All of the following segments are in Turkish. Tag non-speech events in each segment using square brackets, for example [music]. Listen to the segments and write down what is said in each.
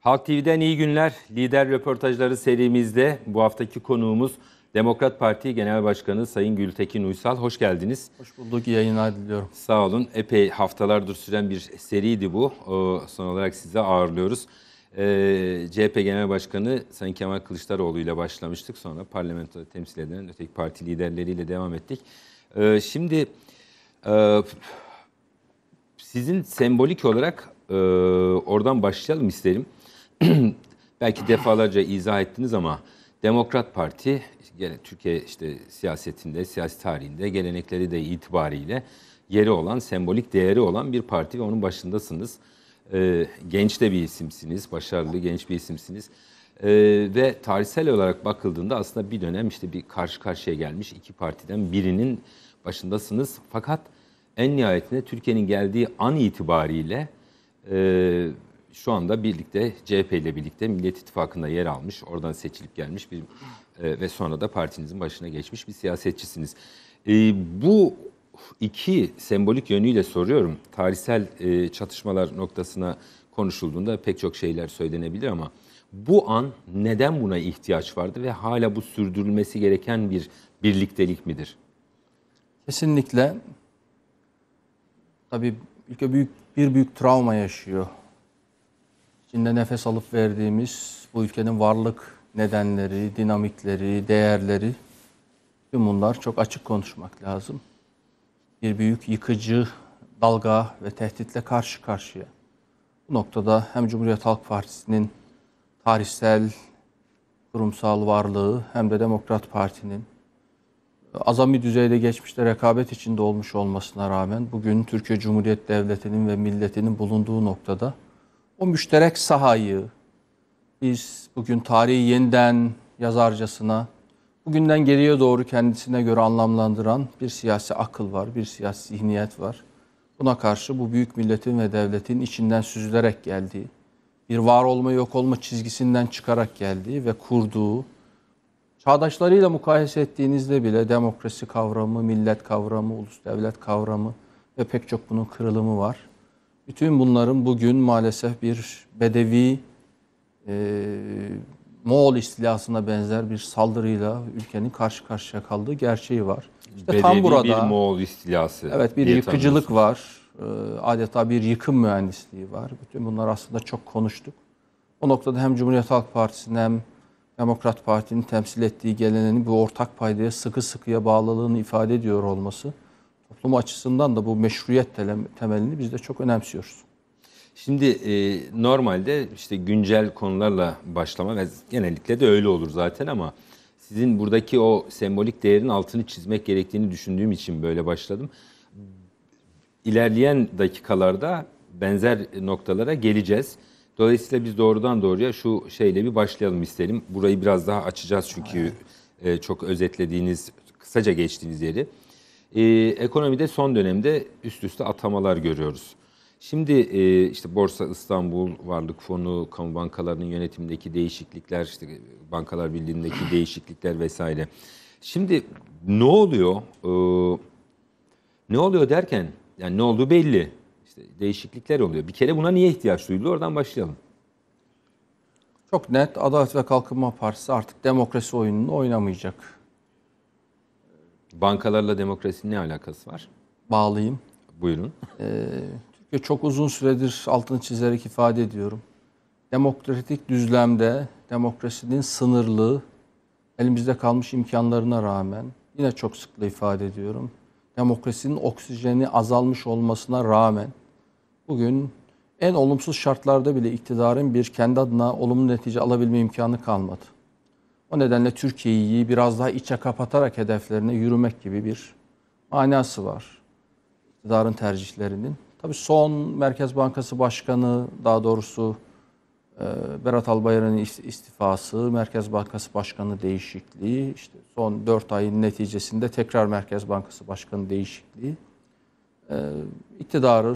Halk TV'den iyi günler. Lider röportajları serimizde bu haftaki konuğumuz Demokrat Parti Genel Başkanı Sayın Gültekin Uysal. Hoş geldiniz. Hoş bulduk. İyi yayınlar diliyorum. Sağ olun. Epey haftalardır süren bir seriydi bu. Son olarak sizi ağırlıyoruz. Ee, CHP Genel Başkanı Sayın Kemal Kılıçdaroğlu ile başlamıştık. Sonra parlamento temsil eden öteki parti liderleriyle devam ettik. Ee, şimdi e, sizin sembolik olarak e, oradan başlayalım isterim. [clears throat] belki defalarca izah ettiniz ama Demokrat Parti gene Türkiye işte siyasetinde, siyasi tarihinde gelenekleri de itibariyle yeri olan, sembolik değeri olan bir parti ve onun başındasınız. Ee, genç de bir isimsiniz, başarılı genç bir isimsiniz. Ee, ve tarihsel olarak bakıldığında aslında bir dönem işte bir karşı karşıya gelmiş iki partiden birinin başındasınız. Fakat en nihayetinde Türkiye'nin geldiği an itibariyle e, şu anda birlikte CHP ile birlikte Millet İttifakı'nda yer almış, oradan seçilip gelmiş bir e, ve sonra da partinizin başına geçmiş bir siyasetçisiniz. E, bu iki sembolik yönüyle soruyorum. Tarihsel e, çatışmalar noktasına konuşulduğunda pek çok şeyler söylenebilir ama bu an neden buna ihtiyaç vardı ve hala bu sürdürülmesi gereken bir birliktelik midir? Kesinlikle. Tabii ülke büyük bir büyük travma yaşıyor içinde nefes alıp verdiğimiz bu ülkenin varlık nedenleri, dinamikleri, değerleri tüm bunlar çok açık konuşmak lazım. Bir büyük yıkıcı dalga ve tehditle karşı karşıya. Bu noktada hem Cumhuriyet Halk Partisi'nin tarihsel kurumsal varlığı hem de Demokrat Parti'nin azami düzeyde geçmişte rekabet içinde olmuş olmasına rağmen bugün Türkiye Cumhuriyet Devleti'nin ve milletinin bulunduğu noktada o müşterek sahayı biz bugün tarihi yeniden yazarcasına, bugünden geriye doğru kendisine göre anlamlandıran bir siyasi akıl var, bir siyasi zihniyet var. Buna karşı bu büyük milletin ve devletin içinden süzülerek geldiği, bir var olma yok olma çizgisinden çıkarak geldiği ve kurduğu, çağdaşlarıyla mukayese ettiğinizde bile demokrasi kavramı, millet kavramı, ulus devlet kavramı ve pek çok bunun kırılımı var. Bütün bunların bugün maalesef bir bedevi e, Moğol istilasına benzer bir saldırıyla ülkenin karşı karşıya kaldığı gerçeği var. İşte Bedevi tam burada bir Moğol istilası. Evet bir yıkıcılık var. E, adeta bir yıkım mühendisliği var. Bütün bunlar aslında çok konuştuk. O noktada hem Cumhuriyet Halk Partisi'nin hem Demokrat Parti'nin temsil ettiği geleneğin bu ortak paydaya sıkı sıkıya bağlılığını ifade ediyor olması toplumu açısından da bu meşruiyet temelini biz de çok önemsiyoruz. Şimdi e, normalde işte güncel konularla başlamak genellikle de öyle olur zaten ama sizin buradaki o sembolik değerin altını çizmek gerektiğini düşündüğüm için böyle başladım. İlerleyen dakikalarda benzer noktalara geleceğiz. Dolayısıyla biz doğrudan doğruya şu şeyle bir başlayalım isterim. Burayı biraz daha açacağız çünkü evet. çok özetlediğiniz, kısaca geçtiğiniz yeri e, ekonomide son dönemde üst üste atamalar görüyoruz. Şimdi e, işte Borsa İstanbul Varlık Fonu, kamu bankalarının yönetimindeki değişiklikler, işte Bankalar Birliği'ndeki [clears throat] değişiklikler vesaire. Şimdi ne oluyor? E, ne oluyor derken yani ne olduğu belli. İşte değişiklikler oluyor. Bir kere buna niye ihtiyaç duyuldu? Oradan başlayalım. Çok net Adalet ve Kalkınma Partisi artık demokrasi oyununu oynamayacak. Bankalarla demokrasinin ne alakası var? Bağlıyım. Buyurun. Ee, Türkiye çok uzun süredir altını çizerek ifade ediyorum. Demokratik düzlemde demokrasinin sınırlı, elimizde kalmış imkanlarına rağmen yine çok sıklı ifade ediyorum. Demokrasinin oksijeni azalmış olmasına rağmen bugün en olumsuz şartlarda bile iktidarın bir kendi adına olumlu netice alabilme imkanı kalmadı. O nedenle Türkiye'yi biraz daha içe kapatarak hedeflerine yürümek gibi bir manası var. İktidarın tercihlerinin. Tabii son Merkez Bankası Başkanı daha doğrusu e, Berat Albayrak'ın istifası, Merkez Bankası Başkanı değişikliği, işte son 4 ayın neticesinde tekrar Merkez Bankası Başkanı değişikliği. E, iktidarı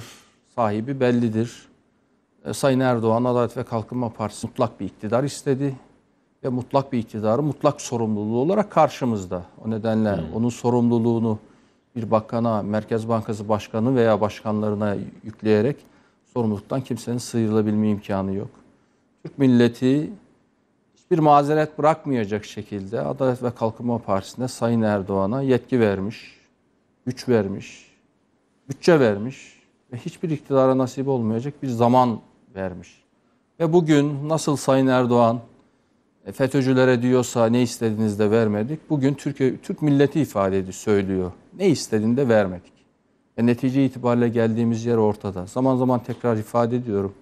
sahibi bellidir. E, Sayın Erdoğan Adalet ve Kalkınma Partisi mutlak bir iktidar istedi ve mutlak bir iktidarı, mutlak sorumluluğu olarak karşımızda. O nedenle hmm. onun sorumluluğunu bir bakana, Merkez Bankası Başkanı veya başkanlarına yükleyerek sorumluluktan kimsenin sıyrılabilme imkanı yok. Türk milleti hiçbir mazeret bırakmayacak şekilde Adalet ve Kalkınma Partisi'nde Sayın Erdoğan'a yetki vermiş, güç vermiş, bütçe vermiş ve hiçbir iktidara nasip olmayacak bir zaman vermiş. Ve bugün nasıl Sayın Erdoğan e, FETÖ'cülere diyorsa ne istediğinizde vermedik. Bugün Türkiye Türk milleti ifade ediyor, söylüyor. Ne istediğinde vermedik. E netice itibariyle geldiğimiz yer ortada. Zaman zaman tekrar ifade ediyorum.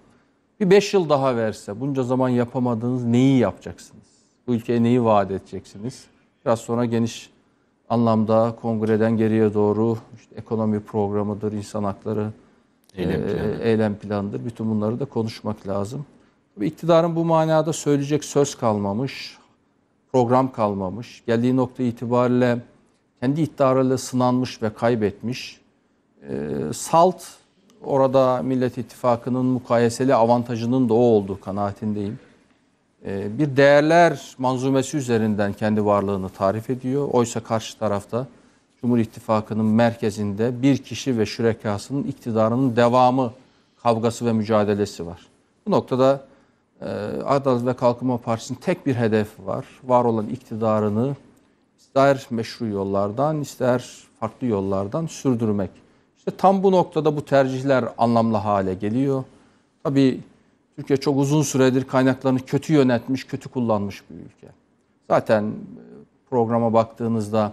Bir beş yıl daha verse bunca zaman yapamadığınız neyi yapacaksınız? Bu ülkeye neyi vaat edeceksiniz? Biraz sonra geniş anlamda kongreden geriye doğru işte ekonomi programıdır, insan hakları, eylem, e, planı. eylem planıdır. Bütün bunları da konuşmak lazım. İktidarın iktidarın bu manada söyleyecek söz kalmamış, program kalmamış. Geldiği nokta itibariyle kendi iddialarıyla sınanmış ve kaybetmiş. Ee, salt orada Millet İttifakı'nın mukayeseli avantajının da o olduğu kanaatindeyim. Ee, bir değerler manzumesi üzerinden kendi varlığını tarif ediyor. Oysa karşı tarafta Cumhur İttifakı'nın merkezinde bir kişi ve şürekasının iktidarının devamı kavgası ve mücadelesi var. Bu noktada ee, Adalet ve Kalkınma Partisi'nin tek bir hedefi var. Var olan iktidarını ister meşru yollardan ister farklı yollardan sürdürmek. İşte tam bu noktada bu tercihler anlamlı hale geliyor. Tabii Türkiye çok uzun süredir kaynaklarını kötü yönetmiş, kötü kullanmış bir ülke. Zaten e, programa baktığınızda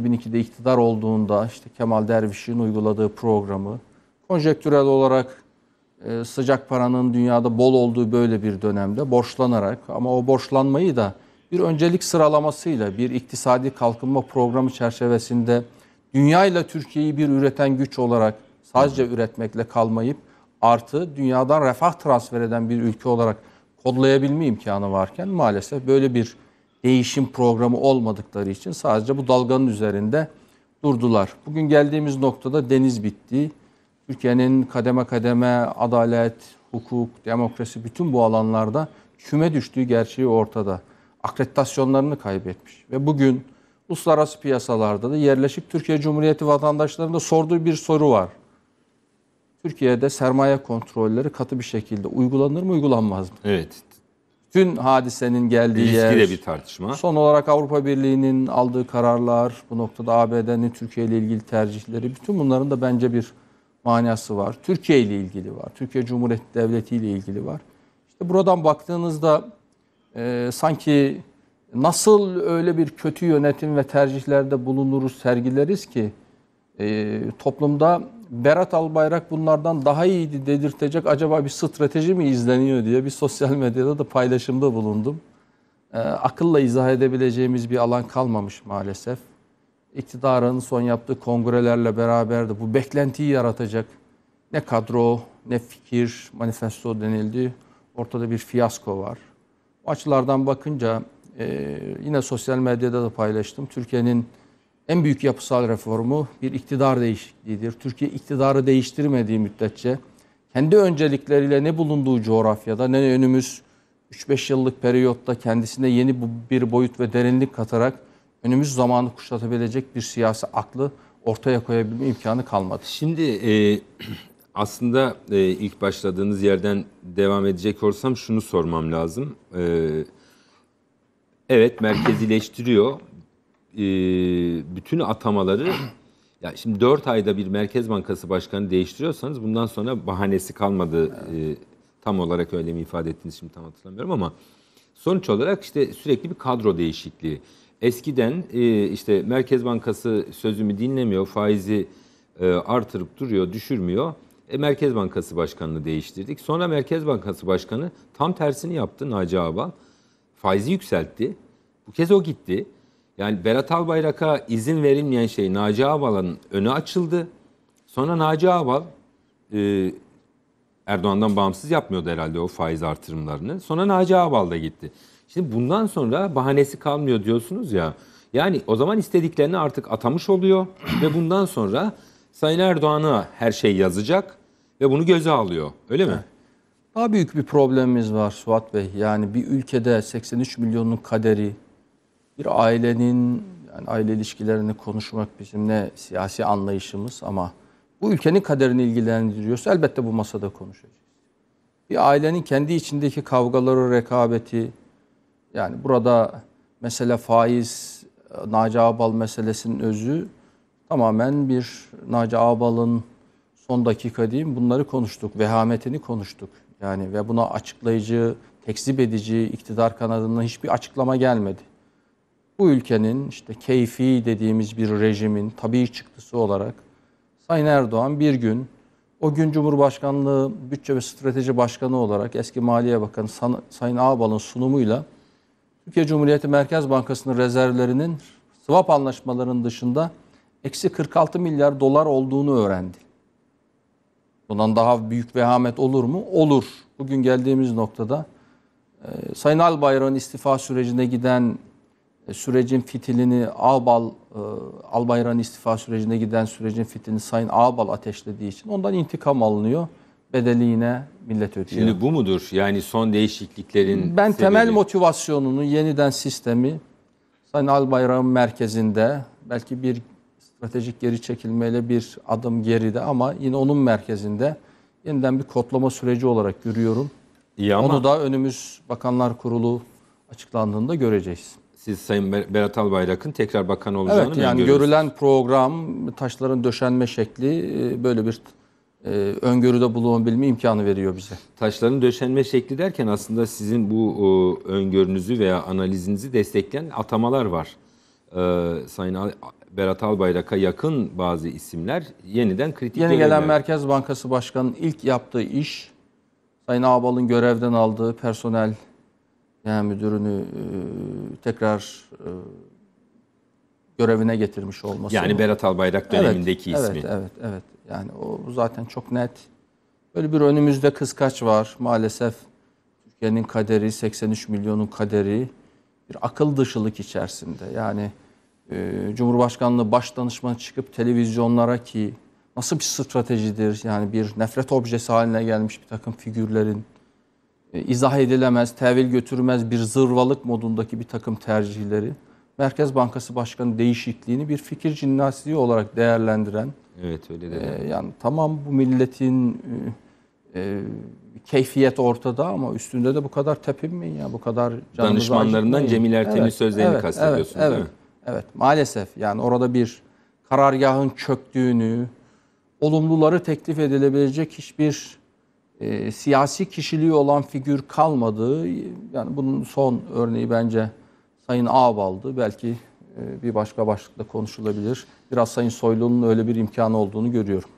2002'de iktidar olduğunda işte Kemal Derviş'in uyguladığı programı konjektürel olarak ee, sıcak paranın dünyada bol olduğu böyle bir dönemde borçlanarak ama o borçlanmayı da bir öncelik sıralamasıyla bir iktisadi kalkınma programı çerçevesinde dünya ile Türkiye'yi bir üreten güç olarak sadece Hı. üretmekle kalmayıp artı dünyadan refah transfer eden bir ülke olarak kodlayabilme imkanı varken maalesef böyle bir değişim programı olmadıkları için sadece bu dalganın üzerinde durdular. Bugün geldiğimiz noktada deniz bitti Türkiye'nin kademe kademe adalet, hukuk, demokrasi bütün bu alanlarda küme düştüğü gerçeği ortada. Akreditasyonlarını kaybetmiş ve bugün uluslararası piyasalarda da yerleşik Türkiye Cumhuriyeti vatandaşlarında sorduğu bir soru var. Türkiye'de sermaye kontrolleri katı bir şekilde uygulanır mı uygulanmaz mı? Evet. Tüm hadisenin geldiği Riski yer. de bir tartışma. Son olarak Avrupa Birliği'nin aldığı kararlar, bu noktada ABD'nin Türkiye ile ilgili tercihleri, bütün bunların da bence bir manası var. Türkiye ile ilgili var. Türkiye Cumhuriyeti Devleti ile ilgili var. İşte buradan baktığınızda e, sanki nasıl öyle bir kötü yönetim ve tercihlerde bulunuruz, sergileriz ki e, toplumda Berat Albayrak bunlardan daha iyiydi dedirtecek acaba bir strateji mi izleniyor diye bir sosyal medyada da paylaşımda bulundum. E, akılla izah edebileceğimiz bir alan kalmamış maalesef iktidarın son yaptığı kongrelerle beraber de bu beklentiyi yaratacak ne kadro, ne fikir, manifesto denildi. Ortada bir fiyasko var. O açılardan bakınca e, yine sosyal medyada da paylaştım. Türkiye'nin en büyük yapısal reformu bir iktidar değişikliğidir. Türkiye iktidarı değiştirmediği müddetçe kendi öncelikleriyle ne bulunduğu coğrafyada ne önümüz 3-5 yıllık periyotta kendisine yeni bir boyut ve derinlik katarak önümüz zamanı kuşatabilecek bir siyasi aklı ortaya koyabilme imkanı kalmadı. Şimdi e, [clears throat] aslında e, ilk başladığınız yerden devam edecek olsam şunu sormam lazım. E, evet merkezileştiriyor e, bütün atamaları. [clears throat] Ya şimdi 4 ayda bir Merkez Bankası Başkanı değiştiriyorsanız bundan sonra bahanesi kalmadı. Evet. E, tam olarak öyle mi ifade ettiniz şimdi tam hatırlamıyorum ama sonuç olarak işte sürekli bir kadro değişikliği. Eskiden e, işte Merkez Bankası sözümü dinlemiyor, faizi e, artırıp duruyor, düşürmüyor. E, Merkez Bankası Başkanı'nı değiştirdik. Sonra Merkez Bankası Başkanı tam tersini yaptı Naci Ağbal. Faizi yükseltti. Bu kez o gitti. Yani Berat Albayrak'a izin verilmeyen şey Naci Ağbal'ın önü açıldı. Sonra Naci Ağbal e, Erdoğan'dan bağımsız yapmıyordu herhalde o faiz artırımlarını. Sonra Naci Ağbal da gitti. Şimdi bundan sonra bahanesi kalmıyor diyorsunuz ya. Yani o zaman istediklerini artık atamış oluyor [clears throat] ve bundan sonra Sayın Erdoğan'a her şey yazacak ve bunu göze alıyor. Öyle mi? Daha büyük bir problemimiz var Suat Bey. Yani bir ülkede 83 milyonun kaderi, bir ailenin yani aile ilişkilerini konuşmak bizim ne siyasi anlayışımız ama bu ülkenin kaderini ilgilendiriyorsa elbette bu masada konuşacağız. Bir ailenin kendi içindeki kavgaları, rekabeti, yani burada mesele faiz, Naci Ağbal meselesinin özü tamamen bir Naci Ağbal'ın son dakika diyeyim bunları konuştuk. Vehametini konuştuk. Yani ve buna açıklayıcı, tekzip edici iktidar kanadından hiçbir açıklama gelmedi. Bu ülkenin işte keyfi dediğimiz bir rejimin tabii çıktısı olarak Sayın Erdoğan bir gün o gün Cumhurbaşkanlığı Bütçe ve Strateji Başkanı olarak eski Maliye Bakanı Sayın Ağbal'ın sunumuyla Türkiye Cumhuriyeti Merkez Bankası'nın rezervlerinin swap anlaşmalarının dışında eksi 46 milyar dolar olduğunu öğrendi. Bundan daha büyük vehamet olur mu? Olur. Bugün geldiğimiz noktada e, Sayın Albayrak'ın istifa sürecine giden e, sürecin fitilini Albal e, Albayrak'ın istifa sürecine giden sürecin fitilini Sayın Albal ateşlediği için ondan intikam alınıyor bedeli yine millet ödüyor. Şimdi bu mudur? Yani son değişikliklerin Ben sebebi... temel motivasyonunu yeniden sistemi Sayın Albayrak'ın merkezinde belki bir stratejik geri çekilmeyle bir adım geride ama yine onun merkezinde yeniden bir kodlama süreci olarak görüyorum. İyi ama... Onu da önümüz Bakanlar Kurulu açıklandığında göreceğiz. Siz Sayın Berat Albayrak'ın tekrar bakan olacağını Evet yani görülen program, taşların döşenme şekli e, böyle bir e, öngörüde bulunabilme imkanı veriyor bize. Taşların döşenme şekli derken aslında sizin bu e, öngörünüzü veya analizinizi destekleyen atamalar var. E, Sayın Berat Albayrak'a yakın bazı isimler yeniden kritik Yeni gelen dönüyor. Merkez Bankası Başkanı'nın ilk yaptığı iş Sayın Ağbal'ın görevden aldığı personel yani müdürünü e, tekrar görevine getirmiş olması. Yani Berat Albayrak dönemindeki evet, ismi. Evet, evet, evet. Yani o zaten çok net. Böyle bir önümüzde kıskaç var maalesef. Türkiye'nin kaderi, 83 milyonun kaderi bir akıl dışılık içerisinde. Yani e, Cumhurbaşkanlığı başdanışmanı çıkıp televizyonlara ki nasıl bir stratejidir? Yani bir nefret objesi haline gelmiş bir takım figürlerin e, izah edilemez, tevil götürmez bir zırvalık modundaki bir takım tercihleri. Merkez Bankası Başkanı değişikliğini bir fikir cinnasliği olarak değerlendiren Evet öyle de. Ee, yani tamam bu milletin e, e keyfiyet ortada ama üstünde de bu kadar tepinmeyin ya bu kadar Danışmanlarından Cemil Ertem'in evet, sözlerini evet, kastediyorsunuz evet, değil evet, mi? Evet maalesef yani orada bir karargahın çöktüğünü, olumluları teklif edilebilecek hiçbir e, siyasi kişiliği olan figür kalmadığı yani bunun son örneği bence Sayın Ağbal'dı. Belki ee, bir başka başlıkta konuşulabilir. Biraz Sayın Soylu'nun öyle bir imkanı olduğunu görüyorum.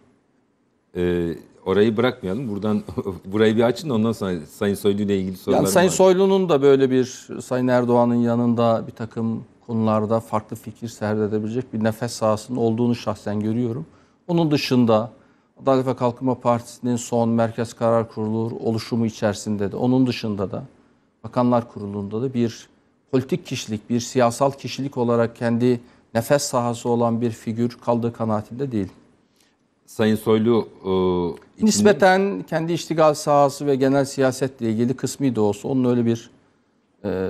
Ee, orayı bırakmayalım. Buradan [laughs] burayı bir açın ondan sonra Sayın Soylu ile ilgili sorular. Yani Sayın Soylu'nun da böyle bir Sayın Erdoğan'ın yanında bir takım konularda farklı fikir serdedebilecek bir nefes sahasının olduğunu şahsen görüyorum. Onun dışında Adalet ve Kalkınma Partisi'nin son Merkez Karar Kurulu oluşumu içerisinde de onun dışında da Bakanlar Kurulu'nda da bir politik kişilik, bir siyasal kişilik olarak kendi nefes sahası olan bir figür kaldığı kanaatinde değil. Sayın Soylu... E, Nispeten kendi iştigal sahası ve genel siyasetle ilgili kısmi de olsa onun öyle bir e,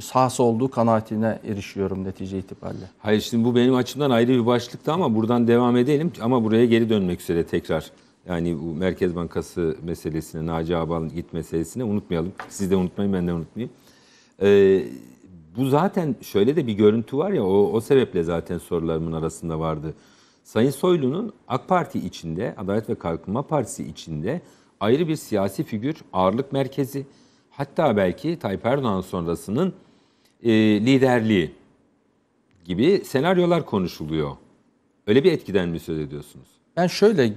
sahası olduğu kanaatine erişiyorum netice itibariyle. Hayır şimdi bu benim açımdan ayrı bir başlıkta ama buradan devam edelim ama buraya geri dönmek üzere tekrar. Yani bu Merkez Bankası meselesine, Naci Ağbal'ın git meselesine unutmayalım. Siz de unutmayın, ben de unutmayayım. E, bu zaten şöyle de bir görüntü var ya o, o sebeple zaten sorularımın arasında vardı. Sayın Soylu'nun AK Parti içinde, Adalet ve Kalkınma Partisi içinde ayrı bir siyasi figür, ağırlık merkezi, hatta belki Tayyip Erdoğan sonrasının e, liderliği gibi senaryolar konuşuluyor. Öyle bir etkiden mi söz ediyorsunuz? Ben şöyle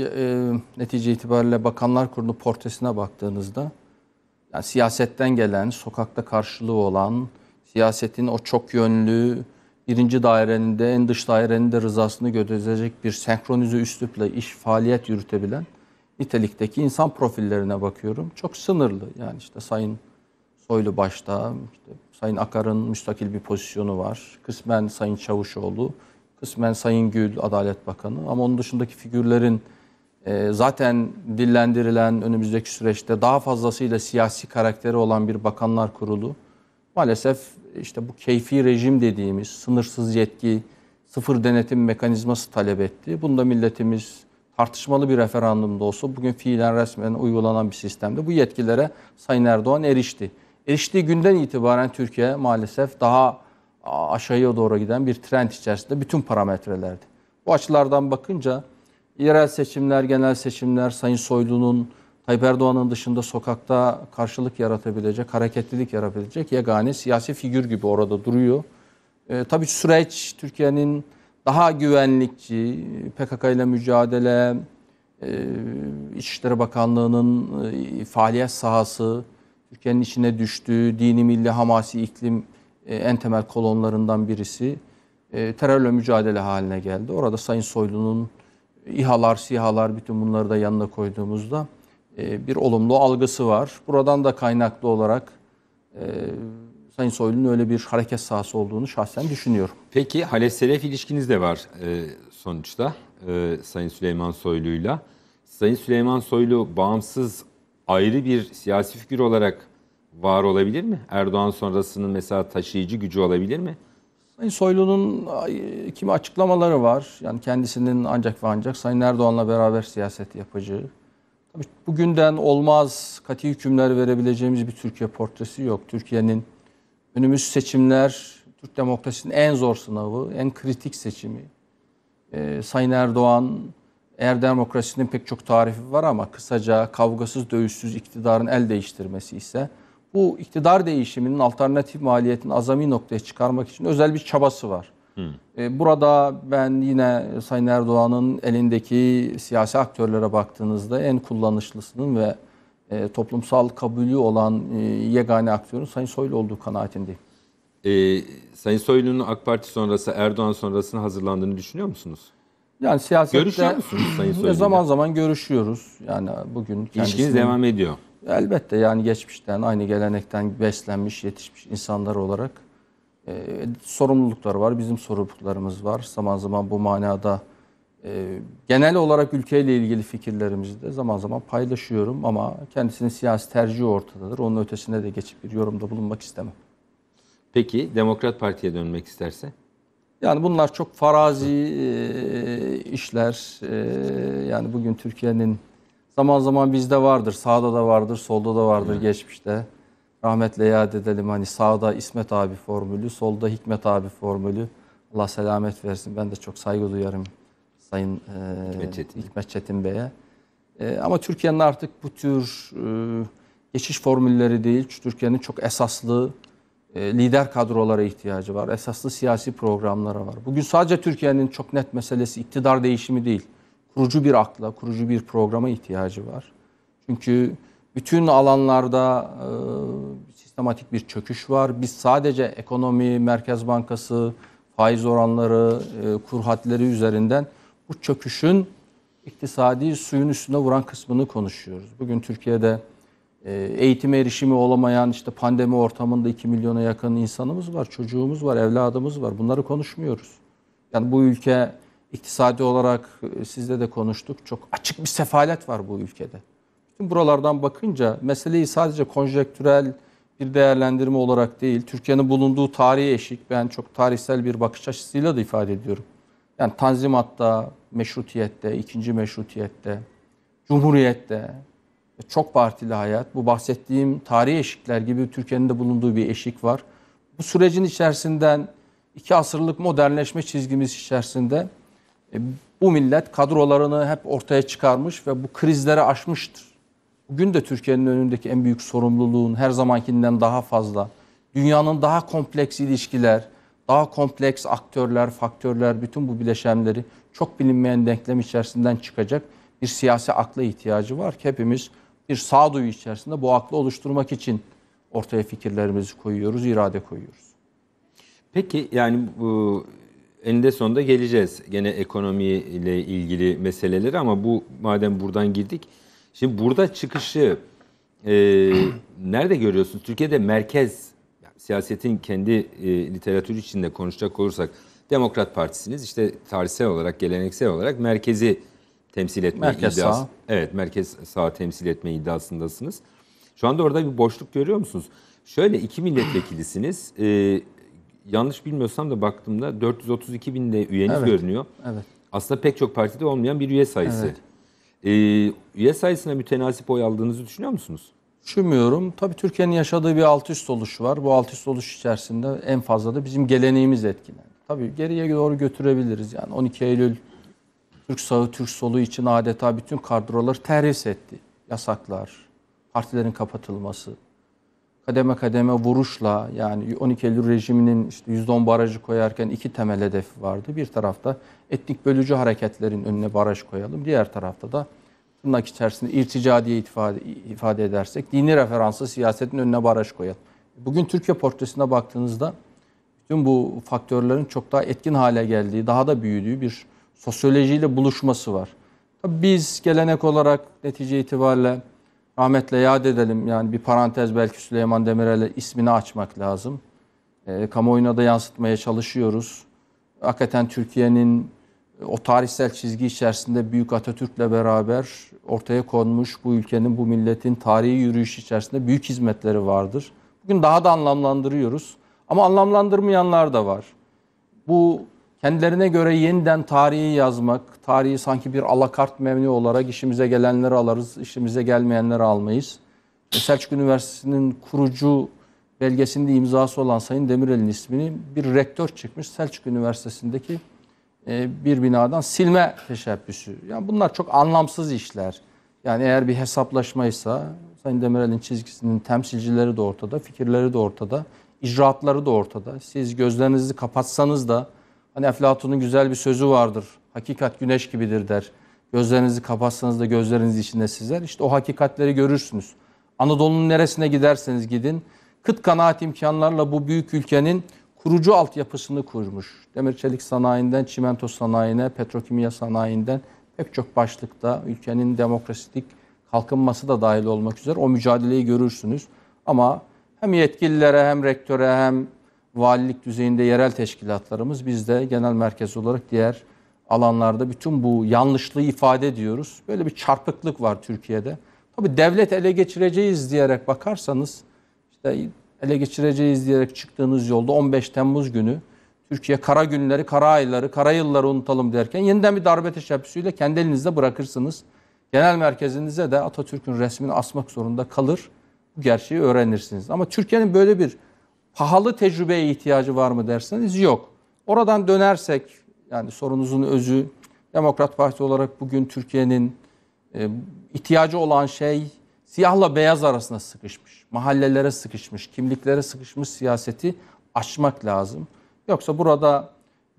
e, netice itibariyle Bakanlar Kurulu portresine baktığınızda yani siyasetten gelen, sokakta karşılığı olan, siyasetin o çok yönlü, birinci dairenin de en dış dairenin de rızasını götürecek bir senkronize üslupla iş faaliyet yürütebilen nitelikteki insan profillerine bakıyorum. Çok sınırlı. Yani işte Sayın Soylu başta, işte Sayın Akar'ın müstakil bir pozisyonu var. Kısmen Sayın Çavuşoğlu, kısmen Sayın Gül Adalet Bakanı ama onun dışındaki figürlerin ee, zaten dillendirilen önümüzdeki süreçte daha fazlasıyla siyasi karakteri olan bir bakanlar kurulu maalesef işte bu keyfi rejim dediğimiz sınırsız yetki, sıfır denetim mekanizması talep etti. Bunda milletimiz tartışmalı bir referandumda olsa bugün fiilen resmen uygulanan bir sistemde bu yetkilere Sayın Erdoğan erişti. Eriştiği günden itibaren Türkiye maalesef daha aşağıya doğru giden bir trend içerisinde bütün parametrelerdi. Bu açılardan bakınca yerel seçimler, genel seçimler, Sayın Soylu'nun Tayyip Erdoğan'ın dışında sokakta karşılık yaratabilecek, hareketlilik yaratabilecek yegane siyasi figür gibi orada duruyor. E, tabii süreç Türkiye'nin daha güvenlikçi, PKK ile mücadele, e, İçişleri Bakanlığı'nın e, faaliyet sahası, Türkiye'nin içine düştüğü dini milli hamasi iklim e, en temel kolonlarından birisi e, terörle mücadele haline geldi. Orada Sayın Soylu'nun İHA'lar, SİHA'lar bütün bunları da yanına koyduğumuzda e, bir olumlu algısı var. Buradan da kaynaklı olarak e, Sayın Soylu'nun öyle bir hareket sahası olduğunu şahsen düşünüyorum. Peki Halef-Selef ilişkiniz de var e, sonuçta Sayın Süleyman Soylu'yla. Sayın Süleyman Soylu bağımsız ayrı bir siyasi figür olarak var olabilir mi? Erdoğan sonrasının mesela taşıyıcı gücü olabilir mi? Sayın Soylu'nun kimi açıklamaları var. Yani kendisinin ancak ve ancak Sayın Erdoğan'la beraber siyaset yapıcı. Tabii bugünden olmaz kati hükümler verebileceğimiz bir Türkiye portresi yok. Türkiye'nin önümüz seçimler Türk demokrasisinin en zor sınavı, en kritik seçimi. Ee, Sayın Erdoğan, eğer demokrasinin pek çok tarifi var ama kısaca kavgasız dövüşsüz iktidarın el değiştirmesi ise bu iktidar değişiminin alternatif maliyetin azami noktaya çıkarmak için özel bir çabası var. Hmm. E, burada ben yine Sayın Erdoğan'ın elindeki siyasi aktörlere baktığınızda en kullanışlısının ve e, toplumsal kabulü olan e, yegane aktörün Sayın Soylu olduğu kanaatindeyim. Ee, Sayın Soylu'nun AK Parti sonrası Erdoğan sonrasını hazırlandığını düşünüyor musunuz? Yani siyasette Görüşüyor musunuz Sayın [clears throat] Soylu'yla? zaman zaman görüşüyoruz. Yani bugün kendisini... devam ediyor. Elbette yani geçmişten, aynı gelenekten beslenmiş, yetişmiş insanlar olarak e, sorumlulukları var. Bizim sorumluluklarımız var. Zaman zaman bu manada e, genel olarak ülkeyle ilgili fikirlerimizi de zaman zaman paylaşıyorum ama kendisinin siyasi tercihi ortadadır. Onun ötesine de geçip bir yorumda bulunmak istemem. Peki Demokrat Parti'ye dönmek isterse? Yani bunlar çok farazi e, işler. E, yani bugün Türkiye'nin Zaman zaman bizde vardır. Sağda da vardır, solda da vardır Hı. geçmişte. Rahmetle yad edelim hani sağda İsmet abi formülü, solda Hikmet abi formülü. Allah selamet versin. Ben de çok saygı duyarım Sayın e, Hikmet Çetin, Hikmet Çetin Bey'e. E, ama Türkiye'nin artık bu tür e, geçiş formülleri değil, Türkiye'nin çok esaslı e, lider kadrolara ihtiyacı var. Esaslı siyasi programlara var. Bugün sadece Türkiye'nin çok net meselesi iktidar değişimi değil kurucu bir akla, kurucu bir programa ihtiyacı var. Çünkü bütün alanlarda e, sistematik bir çöküş var. Biz sadece ekonomi, Merkez Bankası, faiz oranları, e, kur hadleri üzerinden bu çöküşün iktisadi suyun üstüne vuran kısmını konuşuyoruz. Bugün Türkiye'de e, eğitime erişimi olamayan işte pandemi ortamında 2 milyona yakın insanımız var, çocuğumuz var, evladımız var. Bunları konuşmuyoruz. Yani bu ülke iktisadi olarak e, sizle de konuştuk. Çok açık bir sefalet var bu ülkede. Bütün buralardan bakınca meseleyi sadece konjektürel bir değerlendirme olarak değil, Türkiye'nin bulunduğu tarihi eşik, ben çok tarihsel bir bakış açısıyla da ifade ediyorum. Yani Tanzimat'ta, Meşrutiyet'te, ikinci Meşrutiyet'te, Cumhuriyet'te, çok partili hayat, bu bahsettiğim tarihi eşikler gibi Türkiye'nin de bulunduğu bir eşik var. Bu sürecin içerisinden iki asırlık modernleşme çizgimiz içerisinde e, bu millet kadrolarını hep ortaya çıkarmış ve bu krizlere aşmıştır. Bugün de Türkiye'nin önündeki en büyük sorumluluğun her zamankinden daha fazla, dünyanın daha kompleks ilişkiler, daha kompleks aktörler, faktörler, bütün bu bileşenleri çok bilinmeyen denklem içerisinden çıkacak bir siyasi akla ihtiyacı var hepimiz bir sağduyu içerisinde bu aklı oluşturmak için ortaya fikirlerimizi koyuyoruz, irade koyuyoruz. Peki yani bu eninde sonunda geleceğiz gene ekonomiyle ilgili meseleleri ama bu madem buradan girdik. Şimdi burada çıkışı e, [clears throat] nerede görüyorsunuz? Türkiye'de merkez siyasetin kendi e, literatürü içinde konuşacak olursak Demokrat Partisi'niz işte tarihsel olarak, geleneksel olarak merkezi temsil etme merkez iddiası. Sağ. Evet, merkez sağ temsil etme iddiasındasınız. Şu anda orada bir boşluk görüyor musunuz? Şöyle iki milletvekilisiniz. E, yanlış bilmiyorsam da baktığımda 432 binde üyeniz evet. görünüyor. Evet. Aslında pek çok partide olmayan bir üye sayısı. Evet. Ee, üye sayısına mütenasip oy aldığınızı düşünüyor musunuz? Düşünmüyorum. Tabii Türkiye'nin yaşadığı bir alt üst oluş var. Bu alt üst oluş içerisinde en fazla da bizim geleneğimiz etkilen. Tabii geriye doğru götürebiliriz. Yani 12 Eylül Türk sağı, Türk solu için adeta bütün kadroları terhis etti. Yasaklar, partilerin kapatılması, kademe kademe vuruşla yani 12 Eylül rejiminin işte %10 barajı koyarken iki temel hedefi vardı. Bir tarafta etnik bölücü hareketlerin önüne baraj koyalım. Diğer tarafta da tırnak içerisinde irtica diye ifade, ifade edersek dini referanslı siyasetin önüne baraj koyalım. Bugün Türkiye portresine baktığınızda bütün bu faktörlerin çok daha etkin hale geldiği, daha da büyüdüğü bir sosyolojiyle buluşması var. Tabii biz gelenek olarak netice itibariyle rahmetle yad edelim. Yani bir parantez belki Süleyman Demirel'e ismini açmak lazım. E, kamuoyuna da yansıtmaya çalışıyoruz. Hakikaten Türkiye'nin e, o tarihsel çizgi içerisinde Büyük Atatürk'le beraber ortaya konmuş bu ülkenin, bu milletin tarihi yürüyüş içerisinde büyük hizmetleri vardır. Bugün daha da anlamlandırıyoruz. Ama anlamlandırmayanlar da var. Bu kendilerine göre yeniden tarihi yazmak, tarihi sanki bir alakart memnu olarak işimize gelenleri alırız, işimize gelmeyenleri almayız. Selçuk Üniversitesi'nin kurucu belgesinde imzası olan Sayın Demirel'in ismini bir rektör çıkmış Selçuk Üniversitesi'ndeki e, bir binadan silme teşebbüsü. Yani bunlar çok anlamsız işler. Yani eğer bir hesaplaşmaysa Sayın Demirel'in çizgisinin temsilcileri de ortada, fikirleri de ortada, icraatları da ortada. Siz gözlerinizi kapatsanız da Hani Eflatun'un güzel bir sözü vardır. Hakikat güneş gibidir der. Gözlerinizi kapatsanız da gözleriniz içinde sizler. İşte o hakikatleri görürsünüz. Anadolu'nun neresine giderseniz gidin. Kıt kanaat imkanlarla bu büyük ülkenin kurucu altyapısını kurmuş. Demir çelik sanayinden çimento sanayine, petrokimya sanayinden pek çok başlıkta ülkenin demokratik kalkınması da dahil olmak üzere o mücadeleyi görürsünüz. Ama hem yetkililere hem rektöre hem valilik düzeyinde yerel teşkilatlarımız biz de genel merkez olarak diğer alanlarda bütün bu yanlışlığı ifade ediyoruz. Böyle bir çarpıklık var Türkiye'de. Tabii devlet ele geçireceğiz diyerek bakarsanız işte ele geçireceğiz diyerek çıktığınız yolda 15 Temmuz günü Türkiye kara günleri, kara ayları, kara yılları unutalım derken yeniden bir darbe teşebbüsüyle kendi elinizde bırakırsınız. Genel merkezinize de Atatürk'ün resmini asmak zorunda kalır. Bu gerçeği öğrenirsiniz. Ama Türkiye'nin böyle bir pahalı tecrübeye ihtiyacı var mı derseniz yok. Oradan dönersek yani sorunuzun özü Demokrat Parti olarak bugün Türkiye'nin e, ihtiyacı olan şey siyahla beyaz arasında sıkışmış. Mahallelere sıkışmış, kimliklere sıkışmış siyaseti açmak lazım. Yoksa burada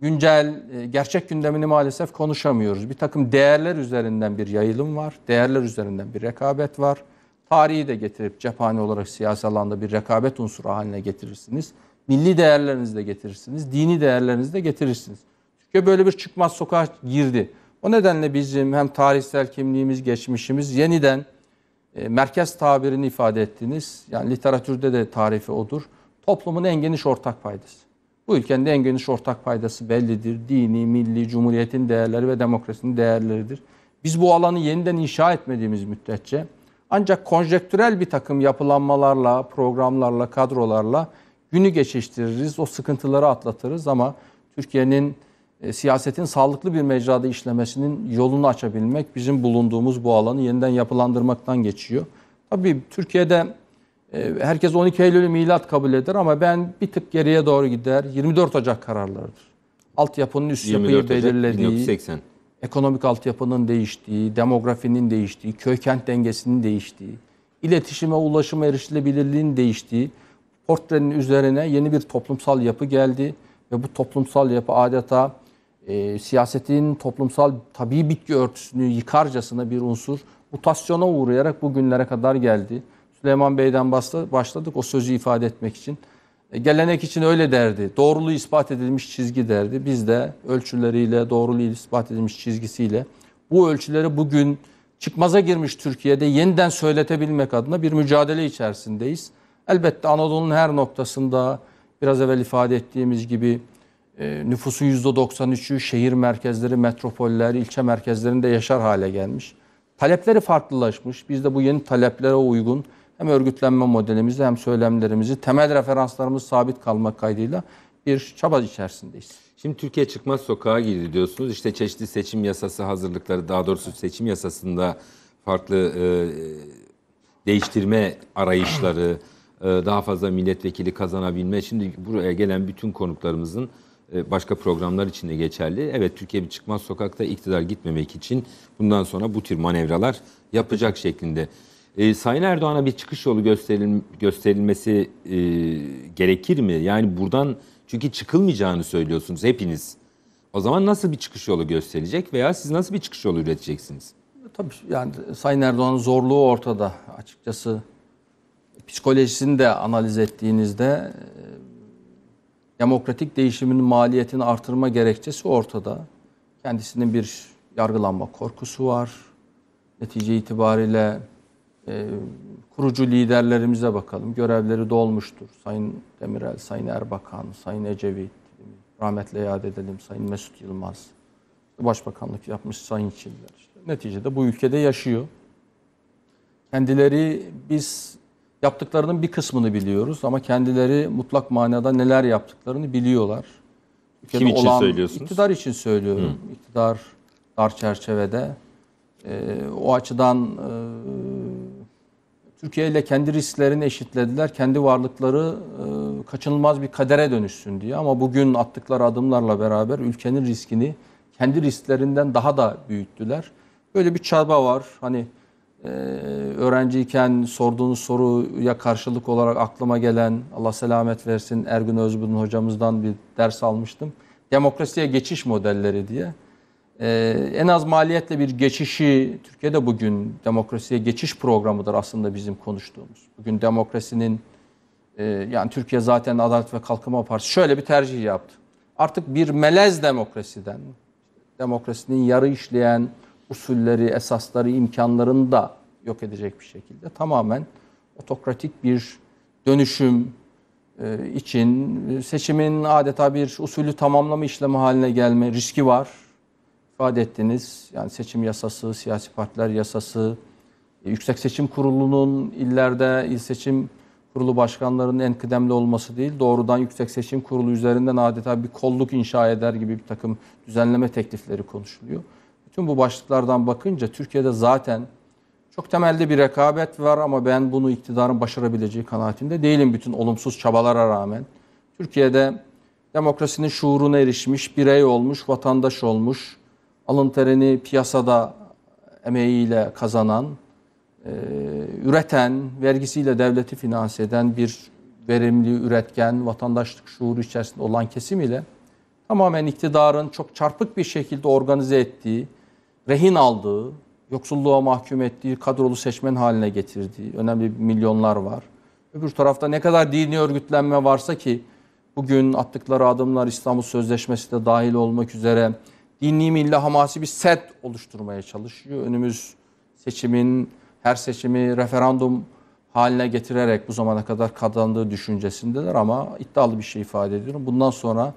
güncel e, gerçek gündemini maalesef konuşamıyoruz. Bir takım değerler üzerinden bir yayılım var. Değerler üzerinden bir rekabet var. Tarihi de getirip cephane olarak siyasi alanda bir rekabet unsuru haline getirirsiniz. Milli değerlerinizi de getirirsiniz. Dini değerlerinizi de getirirsiniz. Türkiye böyle bir çıkmaz sokağa girdi. O nedenle bizim hem tarihsel kimliğimiz, geçmişimiz yeniden e, merkez tabirini ifade ettiniz. Yani literatürde de tarifi odur. Toplumun en geniş ortak paydası. Bu ülkenin en geniş ortak paydası bellidir. Dini, milli, cumhuriyetin değerleri ve demokrasinin değerleridir. Biz bu alanı yeniden inşa etmediğimiz müddetçe ancak konjektürel bir takım yapılanmalarla, programlarla, kadrolarla günü geçiştiririz, o sıkıntıları atlatırız ama Türkiye'nin e, siyasetin sağlıklı bir mecrada işlemesinin yolunu açabilmek bizim bulunduğumuz bu alanı yeniden yapılandırmaktan geçiyor. Tabii Türkiye'de e, herkes 12 Eylül'ü milat kabul eder ama ben bir tık geriye doğru gider. 24 Ocak kararlarıdır. Altyapının üst yapıyı belirlediği 1980 ekonomik altyapının değiştiği, demografinin değiştiği, köy kent dengesinin değiştiği, iletişime, ulaşıma erişilebilirliğin değiştiği portrenin üzerine yeni bir toplumsal yapı geldi ve bu toplumsal yapı adeta e, siyasetin toplumsal tabi bitki örtüsünü yıkarcasına bir unsur mutasyona uğrayarak bugünlere kadar geldi. Süleyman Bey'den başladık o sözü ifade etmek için. E, gelenek için öyle derdi. Doğruluğu ispat edilmiş çizgi derdi. Biz de ölçüleriyle, doğruluğu ispat edilmiş çizgisiyle bu ölçüleri bugün çıkmaza girmiş Türkiye'de yeniden söyletebilmek adına bir mücadele içerisindeyiz. Elbette Anadolu'nun her noktasında biraz evvel ifade ettiğimiz gibi e, nüfusun %93'ü şehir merkezleri, metropoller, ilçe merkezlerinde yaşar hale gelmiş. Talepleri farklılaşmış. Biz de bu yeni taleplere uygun hem örgütlenme modelimizi hem söylemlerimizi temel referanslarımız sabit kalmak kaydıyla bir çaba içerisindeyiz. Şimdi Türkiye çıkmaz sokağa girdi diyorsunuz. İşte çeşitli seçim yasası hazırlıkları daha doğrusu seçim yasasında farklı e, değiştirme arayışları, e, daha fazla milletvekili kazanabilme. Şimdi buraya gelen bütün konuklarımızın e, başka programlar için de geçerli. Evet Türkiye bir çıkmaz sokakta iktidar gitmemek için bundan sonra bu tür manevralar yapacak şeklinde e, Sayın Erdoğan'a bir çıkış yolu gösteril, gösterilmesi e, gerekir mi? Yani buradan çünkü çıkılmayacağını söylüyorsunuz hepiniz. O zaman nasıl bir çıkış yolu gösterecek veya siz nasıl bir çıkış yolu üreteceksiniz? Tabii yani Sayın Erdoğan'ın zorluğu ortada. Açıkçası psikolojisini de analiz ettiğinizde e, demokratik değişimin maliyetini artırma gerekçesi ortada. Kendisinin bir yargılanma korkusu var. Netice itibariyle e, kurucu liderlerimize bakalım. Görevleri dolmuştur. Sayın Demirel, Sayın Erbakan, Sayın Ecevit, rahmetle yad edelim Sayın Mesut Yılmaz. Başbakanlık yapmış Sayın Çiller. İşte neticede bu ülkede yaşıyor. Kendileri biz yaptıklarının bir kısmını biliyoruz ama kendileri mutlak manada neler yaptıklarını biliyorlar. Ülkede Kim için olan, söylüyorsunuz? İktidar için söylüyorum. Hı. İktidar dar çerçevede. E, o açıdan e, Türkiye ile kendi risklerini eşitlediler. Kendi varlıkları e, kaçınılmaz bir kadere dönüşsün diye. Ama bugün attıkları adımlarla beraber ülkenin riskini kendi risklerinden daha da büyüttüler. Böyle bir çaba var. Hani e, öğrenciyken sorduğunuz soruya karşılık olarak aklıma gelen Allah selamet versin Ergün Özbudun hocamızdan bir ders almıştım. Demokrasiye geçiş modelleri diye. Ee, en az maliyetle bir geçişi, Türkiye'de bugün demokrasiye geçiş programıdır aslında bizim konuştuğumuz. Bugün demokrasinin, e, yani Türkiye zaten Adalet ve Kalkınma Partisi şöyle bir tercih yaptı. Artık bir melez demokrasiden, demokrasinin yarı işleyen usulleri, esasları, imkanlarını da yok edecek bir şekilde tamamen otokratik bir dönüşüm e, için seçimin adeta bir usulü tamamlama işlemi haline gelme riski var ifade ettiniz. Yani seçim yasası, siyasi partiler yasası, e, Yüksek Seçim Kurulu'nun illerde il seçim kurulu başkanlarının en kıdemli olması değil, doğrudan Yüksek Seçim Kurulu üzerinden adeta bir kolluk inşa eder gibi bir takım düzenleme teklifleri konuşuluyor. Bütün bu başlıklardan bakınca Türkiye'de zaten çok temelde bir rekabet var ama ben bunu iktidarın başarabileceği kanaatinde değilim bütün olumsuz çabalara rağmen. Türkiye'de demokrasinin şuuruna erişmiş, birey olmuş, vatandaş olmuş, alın terini piyasada emeğiyle kazanan, e, üreten, vergisiyle devleti finanse eden bir verimli, üretken, vatandaşlık şuuru içerisinde olan kesim ile tamamen iktidarın çok çarpık bir şekilde organize ettiği, rehin aldığı, yoksulluğa mahkum ettiği, kadrolu seçmen haline getirdiği önemli milyonlar var. Öbür tarafta ne kadar dini örgütlenme varsa ki bugün attıkları adımlar İstanbul Sözleşmesi de dahil olmak üzere dinli milli hamasi bir set oluşturmaya çalışıyor. Önümüz seçimin her seçimi referandum haline getirerek bu zamana kadar kazandığı düşüncesindeler ama iddialı bir şey ifade ediyorum. Bundan sonra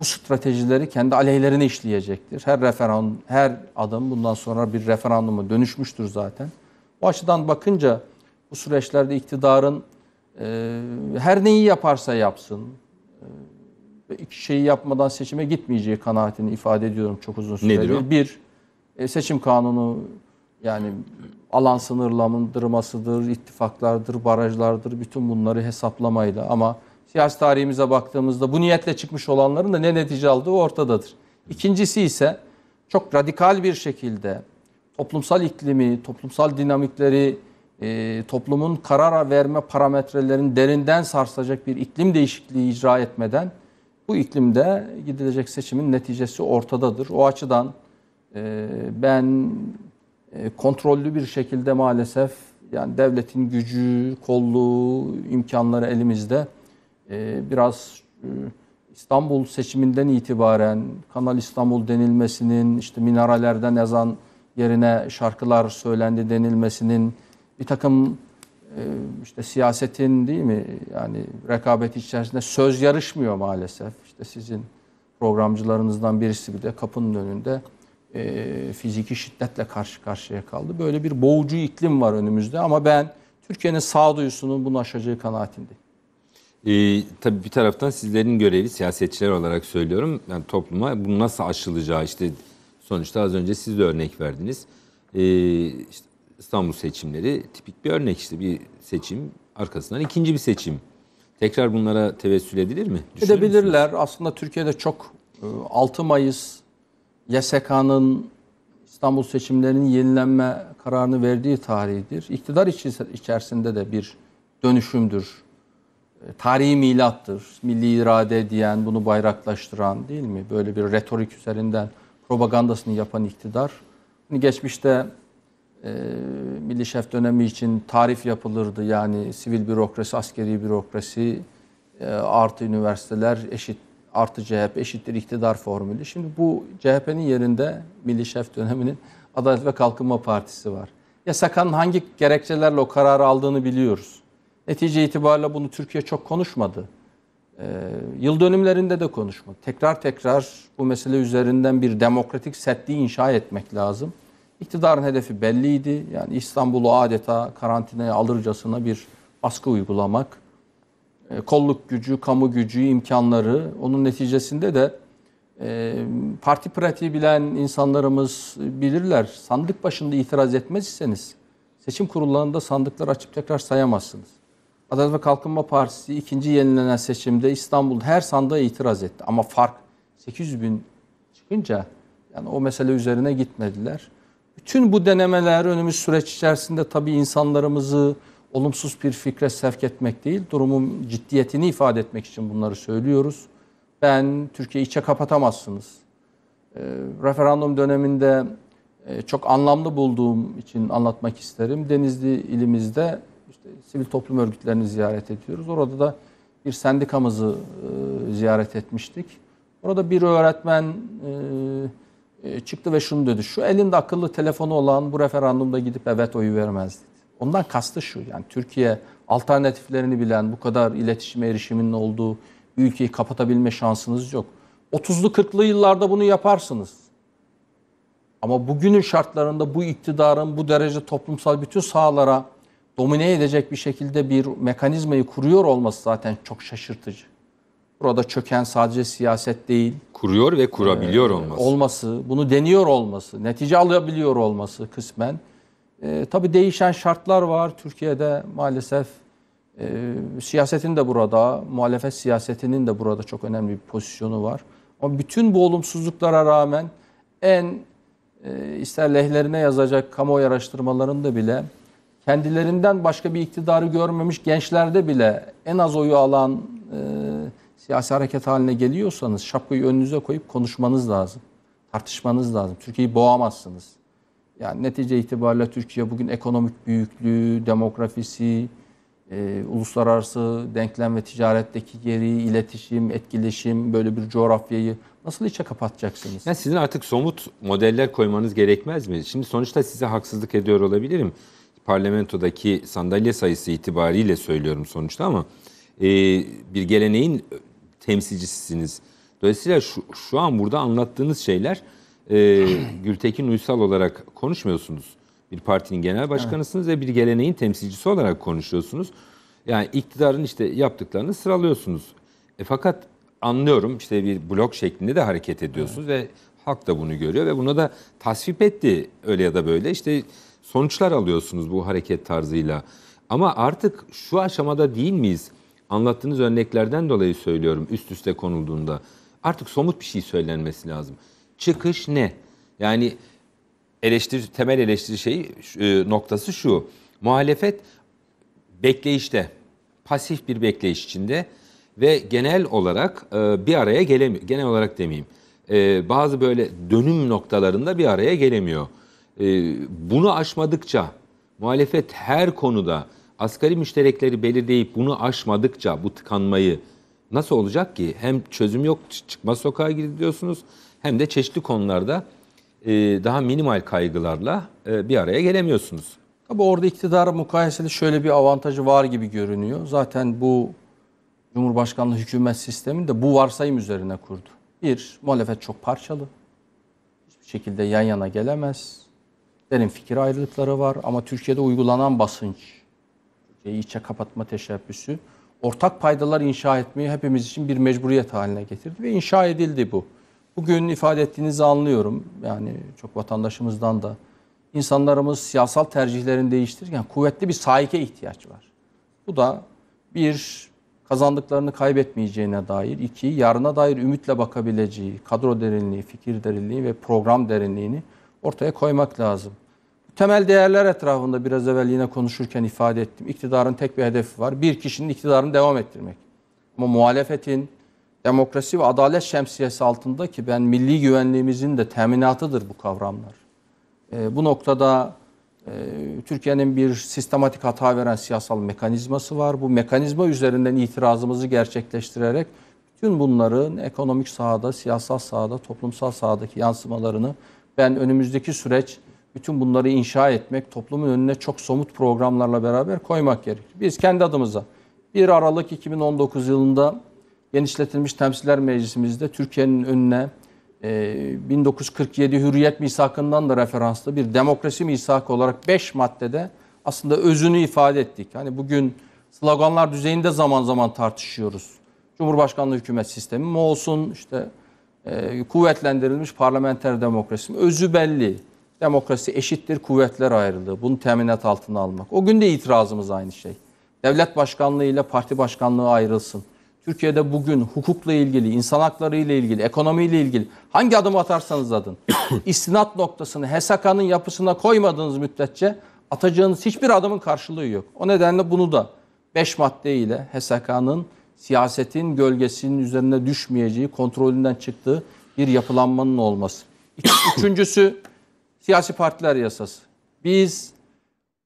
bu stratejileri kendi aleyhlerine işleyecektir. Her referandum, her adım bundan sonra bir referanduma dönüşmüştür zaten. Bu açıdan bakınca bu süreçlerde iktidarın e, her neyi yaparsa yapsın, e, şeyi yapmadan seçime gitmeyeceği kanaatini ifade ediyorum çok uzun süredir. Nedir o? Bir, e, seçim kanunu yani alan sınırlandırmasıdır, ittifaklardır, barajlardır bütün bunları hesaplamayla ama siyasi tarihimize baktığımızda bu niyetle çıkmış olanların da ne netice aldığı ortadadır. İkincisi ise çok radikal bir şekilde toplumsal iklimi, toplumsal dinamikleri, e, toplumun karar verme parametrelerini derinden sarsacak bir iklim değişikliği icra etmeden bu iklimde gidilecek seçimin neticesi ortadadır. O açıdan e, ben e, kontrollü bir şekilde maalesef yani devletin gücü, kolluğu, imkanları elimizde e, biraz İstanbul seçiminden itibaren Kanal İstanbul denilmesinin işte minarelerden ezan yerine şarkılar söylendi denilmesinin bir takım ee, işte siyasetin değil mi yani rekabet içerisinde söz yarışmıyor maalesef. İşte sizin programcılarınızdan birisi bir de kapının önünde e, fiziki şiddetle karşı karşıya kaldı. Böyle bir boğucu iklim var önümüzde ama ben Türkiye'nin sağduyusunun bunu aşacağı kanaatindeyim. Ee, tabii bir taraftan sizlerin görevi siyasetçiler olarak söylüyorum. Yani topluma bunu nasıl aşılacağı işte sonuçta az önce siz de örnek verdiniz. Ee, işte İstanbul seçimleri tipik bir örnek işte bir seçim arkasından ikinci bir seçim. Tekrar bunlara tevessül edilir mi? Düşünür Edebilirler. Musunuz? Aslında Türkiye'de çok 6 e, Mayıs YSK'nın İstanbul seçimlerinin yenilenme kararını verdiği tarihidir. İktidar içerisinde de bir dönüşümdür. E, tarihi milattır. Milli irade diyen, bunu bayraklaştıran değil mi? Böyle bir retorik üzerinden propagandasını yapan iktidar. Hani geçmişte ee, Milli Şef dönemi için tarif yapılırdı. Yani sivil bürokrasi, askeri bürokrasi, e, artı üniversiteler, eşit artı CHP eşittir iktidar formülü. Şimdi bu CHP'nin yerinde Milli Şef döneminin Adalet ve Kalkınma Partisi var. Yasakanın hangi gerekçelerle o kararı aldığını biliyoruz. Netice itibariyle bunu Türkiye çok konuşmadı. Ee, yıl dönümlerinde de konuşmadı. Tekrar tekrar bu mesele üzerinden bir demokratik setliği inşa etmek lazım. İktidarın hedefi belliydi. Yani İstanbul'u adeta karantinaya alırcasına bir baskı uygulamak. E, kolluk gücü, kamu gücü, imkanları. Onun neticesinde de e, parti pratiği bilen insanlarımız bilirler. Sandık başında itiraz etmez iseniz seçim kurullarında sandıkları açıp tekrar sayamazsınız. Adalet ve Kalkınma Partisi ikinci yenilenen seçimde İstanbul her sandığa itiraz etti. Ama fark 800 bin çıkınca yani o mesele üzerine gitmediler. Bütün bu denemeler önümüz süreç içerisinde tabii insanlarımızı olumsuz bir fikre sevk etmek değil, durumun ciddiyetini ifade etmek için bunları söylüyoruz. Ben Türkiye içe kapatamazsınız. E, referandum döneminde e, çok anlamlı bulduğum için anlatmak isterim. Denizli ilimizde işte sivil toplum örgütlerini ziyaret ediyoruz. Orada da bir sendikamızı e, ziyaret etmiştik. Orada bir öğretmen e, e, çıktı ve şunu dedi. Şu elinde akıllı telefonu olan bu referandumda gidip evet oyu vermezdi. Ondan kastı şu yani Türkiye alternatiflerini bilen bu kadar iletişime erişiminin olduğu bir ülkeyi kapatabilme şansınız yok. 30'lu 40'lı yıllarda bunu yaparsınız. Ama bugünün şartlarında bu iktidarın bu derece toplumsal bütün sahalara domine edecek bir şekilde bir mekanizmayı kuruyor olması zaten çok şaşırtıcı. Burada çöken sadece siyaset değil. Kuruyor ve kurabiliyor e, olması. Olması, bunu deniyor olması, netice alabiliyor olması kısmen. E, tabii değişen şartlar var. Türkiye'de maalesef e, siyasetin de burada, muhalefet siyasetinin de burada çok önemli bir pozisyonu var. Ama bütün bu olumsuzluklara rağmen en e, ister lehlerine yazacak kamuoyu araştırmalarında bile kendilerinden başka bir iktidarı görmemiş gençlerde bile en az oyu alan e, siyasi hareket haline geliyorsanız şapkayı önünüze koyup konuşmanız lazım. Tartışmanız lazım. Türkiye'yi boğamazsınız. Yani netice itibariyle Türkiye bugün ekonomik büyüklüğü, demografisi, e, uluslararası denklem ve ticaretteki yeri, iletişim, etkileşim, böyle bir coğrafyayı nasıl içe kapatacaksınız? Yani sizin artık somut modeller koymanız gerekmez mi? Şimdi sonuçta size haksızlık ediyor olabilirim. Parlamentodaki sandalye sayısı itibariyle söylüyorum sonuçta ama e, bir geleneğin temsilcisisiniz. Dolayısıyla şu, şu an burada anlattığınız şeyler e, [clears throat] Gültekin Uysal olarak konuşmuyorsunuz. Bir partinin genel başkanısınız evet. ve bir geleneğin temsilcisi olarak konuşuyorsunuz. Yani iktidarın işte yaptıklarını sıralıyorsunuz. E, fakat anlıyorum işte bir blok şeklinde de hareket ediyorsunuz evet. ve halk da bunu görüyor ve buna da tasvip etti öyle ya da böyle. İşte sonuçlar alıyorsunuz bu hareket tarzıyla. Ama artık şu aşamada değil miyiz? anlattığınız örneklerden dolayı söylüyorum üst üste konulduğunda. Artık somut bir şey söylenmesi lazım. Çıkış ne? Yani eleştiri temel eleştiri şeyi e, noktası şu. Muhalefet bekleyişte, pasif bir bekleyiş içinde ve genel olarak e, bir araya gelemiyor. Genel olarak demeyeyim. E, bazı böyle dönüm noktalarında bir araya gelemiyor. E, bunu aşmadıkça muhalefet her konuda asgari müşterekleri belirleyip bunu aşmadıkça bu tıkanmayı nasıl olacak ki? Hem çözüm yok çıkma sokağa gidiyorsunuz hem de çeşitli konularda e, daha minimal kaygılarla e, bir araya gelemiyorsunuz. Tabii orada iktidar mukayesede şöyle bir avantajı var gibi görünüyor. Zaten bu Cumhurbaşkanlığı hükümet sistemini de bu varsayım üzerine kurdu. Bir, muhalefet çok parçalı. Hiçbir şekilde yan yana gelemez. Derin fikir ayrılıkları var ama Türkiye'de uygulanan basınç şeyi içe kapatma teşebbüsü ortak paydalar inşa etmeyi hepimiz için bir mecburiyet haline getirdi ve inşa edildi bu. Bugün ifade ettiğinizi anlıyorum. Yani çok vatandaşımızdan da insanlarımız siyasal tercihlerini değiştirirken kuvvetli bir sahike ihtiyaç var. Bu da bir kazandıklarını kaybetmeyeceğine dair, iki yarına dair ümitle bakabileceği kadro derinliği, fikir derinliği ve program derinliğini ortaya koymak lazım. Temel değerler etrafında biraz evvel yine konuşurken ifade ettim. İktidarın tek bir hedefi var. Bir kişinin iktidarını devam ettirmek. Ama muhalefetin demokrasi ve adalet şemsiyesi altında ki ben milli güvenliğimizin de teminatıdır bu kavramlar. E, bu noktada e, Türkiye'nin bir sistematik hata veren siyasal mekanizması var. Bu mekanizma üzerinden itirazımızı gerçekleştirerek bütün bunların ekonomik sahada, siyasal sahada, toplumsal sahadaki yansımalarını ben önümüzdeki süreç bütün bunları inşa etmek, toplumun önüne çok somut programlarla beraber koymak gerekir. Biz kendi adımıza 1 Aralık 2019 yılında genişletilmiş temsiller meclisimizde Türkiye'nin önüne 1947 e, Hürriyet Misakı'ndan da referanslı bir demokrasi misakı olarak 5 maddede aslında özünü ifade ettik. Hani bugün sloganlar düzeyinde zaman zaman tartışıyoruz. Cumhurbaşkanlığı hükümet sistemi mi olsun, işte e, kuvvetlendirilmiş parlamenter demokrasi mi? Özü belli. Demokrasi eşittir kuvvetler ayrılığı. Bunu teminat altına almak. O gün de itirazımız aynı şey. Devlet başkanlığı ile parti başkanlığı ayrılsın. Türkiye'de bugün hukukla ilgili, insan hakları ile ilgili, ekonomiyle ilgili hangi adım atarsanız adın [coughs] istinat noktasını HESAKA'nın yapısına koymadığınız müddetçe atacağınız hiçbir adımın karşılığı yok. O nedenle bunu da 5 madde ile HESAKA'nın siyasetin gölgesinin üzerine düşmeyeceği, kontrolünden çıktığı bir yapılanmanın olması. [coughs] Üçüncüsü siyasi partiler yasası. Biz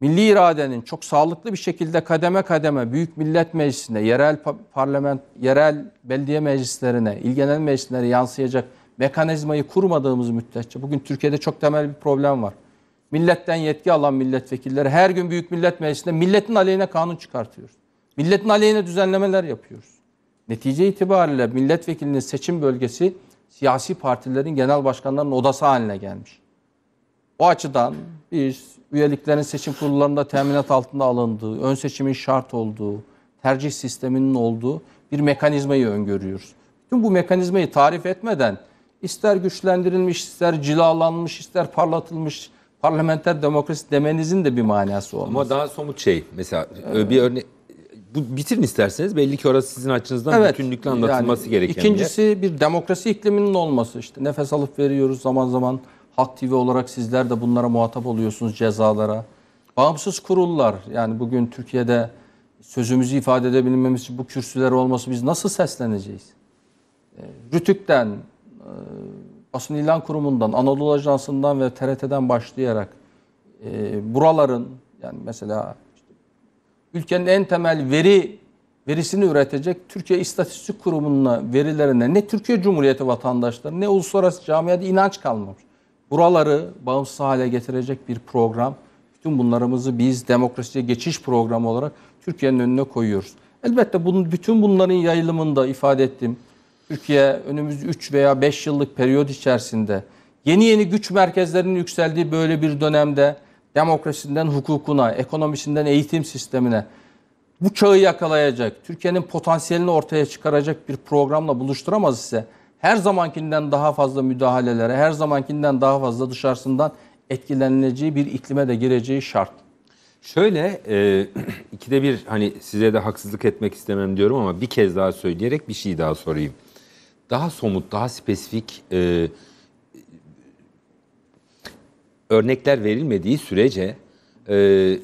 milli iradenin çok sağlıklı bir şekilde kademe kademe Büyük Millet Meclisi'ne, yerel parlament, yerel belediye meclislerine, il genel meclislerine yansıyacak mekanizmayı kurmadığımız müddetçe bugün Türkiye'de çok temel bir problem var. Milletten yetki alan milletvekilleri her gün Büyük Millet Meclisi'nde milletin aleyhine kanun çıkartıyoruz. Milletin aleyhine düzenlemeler yapıyoruz. Netice itibariyle milletvekilinin seçim bölgesi siyasi partilerin genel başkanlarının odası haline gelmiş. Bu açıdan biz üyeliklerin seçim kurullarında teminat altında alındığı, ön seçimin şart olduğu, tercih sisteminin olduğu bir mekanizmayı öngörüyoruz. Tüm bu mekanizmayı tarif etmeden ister güçlendirilmiş, ister cilalanmış, ister parlatılmış parlamenter demokrasi demenizin de bir manası olmaz. Ama daha somut şey mesela evet. bir örnek bu bitirin isterseniz belli ki orası sizin açınızdan evet, bütünlükle anlatılması yani gereken. İkincisi bir demokrasi ikliminin olması işte nefes alıp veriyoruz zaman zaman Halk TV olarak sizler de bunlara muhatap oluyorsunuz cezalara. Bağımsız kurullar yani bugün Türkiye'de sözümüzü ifade edebilmemiz için bu kürsüler olması biz nasıl sesleneceğiz? Ee, Rütük'ten, e, Basın İlan Kurumu'ndan, Anadolu Ajansı'ndan ve TRT'den başlayarak e, buraların yani mesela işte ülkenin en temel veri verisini üretecek Türkiye İstatistik Kurumu'nun verilerine ne Türkiye Cumhuriyeti vatandaşları ne uluslararası camiada inanç kalmamış. Buraları bağımsız hale getirecek bir program. Bütün bunlarımızı biz demokrasiye geçiş programı olarak Türkiye'nin önüne koyuyoruz. Elbette bunun, bütün bunların yayılımında ifade ettim. Türkiye önümüz 3 veya 5 yıllık periyod içerisinde yeni yeni güç merkezlerinin yükseldiği böyle bir dönemde demokrasiden hukukuna, ekonomisinden eğitim sistemine bu çağı yakalayacak, Türkiye'nin potansiyelini ortaya çıkaracak bir programla buluşturamaz ise her zamankinden daha fazla müdahalelere, her zamankinden daha fazla dışarısından etkilenileceği bir iklime de gireceği şart. Şöyle e, [clears throat] ikide bir hani size de haksızlık etmek istemem diyorum ama bir kez daha söyleyerek bir şey daha sorayım. Daha somut, daha spesifik e, örnekler verilmediği sürece e,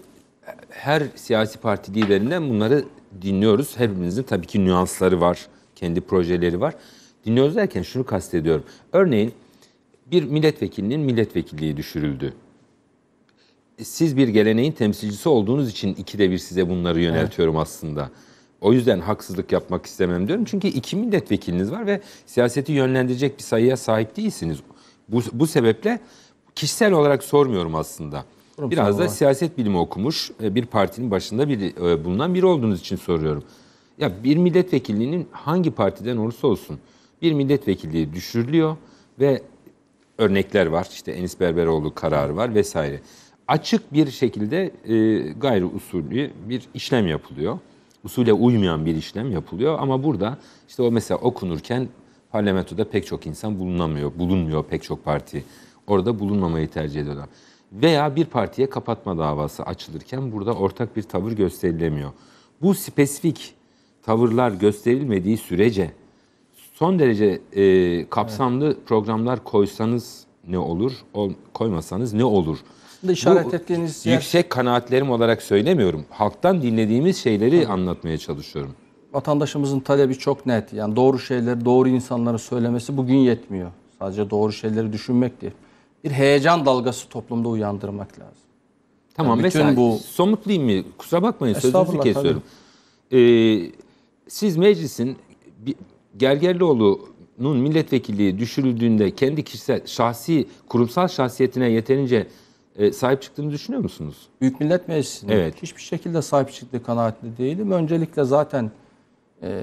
her siyasi parti liderinden bunları dinliyoruz. Hepimizin tabii ki nüansları var, kendi projeleri var. Dinliyoruz derken şunu kastediyorum. Örneğin bir milletvekilinin milletvekilliği düşürüldü. Siz bir geleneğin temsilcisi olduğunuz için ikide bir size bunları yöneltiyorum evet. aslında. O yüzden haksızlık yapmak istemem diyorum. Çünkü iki milletvekiliniz var ve siyaseti yönlendirecek bir sayıya sahip değilsiniz. Bu, bu sebeple kişisel olarak sormuyorum aslında. Kurumsal Biraz da olarak. siyaset bilimi okumuş e, bir partinin başında bir, e, bulunan biri olduğunuz için soruyorum. Ya bir milletvekilinin hangi partiden olursa olsun bir milletvekilliği düşürülüyor ve örnekler var. İşte Enis Berberoğlu kararı var vesaire. Açık bir şekilde e, gayri usulü bir işlem yapılıyor. Usule uymayan bir işlem yapılıyor ama burada işte o mesela okunurken parlamentoda pek çok insan bulunamıyor. Bulunmuyor pek çok parti. Orada bulunmamayı tercih ediyorlar. Veya bir partiye kapatma davası açılırken burada ortak bir tavır gösterilemiyor. Bu spesifik tavırlar gösterilmediği sürece son derece e, kapsamlı evet. programlar koysanız ne olur, ol, koymasanız ne olur? Aslında işaret Bu, ettiğiniz yer... Yüksek kanaatlerim olarak söylemiyorum. Halktan dinlediğimiz şeyleri Hı. anlatmaya çalışıyorum. Vatandaşımızın talebi çok net. Yani doğru şeyleri doğru insanları söylemesi bugün yetmiyor. Sadece doğru şeyleri düşünmek değil. Bir heyecan dalgası toplumda uyandırmak lazım. Tamam yani mesela bu... somutlayayım mı? Kusura bakmayın sözünüzü kesiyorum. Tabii. Ee, siz meclisin Gergerlioğlu'nun milletvekilliği düşürüldüğünde kendi kişisel, şahsi, kurumsal şahsiyetine yeterince e, sahip çıktığını düşünüyor musunuz? Büyük Millet Meclisi'nin evet. hiçbir şekilde sahip çıktığı kanaatli değilim. Öncelikle zaten e,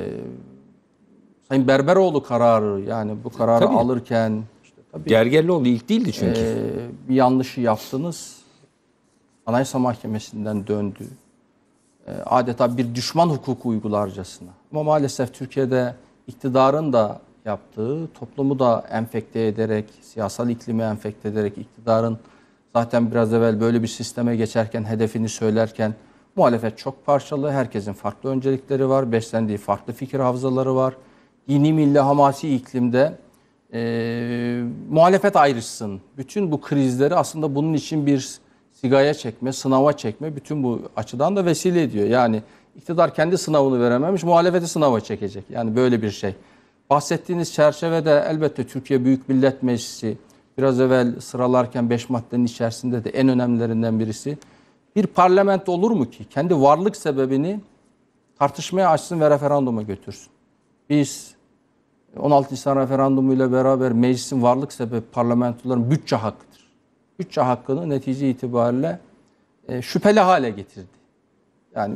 Sayın Berberoğlu kararı yani bu kararı tabii. alırken işte, tabii, Gergerlioğlu ilk değildi çünkü. E, bir yanlışı yaptınız. Anayasa Mahkemesi'nden döndü. E, adeta bir düşman hukuku uygularcasına. Ama maalesef Türkiye'de iktidarın da yaptığı, toplumu da enfekte ederek, siyasal iklimi enfekte ederek iktidarın zaten biraz evvel böyle bir sisteme geçerken, hedefini söylerken muhalefet çok parçalı, herkesin farklı öncelikleri var, beslendiği farklı fikir havzaları var. Dini milli hamasi iklimde e, muhalefet ayrışsın. Bütün bu krizleri aslında bunun için bir sigaya çekme, sınava çekme bütün bu açıdan da vesile ediyor. Yani iktidar kendi sınavını verememiş, muhalefeti sınava çekecek. Yani böyle bir şey. Bahsettiğiniz çerçevede elbette Türkiye Büyük Millet Meclisi, biraz evvel sıralarken beş maddenin içerisinde de en önemlilerinden birisi. Bir parlamento olur mu ki kendi varlık sebebini tartışmaya açsın ve referanduma götürsün? Biz 16 Nisan referandumuyla beraber meclisin varlık sebebi parlamentoların bütçe hakkıdır. Bütçe hakkını netice itibariyle e, şüpheli hale getirdi. Yani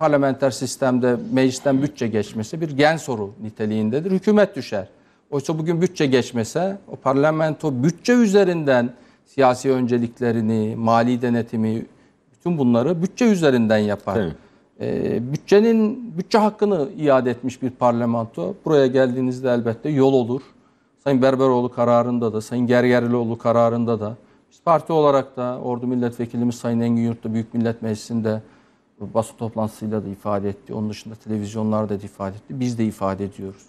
parlamenter sistemde meclisten bütçe geçmesi bir gen soru niteliğindedir. Hükümet düşer. Oysa bugün bütçe geçmese o parlamento bütçe üzerinden siyasi önceliklerini, mali denetimi, bütün bunları bütçe üzerinden yapar. Evet. Ee, bütçenin bütçe hakkını iade etmiş bir parlamento buraya geldiğinizde elbette yol olur. Sayın Berberoğlu kararında da, Sayın Gergerlioğlu kararında da, biz parti olarak da Ordu Milletvekilimiz Sayın Engin Yurt'ta Büyük Millet Meclisi'nde basın toplantısıyla da ifade etti. Onun dışında televizyonlarda da ifade etti. Biz de ifade ediyoruz.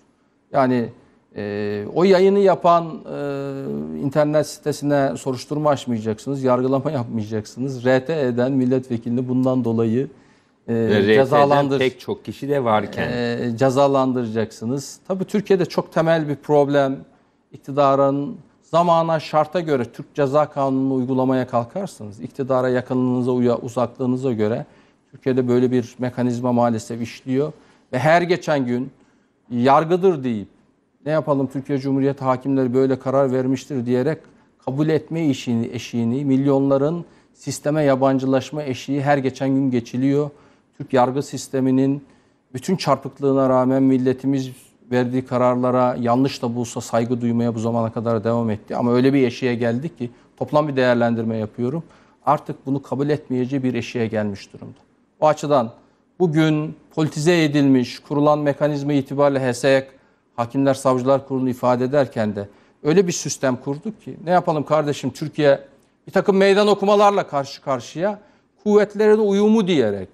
Yani e, o yayını yapan e, internet sitesine soruşturma açmayacaksınız, yargılama [laughs] yapmayacaksınız. RT eden milletvekilini bundan dolayı e, cezalandır. Pek çok kişi de varken. E, cezalandıracaksınız. Tabii Türkiye'de çok temel bir problem İktidarın zamana şarta göre Türk Ceza Kanunu'nu uygulamaya kalkarsanız, iktidara yakınlığınıza, uzaklığınıza göre Türkiye'de böyle bir mekanizma maalesef işliyor. Ve her geçen gün yargıdır deyip ne yapalım Türkiye Cumhuriyeti hakimleri böyle karar vermiştir diyerek kabul etme işini, eşiğini, milyonların sisteme yabancılaşma eşiği her geçen gün geçiliyor. Türk yargı sisteminin bütün çarpıklığına rağmen milletimiz verdiği kararlara yanlış da bulsa saygı duymaya bu zamana kadar devam etti. Ama öyle bir eşiğe geldik ki toplam bir değerlendirme yapıyorum. Artık bunu kabul etmeyeceği bir eşiğe gelmiş durumda. O açıdan bugün politize edilmiş, kurulan mekanizma itibariyle HSYK, Hakimler Savcılar Kurulu ifade ederken de öyle bir sistem kurduk ki ne yapalım kardeşim Türkiye bir takım meydan okumalarla karşı karşıya kuvvetlerin uyumu diyerek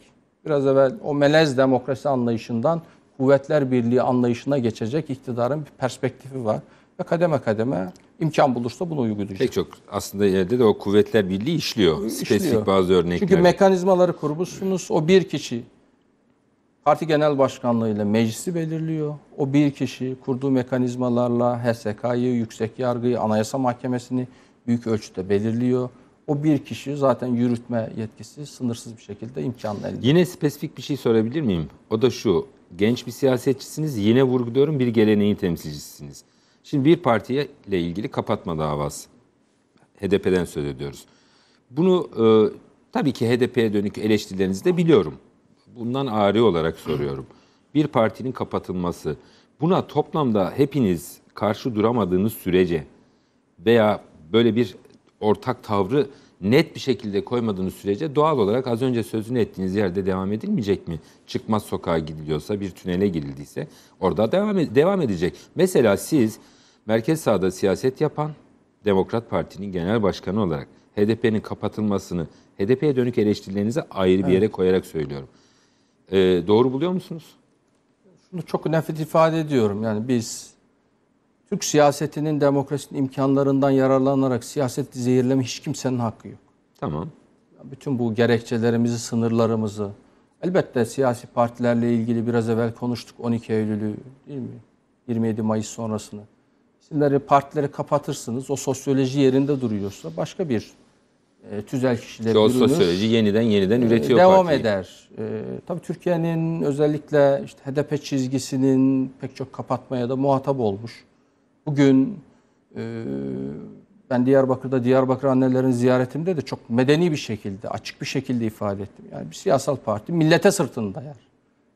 biraz evvel o melez demokrasi anlayışından kuvvetler birliği anlayışına geçecek iktidarın bir perspektifi var ve kademe kademe imkan bulursa bunu uygulayacak. Pek çok aslında yerde de o kuvvetler birliği işliyor. işliyor. Spesifik bazı örnekler. Çünkü mekanizmaları kurmuşsunuz. O bir kişi parti genel başkanlığıyla meclisi belirliyor. O bir kişi kurduğu mekanizmalarla HSK'yı, yüksek yargıyı, anayasa mahkemesini büyük ölçüde belirliyor. O bir kişi zaten yürütme yetkisi sınırsız bir şekilde imkanla elde. Yine spesifik bir şey sorabilir miyim? O da şu. Genç bir siyasetçisiniz. Yine vurguluyorum bir geleneğin temsilcisisiniz. Şimdi bir partiye ile ilgili kapatma davası. HDP'den söz ediyoruz. Bunu e, tabii ki HDP'ye dönük eleştirilerinizi de biliyorum. Bundan ağrı olarak soruyorum. Bir partinin kapatılması, buna toplamda hepiniz karşı duramadığınız sürece veya böyle bir ortak tavrı net bir şekilde koymadığınız sürece doğal olarak az önce sözünü ettiğiniz yerde devam edilmeyecek mi? Çıkmaz sokağa gidiliyorsa, bir tünele girildiyse orada devam, devam edecek. Mesela siz merkez sağda siyaset yapan Demokrat Parti'nin genel başkanı olarak HDP'nin kapatılmasını, HDP'ye dönük eleştirilerinizi ayrı bir yere evet. koyarak söylüyorum. Ee, doğru buluyor musunuz? Şunu çok nefret ifade ediyorum. Yani biz Türk siyasetinin demokrasinin imkanlarından yararlanarak siyaset zehirleme hiç kimsenin hakkı yok. Tamam. Bütün bu gerekçelerimizi, sınırlarımızı, elbette siyasi partilerle ilgili biraz evvel konuştuk 12 Eylül'ü değil mi? 27 Mayıs sonrasını. Sizleri partileri kapatırsınız. O sosyoloji yerinde duruyorsa başka bir e, tüzel kişiler Ki o bürünür. sosyoloji yeniden yeniden e, üretiyor Devam partiyi. eder. E, tabii Türkiye'nin özellikle işte HDP çizgisinin pek çok kapatmaya da muhatap olmuş. Bugün e, ben Diyarbakır'da Diyarbakır annelerin ziyaretimde de çok medeni bir şekilde, açık bir şekilde ifade ettim. Yani bir siyasal parti millete sırtını dayar.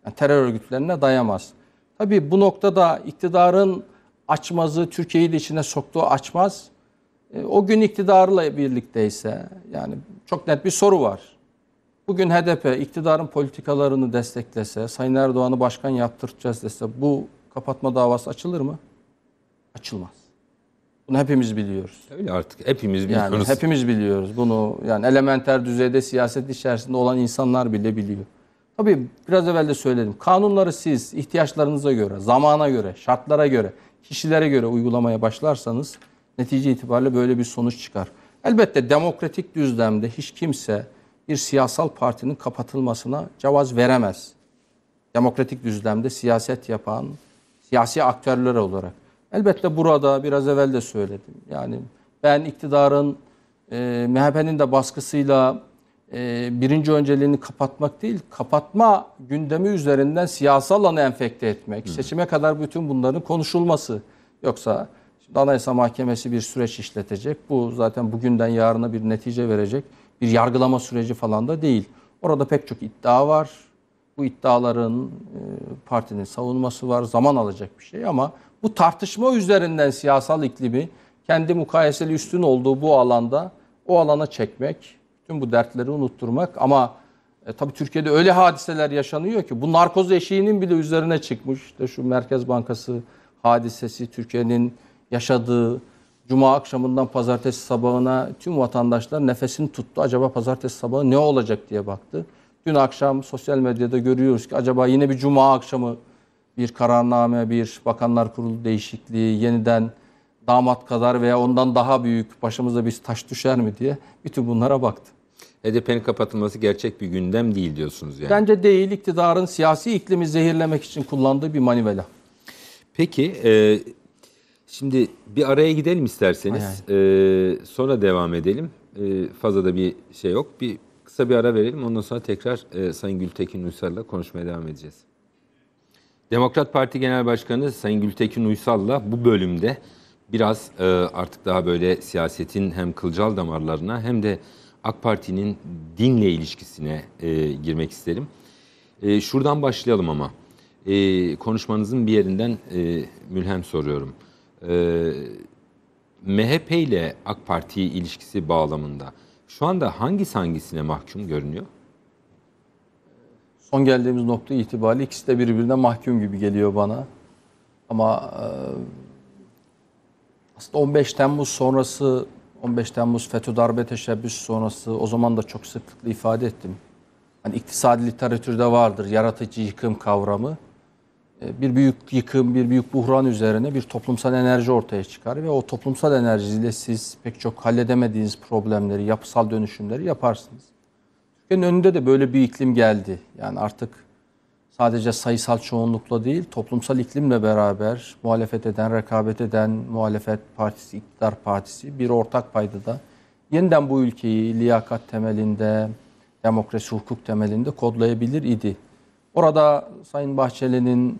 Yani terör örgütlerine dayamaz. Tabii bu noktada iktidarın açmazı Türkiye'yi de içine soktuğu açmaz e, o gün iktidarla birlikteyse yani çok net bir soru var. Bugün HDP iktidarın politikalarını desteklese, Sayın Erdoğan'ı başkan yaptıracağız dese bu kapatma davası açılır mı? Açılmaz. Bunu hepimiz biliyoruz. Öyle artık hepimiz biliyoruz. Yani hepimiz biliyoruz bunu. Yani elementer düzeyde siyaset içerisinde olan insanlar bile biliyor. Tabii biraz evvel de söyledim. Kanunları siz ihtiyaçlarınıza göre, zamana göre, şartlara göre kişilere göre uygulamaya başlarsanız netice itibariyle böyle bir sonuç çıkar. Elbette demokratik düzlemde hiç kimse bir siyasal partinin kapatılmasına cevaz veremez. Demokratik düzlemde siyaset yapan siyasi aktörler olarak. Elbette burada biraz evvel de söyledim. Yani ben iktidarın, e, MHP'nin de baskısıyla ee, birinci önceliğini kapatmak değil, kapatma gündemi üzerinden siyasal alanı enfekte etmek, Hı. Hmm. seçime kadar bütün bunların konuşulması. Yoksa şimdi Anayasa Mahkemesi bir süreç işletecek, bu zaten bugünden yarına bir netice verecek bir yargılama süreci falan da değil. Orada pek çok iddia var. Bu iddiaların e, partinin savunması var, zaman alacak bir şey ama bu tartışma üzerinden siyasal iklimi kendi mukayeseli üstün olduğu bu alanda o alana çekmek Tüm bu dertleri unutturmak ama e, tabii Türkiye'de öyle hadiseler yaşanıyor ki bu narkoz eşiğinin bile üzerine çıkmış. İşte şu Merkez Bankası hadisesi Türkiye'nin yaşadığı Cuma akşamından pazartesi sabahına tüm vatandaşlar nefesini tuttu. Acaba pazartesi sabahı ne olacak diye baktı. Dün akşam sosyal medyada görüyoruz ki acaba yine bir cuma akşamı bir kararname, bir bakanlar kurulu değişikliği, yeniden damat kadar veya ondan daha büyük başımıza bir taş düşer mi diye bütün bunlara baktı. HDP'nin e kapatılması gerçek bir gündem değil diyorsunuz yani. Bence değil. İktidarın siyasi iklimi zehirlemek için kullandığı bir manivela. Peki e, şimdi bir araya gidelim isterseniz. Ay ay. E, sonra devam edelim. E, fazla da bir şey yok. Bir kısa bir ara verelim. Ondan sonra tekrar e, Sayın Gültekin Uysal'la konuşmaya devam edeceğiz. Demokrat Parti Genel Başkanı Sayın Gültekin Uysal'la bu bölümde biraz e, artık daha böyle siyasetin hem kılcal damarlarına hem de AK Parti'nin dinle ilişkisine e, girmek isterim. E, şuradan başlayalım ama. E, konuşmanızın bir yerinden e, mülhem soruyorum. E, MHP ile AK Parti ilişkisi bağlamında şu anda hangisi hangisine mahkum görünüyor? Son geldiğimiz nokta itibariyle ikisi de birbirine mahkum gibi geliyor bana. Ama e, aslında 15 Temmuz sonrası 15 Temmuz FETÖ darbe teşebbüs sonrası o zaman da çok sıklıkla ifade ettim. Hani iktisadi literatürde vardır yaratıcı yıkım kavramı. E, bir büyük yıkım, bir büyük buhran üzerine bir toplumsal enerji ortaya çıkar ve o toplumsal enerjiyle siz pek çok halledemediğiniz problemleri, yapısal dönüşümleri yaparsınız. Türkiye'nin önünde de böyle bir iklim geldi. Yani artık sadece sayısal çoğunlukla değil, toplumsal iklimle beraber muhalefet eden, rekabet eden muhalefet partisi, iktidar partisi bir ortak paydada yeniden bu ülkeyi liyakat temelinde, demokrasi hukuk temelinde kodlayabilir idi. Orada Sayın Bahçeli'nin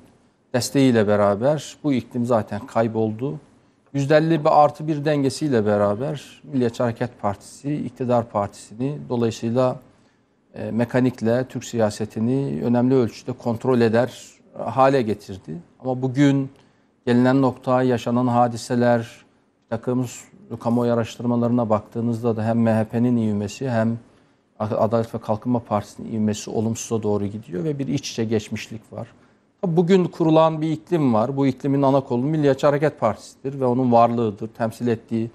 desteğiyle beraber bu iklim zaten kayboldu. %50 bir artı bir dengesiyle beraber Milliyetçi Hareket Partisi, iktidar Partisi'ni dolayısıyla e, mekanikle Türk siyasetini önemli ölçüde kontrol eder hale getirdi. Ama bugün gelinen nokta, yaşanan hadiseler, takım kamuoyu araştırmalarına baktığınızda da hem MHP'nin ivmesi hem Adalet ve Kalkınma Partisi'nin ivmesi olumsuza doğru gidiyor ve bir iç içe geçmişlik var. Bugün kurulan bir iklim var. Bu iklimin ana kolu Milliyetçi Hareket Partisi'dir ve onun varlığıdır, temsil ettiği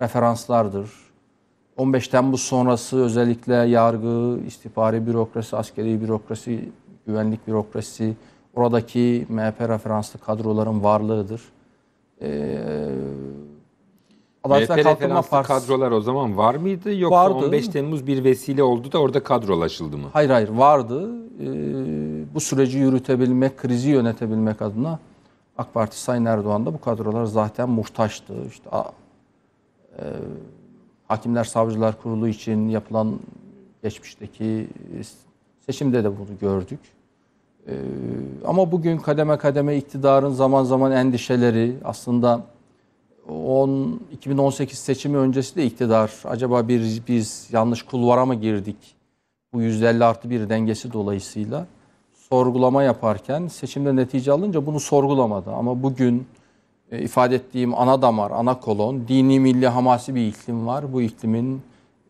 referanslardır, 15 Temmuz sonrası özellikle yargı, istihbari bürokrasi, askeri bürokrasi, güvenlik bürokrasi, oradaki MHP referanslı kadroların varlığıdır. Ee, Adalet MHP Kalkınma Partisi kadrolar o zaman var mıydı yoksa vardı. 15 Temmuz bir vesile oldu da orada kadrolaşıldı mı? Hayır hayır vardı. Ee, bu süreci yürütebilmek, krizi yönetebilmek adına AK Parti Sayın Erdoğan'da bu kadrolar zaten muhtaçtı. İşte e, Hakimler Savcılar Kurulu için yapılan geçmişteki e, seçimde de bunu gördük. E, ama bugün kademe kademe iktidarın zaman zaman endişeleri aslında 10, 2018 seçimi öncesi de iktidar acaba bir, biz yanlış kulvara mı girdik bu 150 artı bir dengesi dolayısıyla sorgulama yaparken seçimde netice alınca bunu sorgulamadı. Ama bugün e, ifade ettiğim ana damar, ana kolon, dini milli hamasi bir iklim var. Bu iklimin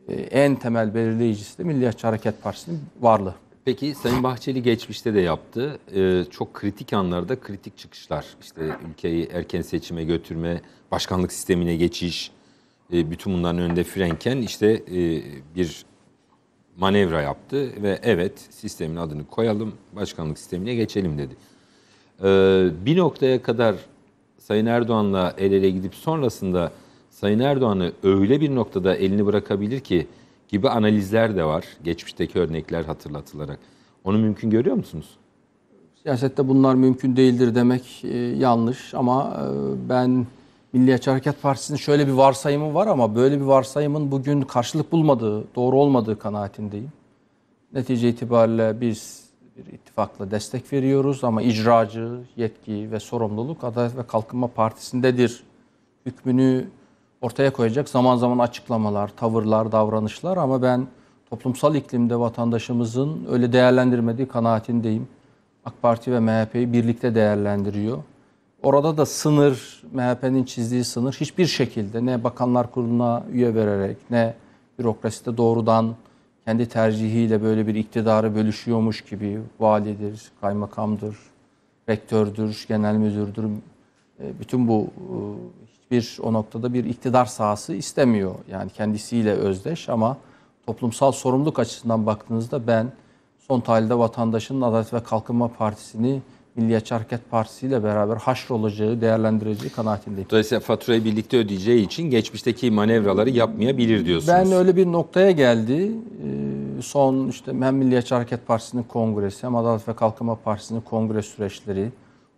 e, en temel belirleyicisi de Milliyetçi Hareket Partisi'nin varlığı. Peki Sayın Bahçeli geçmişte de yaptı. E, çok kritik anlarda kritik çıkışlar. İşte ülkeyi erken seçime götürme, başkanlık sistemine geçiş, e, bütün bunların önünde frenken işte bir manevra yaptı ve evet sistemin adını koyalım, başkanlık sistemine geçelim dedi. bir noktaya kadar Sayın Erdoğan'la el ele gidip sonrasında Sayın Erdoğan'ı öyle bir noktada elini bırakabilir ki gibi analizler de var. Geçmişteki örnekler hatırlatılarak. Onu mümkün görüyor musunuz? Siyasette bunlar mümkün değildir demek e, yanlış ama e, ben Milliyetçi Hareket Partisi'nin şöyle bir varsayımı var ama böyle bir varsayımın bugün karşılık bulmadığı, doğru olmadığı kanaatindeyim. Netice itibariyle biz bir ittifakla destek veriyoruz ama icracı, yetki ve sorumluluk Adalet ve Kalkınma Partisi'ndedir hükmünü ortaya koyacak zaman zaman açıklamalar, tavırlar, davranışlar ama ben toplumsal iklimde vatandaşımızın öyle değerlendirmediği kanaatindeyim. AK Parti ve MHP'yi birlikte değerlendiriyor. Orada da sınır, MHP'nin çizdiği sınır hiçbir şekilde ne Bakanlar Kurulu'na üye vererek ne bürokraside doğrudan kendi tercihiyle böyle bir iktidarı bölüşüyormuş gibi validir, kaymakamdır, rektördür, genel müdürdür. E, bütün bu e, hiçbir o noktada bir iktidar sahası istemiyor. Yani kendisiyle özdeş ama toplumsal sorumluluk açısından baktığınızda ben son tahlilde vatandaşın Adalet ve Kalkınma Partisi'ni Milliyetçi Hareket Partisi ile beraber haşrolacağı, değerlendireceği kanaatindeyim. Dolayısıyla faturayı birlikte ödeyeceği için geçmişteki manevraları yapmayabilir diyorsunuz. Ben öyle bir noktaya geldi. Ee, son işte hem Milliyetçi Hareket Partisi'nin kongresi hem Adalet ve Kalkınma Partisi'nin kongre süreçleri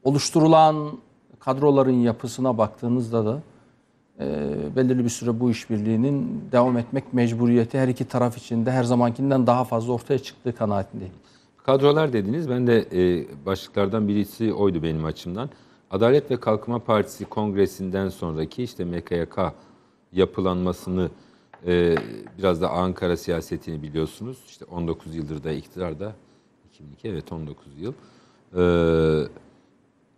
oluşturulan kadroların yapısına baktığınızda da e, belirli bir süre bu işbirliğinin devam etmek mecburiyeti her iki taraf için de her zamankinden daha fazla ortaya çıktığı kanaatindeyim. Kadrolar dediniz. Ben de e, başlıklardan birisi oydu benim açımdan. Adalet ve Kalkınma Partisi kongresinden sonraki işte MKYK yapılanmasını e, biraz da Ankara siyasetini biliyorsunuz. İşte 19 yıldır da iktidarda. 2002 evet 19 yıl. Ee,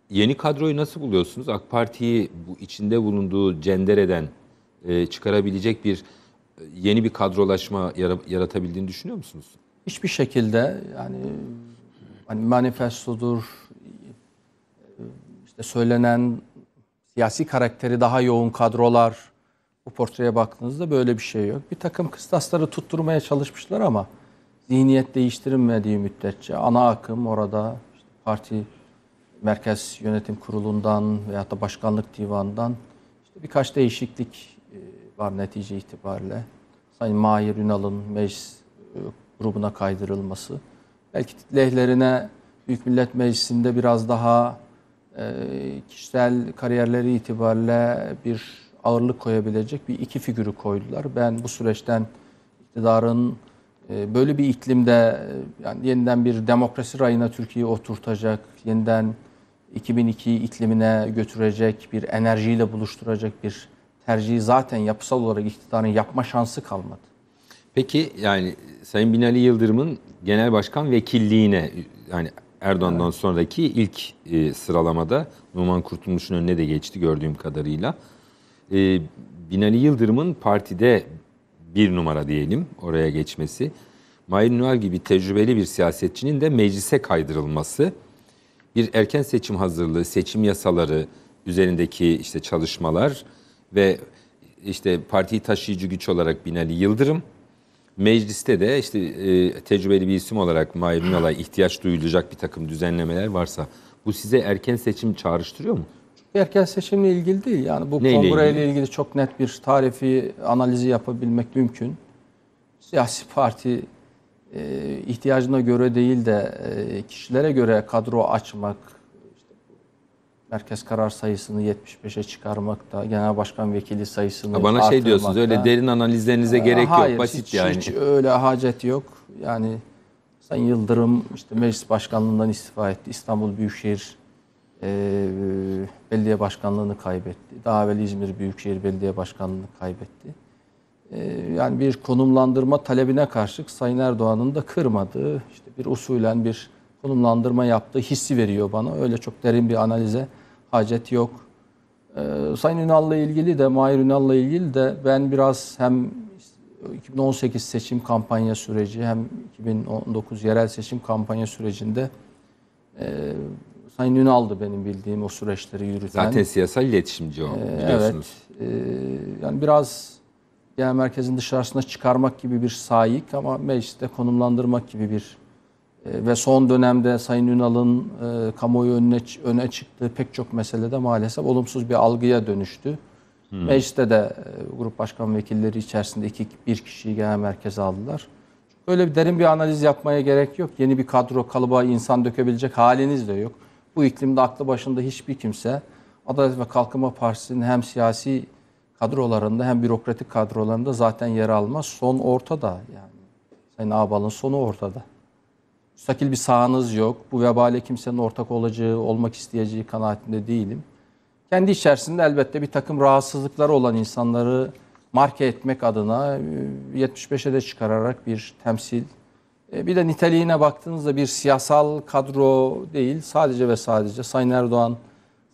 yeni kadroyu nasıl buluyorsunuz? AK Parti'yi bu içinde bulunduğu cendereden e, çıkarabilecek bir e, yeni bir kadrolaşma yaratabildiğini düşünüyor musunuz? hiçbir şekilde yani hani manifestodur, işte söylenen siyasi karakteri daha yoğun kadrolar bu portreye baktığınızda böyle bir şey yok. Bir takım kıstasları tutturmaya çalışmışlar ama zihniyet değiştirilmediği müddetçe ana akım orada işte parti merkez yönetim kurulundan veya da başkanlık divanından işte birkaç değişiklik e, var netice itibariyle. Sayın Mahir Ünal'ın meclis e, grubuna kaydırılması. Belki lehlerine Büyük Millet Meclisi'nde biraz daha e, kişisel kariyerleri itibariyle bir ağırlık koyabilecek bir iki figürü koydular. Ben bu süreçten iktidarın e, böyle bir iklimde e, yani yeniden bir demokrasi rayına Türkiye'yi oturtacak, yeniden 2002 iklimine götürecek bir enerjiyle buluşturacak bir tercihi zaten yapısal olarak iktidarın yapma şansı kalmadı. Peki yani Sayın Binali Yıldırım'ın genel başkan vekilliğine yani Erdoğan'dan evet. sonraki ilk e, sıralamada Numan Kurtulmuş'un önüne de geçti gördüğüm kadarıyla. E, Binali Yıldırım'ın partide bir numara diyelim oraya geçmesi. Mahir Nual gibi tecrübeli bir siyasetçinin de meclise kaydırılması, bir erken seçim hazırlığı, seçim yasaları üzerindeki işte çalışmalar ve işte partiyi taşıyıcı güç olarak Binali Yıldırım Mecliste de işte e, tecrübeli bir isim olarak Mahir Ünal'a ihtiyaç duyulacak bir takım düzenlemeler varsa bu size erken seçim çağrıştırıyor mu? Erken seçimle ilgili değil. Yani bu Neyle kongreyle ilgili? ilgili çok net bir tarifi, analizi yapabilmek mümkün. Siyasi parti e, ihtiyacına göre değil de e, kişilere göre kadro açmak, Merkez karar sayısını 75'e çıkarmakta, genel başkan vekili sayısını ha Bana şey diyorsunuz öyle derin analizlerinize e, gerek hayır, yok. Basit hiç, yani. Hiç öyle hacet yok. Yani Sayın Yıldırım işte meclis başkanlığından istifa etti. İstanbul Büyükşehir e, Belediye Başkanlığını kaybetti. Daha evvel İzmir Büyükşehir Belediye Başkanlığını kaybetti. E, yani bir konumlandırma talebine karşılık Sayın Erdoğan'ın da kırmadığı işte bir usulen bir konumlandırma yaptığı hissi veriyor bana. Öyle çok derin bir analize hacet yok. Ee, Sayın Ünal'la ilgili de, Mahir Ünal'la ilgili de ben biraz hem 2018 seçim kampanya süreci hem 2019 yerel seçim kampanya sürecinde e, Sayın Ünal'dı benim bildiğim o süreçleri yürüten. Zaten siyasal iletişimci o ee, biliyorsunuz. Evet. E, yani biraz genel merkezin dışarısına çıkarmak gibi bir sayık ama mecliste konumlandırmak gibi bir e, ve son dönemde Sayın Ünal'ın e, kamuoyu önüne, öne çıktığı pek çok meselede maalesef olumsuz bir algıya dönüştü. Hmm. Mecliste de e, grup başkan vekilleri içerisinde iki, bir kişiyi genel merkeze aldılar. Böyle bir derin bir analiz yapmaya gerek yok. Yeni bir kadro kalıba insan dökebilecek haliniz de yok. Bu iklimde aklı başında hiçbir kimse Adalet ve Kalkınma Partisi'nin hem siyasi kadrolarında hem bürokratik kadrolarında zaten yer almaz. Son ortada yani. Sayın Ağbal'ın sonu ortada müstakil bir sahanız yok. Bu vebale kimsenin ortak olacağı, olmak isteyeceği kanaatinde değilim. Kendi içerisinde elbette bir takım rahatsızlıkları olan insanları marke etmek adına 75'e de çıkararak bir temsil. E, bir de niteliğine baktığınızda bir siyasal kadro değil, sadece ve sadece Sayın Erdoğan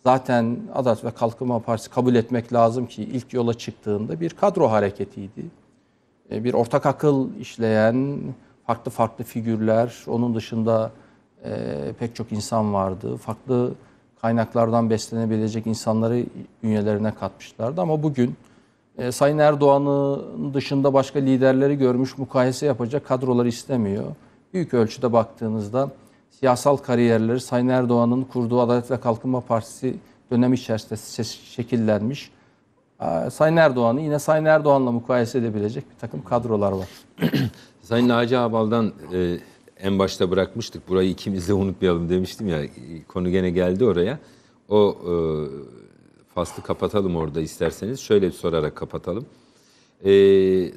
zaten Adalet ve Kalkınma Partisi kabul etmek lazım ki ilk yola çıktığında bir kadro hareketiydi. E, bir ortak akıl işleyen, farklı farklı figürler, onun dışında e, pek çok insan vardı. Farklı kaynaklardan beslenebilecek insanları ünyelerine katmışlardı. Ama bugün e, Sayın Erdoğan'ın dışında başka liderleri görmüş, mukayese yapacak kadroları istemiyor. Büyük ölçüde baktığınızda siyasal kariyerleri Sayın Erdoğan'ın kurduğu Adalet ve Kalkınma Partisi dönemi içerisinde şekillenmiş. E, Sayın Erdoğan'ı yine Sayın Erdoğan'la mukayese edebilecek bir takım kadrolar var. [clears throat] Sayın Naci Abal'dan e, en başta bırakmıştık. Burayı ikimiz de unutmayalım demiştim ya. Konu gene geldi oraya. O e, faslı kapatalım orada isterseniz. Şöyle sorarak kapatalım. E,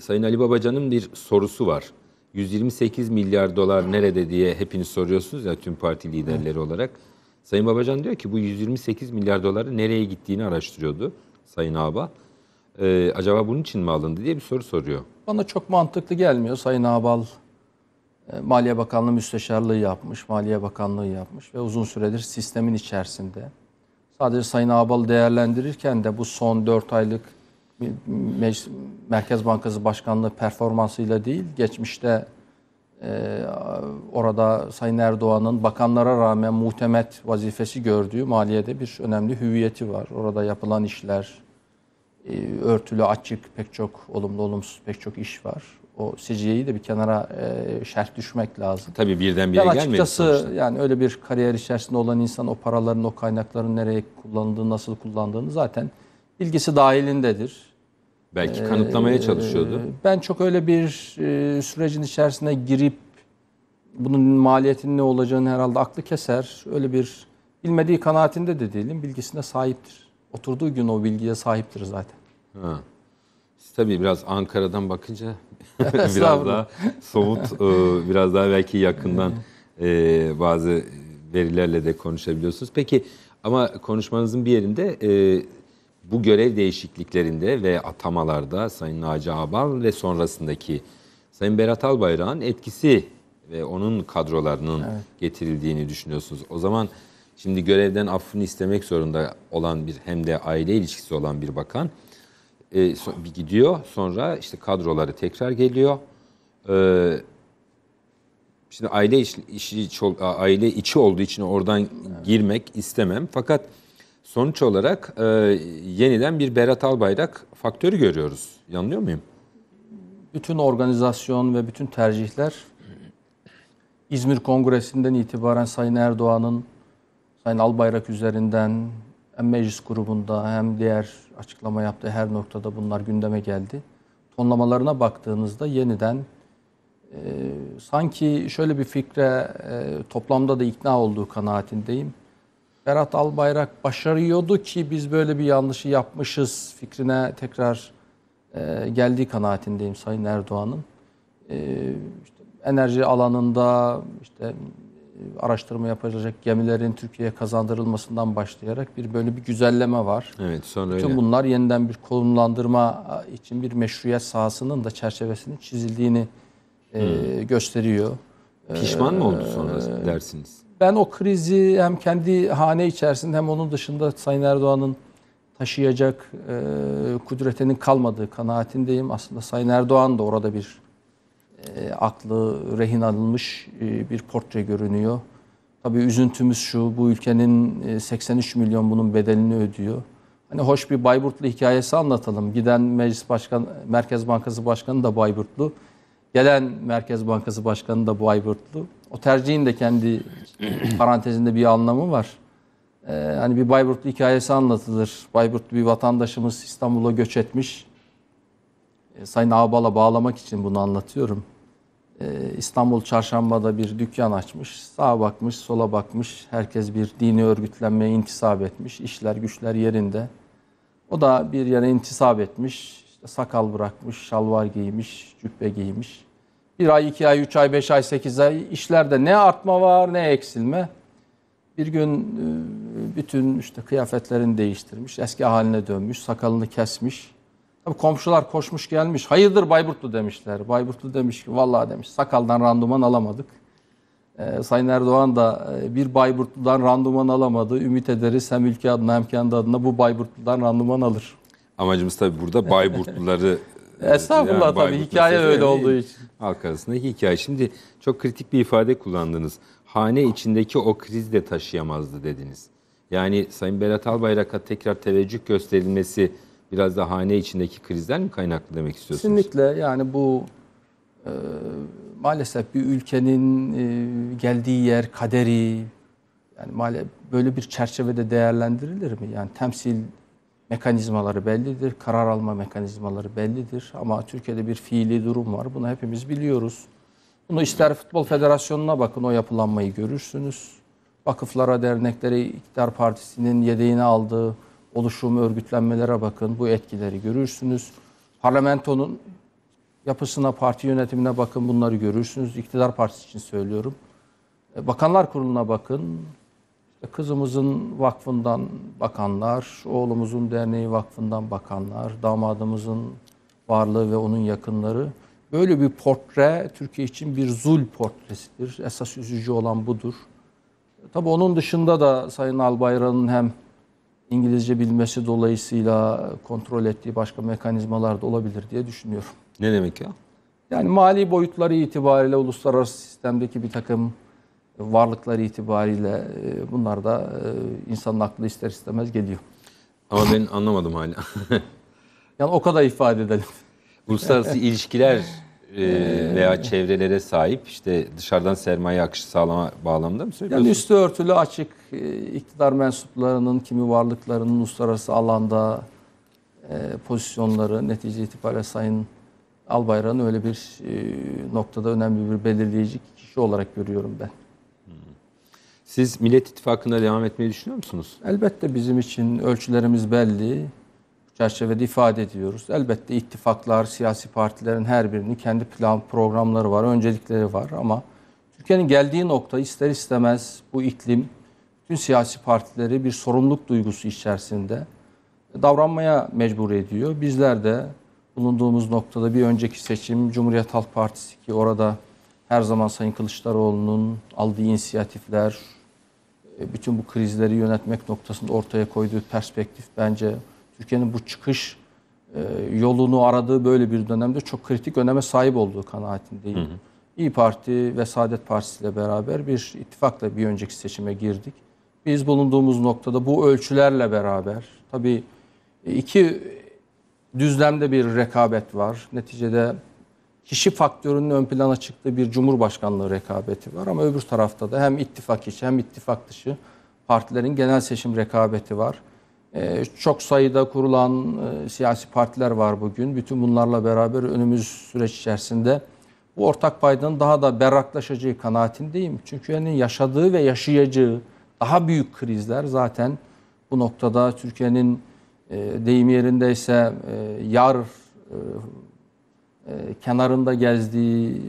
Sayın Ali Babacan'ın bir sorusu var. 128 milyar dolar nerede diye hepiniz soruyorsunuz ya tüm parti liderleri olarak. Sayın Babacan diyor ki bu 128 milyar doları nereye gittiğini araştırıyordu Sayın Aba Ee, acaba bunun için mi alındı diye bir soru soruyor. Bana çok mantıklı gelmiyor. Sayın Abal e, Maliye Bakanlığı müsteşarlığı yapmış, Maliye Bakanlığı yapmış ve uzun süredir sistemin içerisinde. Sadece Sayın Abal değerlendirirken de bu son 4 aylık Merkez Bankası Başkanlığı performansıyla değil, geçmişte e, orada Sayın Erdoğan'ın bakanlara rağmen muhtemet vazifesi gördüğü maliyede bir önemli hüviyeti var. Orada yapılan işler, ee, örtülü, açık, pek çok olumlu, olumsuz pek çok iş var. O CGI'yi de bir kenara e, şerh düşmek lazım. Tabii birden bire gelmedi. Açıkçası yani öyle bir kariyer içerisinde olan insan o paraların, o kaynakların nereye kullanıldığını, nasıl kullandığını zaten bilgisi dahilindedir. Belki ee, kanıtlamaya ee, çalışıyordu. E, ben çok öyle bir e, sürecin içerisine girip bunun maliyetinin ne olacağını herhalde aklı keser. Öyle bir bilmediği kanaatinde de değilim, bilgisine sahiptir oturduğu gün o bilgiye sahiptir zaten. Ha. Tabii biraz Ankara'dan bakınca [laughs] biraz daha somut, e, biraz daha belki yakından e, bazı verilerle de konuşabiliyorsunuz. Peki ama konuşmanızın bir yerinde e, bu görev değişikliklerinde ve atamalarda Sayın Naci Abal ve sonrasındaki Sayın Berat Albayrak'ın etkisi ve onun kadrolarının evet. getirildiğini düşünüyorsunuz. O zaman Şimdi görevden affını istemek zorunda olan bir hem de aile ilişkisi olan bir bakan e, so, bir gidiyor. Sonra işte kadroları tekrar geliyor. E, şimdi aile iş, işi aile içi olduğu için oradan girmek istemem. Fakat sonuç olarak e, yeniden bir Berat Albayrak faktörü görüyoruz. Yanılıyor muyum? Bütün organizasyon ve bütün tercihler İzmir Kongresi'nden itibaren Sayın Erdoğan'ın Sayın Albayrak üzerinden hem meclis grubunda hem diğer açıklama yaptığı her noktada bunlar gündeme geldi. Tonlamalarına baktığınızda yeniden e, sanki şöyle bir fikre e, toplamda da ikna olduğu kanaatindeyim. Berat Albayrak başarıyordu ki biz böyle bir yanlışı yapmışız fikrine tekrar e, geldiği kanaatindeyim Sayın Erdoğan'ın. E, işte enerji alanında işte e, araştırma yapacak gemilerin Türkiye'ye kazandırılmasından başlayarak bir böyle bir güzelleme var. Evet, sonra Bütün bunlar yeniden bir konumlandırma için bir meşruiyet sahasının da çerçevesinin çizildiğini e, hmm. gösteriyor. Pişman mı oldu e, sonra dersiniz? Ben o krizi hem kendi hane içerisinde hem onun dışında Sayın Erdoğan'ın taşıyacak e, kudretinin kalmadığı kanaatindeyim. Aslında Sayın Erdoğan da orada bir e, aklı rehin alınmış e, bir portre görünüyor. Tabii üzüntümüz şu, bu ülkenin 83 e, milyon bunun bedelini ödüyor. Hani hoş bir Bayburtlu hikayesi anlatalım. Giden Meclis Başkan, Merkez Bankası Başkanı da Bayburtlu. Gelen Merkez Bankası Başkanı da Bayburtlu. O tercihin de kendi [clears throat] parantezinde bir anlamı var. Ee, hani bir Bayburtlu hikayesi anlatılır. Bayburtlu bir vatandaşımız İstanbul'a göç etmiş ee, Sayın Ağbal'a bağlamak için bunu anlatıyorum. Ee, İstanbul Çarşamba'da bir dükkan açmış. Sağa bakmış, sola bakmış. Herkes bir dini örgütlenmeye intisap etmiş. İşler, güçler yerinde. O da bir yere intisap etmiş. İşte sakal bırakmış, şalvar giymiş, cübbe giymiş. Bir ay, iki ay, üç ay, beş ay, sekiz ay işlerde ne artma var ne eksilme. Bir gün e, bütün işte kıyafetlerini değiştirmiş, eski haline dönmüş, sakalını kesmiş. Tabii komşular koşmuş gelmiş. Hayırdır Bayburtlu demişler. Bayburtlu demiş ki vallahi demiş sakaldan randıman alamadık. Ee, Sayın Erdoğan da ee, bir Bayburtlu'dan randıman alamadı. Ümit ederiz hem ülke adına hem kendi adına bu Bayburtlu'dan randıman alır. Amacımız tabii burada Bayburtluları [laughs] Estağfurullah yani tabii hikaye öyle yani, olduğu için. Halk arasındaki hikaye. Şimdi çok kritik bir ifade kullandınız. Hane içindeki o kriz de taşıyamazdı dediniz. Yani Sayın Berat Albayrak'a tekrar teveccüh gösterilmesi biraz da hane içindeki krizler mi kaynaklı demek istiyorsunuz? Kesinlikle yani bu e, maalesef bir ülkenin e, geldiği yer, kaderi yani maalesef böyle bir çerçevede değerlendirilir mi? Yani temsil mekanizmaları bellidir, karar alma mekanizmaları bellidir ama Türkiye'de bir fiili durum var. Bunu hepimiz biliyoruz. Bunu ister Futbol Federasyonu'na bakın o yapılanmayı görürsünüz. Vakıflara, derneklere, İktidar Partisi'nin yedeğini aldığı oluşumu, örgütlenmelere bakın. Bu etkileri görürsünüz. Parlamentonun yapısına, parti yönetimine bakın. Bunları görürsünüz. İktidar partisi için söylüyorum. E, bakanlar Kurulu'na bakın. kızımızın vakfından bakanlar, oğlumuzun derneği vakfından bakanlar, damadımızın varlığı ve onun yakınları. Böyle bir portre Türkiye için bir zul portresidir. Esas üzücü olan budur. Tabii onun dışında da Sayın Albayrak'ın hem İngilizce bilmesi dolayısıyla kontrol ettiği başka mekanizmalar da olabilir diye düşünüyorum. Ne demek ya? Yani mali boyutları itibariyle uluslararası sistemdeki bir takım varlıklar itibariyle e, bunlar da e, insanın aklı ister istemez geliyor. Ama ben anlamadım hala. [laughs] yani o kadar ifade edelim. Uluslararası ilişkiler e, ee, veya çevrelere sahip işte dışarıdan sermaye akışı sağlama bağlamında mı söylüyorsunuz? Yani üstü örtülü açık e, iktidar mensuplarının kimi varlıklarının uluslararası alanda e, pozisyonları netice itibariyle Sayın Albayrak'ın öyle bir noktada önemli bir belirleyici kişi olarak görüyorum ben. Siz Millet İttifakı'na devam etmeyi düşünüyor musunuz? Elbette bizim için ölçülerimiz belli çerçevede ifade ediyoruz. Elbette ittifaklar, siyasi partilerin her birinin kendi plan programları var, öncelikleri var ama Türkiye'nin geldiği nokta ister istemez bu iklim tüm siyasi partileri bir sorumluluk duygusu içerisinde davranmaya mecbur ediyor. Bizler de bulunduğumuz noktada bir önceki seçim Cumhuriyet Halk Partisi ki orada her zaman Sayın Kılıçdaroğlu'nun aldığı inisiyatifler, e, bütün bu krizleri yönetmek noktasında ortaya koyduğu perspektif bence Türkiye'nin bu çıkış e, yolunu aradığı böyle bir dönemde çok kritik öneme sahip olduğu kanaatindeyim. Hı hı. İyi Parti ve Saadet Partisi ile beraber bir ittifakla bir önceki seçime girdik. Biz bulunduğumuz noktada bu ölçülerle beraber tabii iki düzlemde bir rekabet var. Neticede kişi faktörünün ön plana çıktığı bir cumhurbaşkanlığı rekabeti var ama öbür tarafta da hem ittifak içi hem ittifak dışı partilerin genel seçim rekabeti var. Ee, çok sayıda kurulan e, siyasi partiler var bugün. Bütün bunlarla beraber önümüz süreç içerisinde bu ortak paydanın daha da berraklaşacağı kanaatindeyim. Çünkü yani yaşadığı ve yaşayacağı daha büyük krizler zaten bu noktada Türkiye'nin e, deyim yerindeyse e, yar kenarında gezdiği,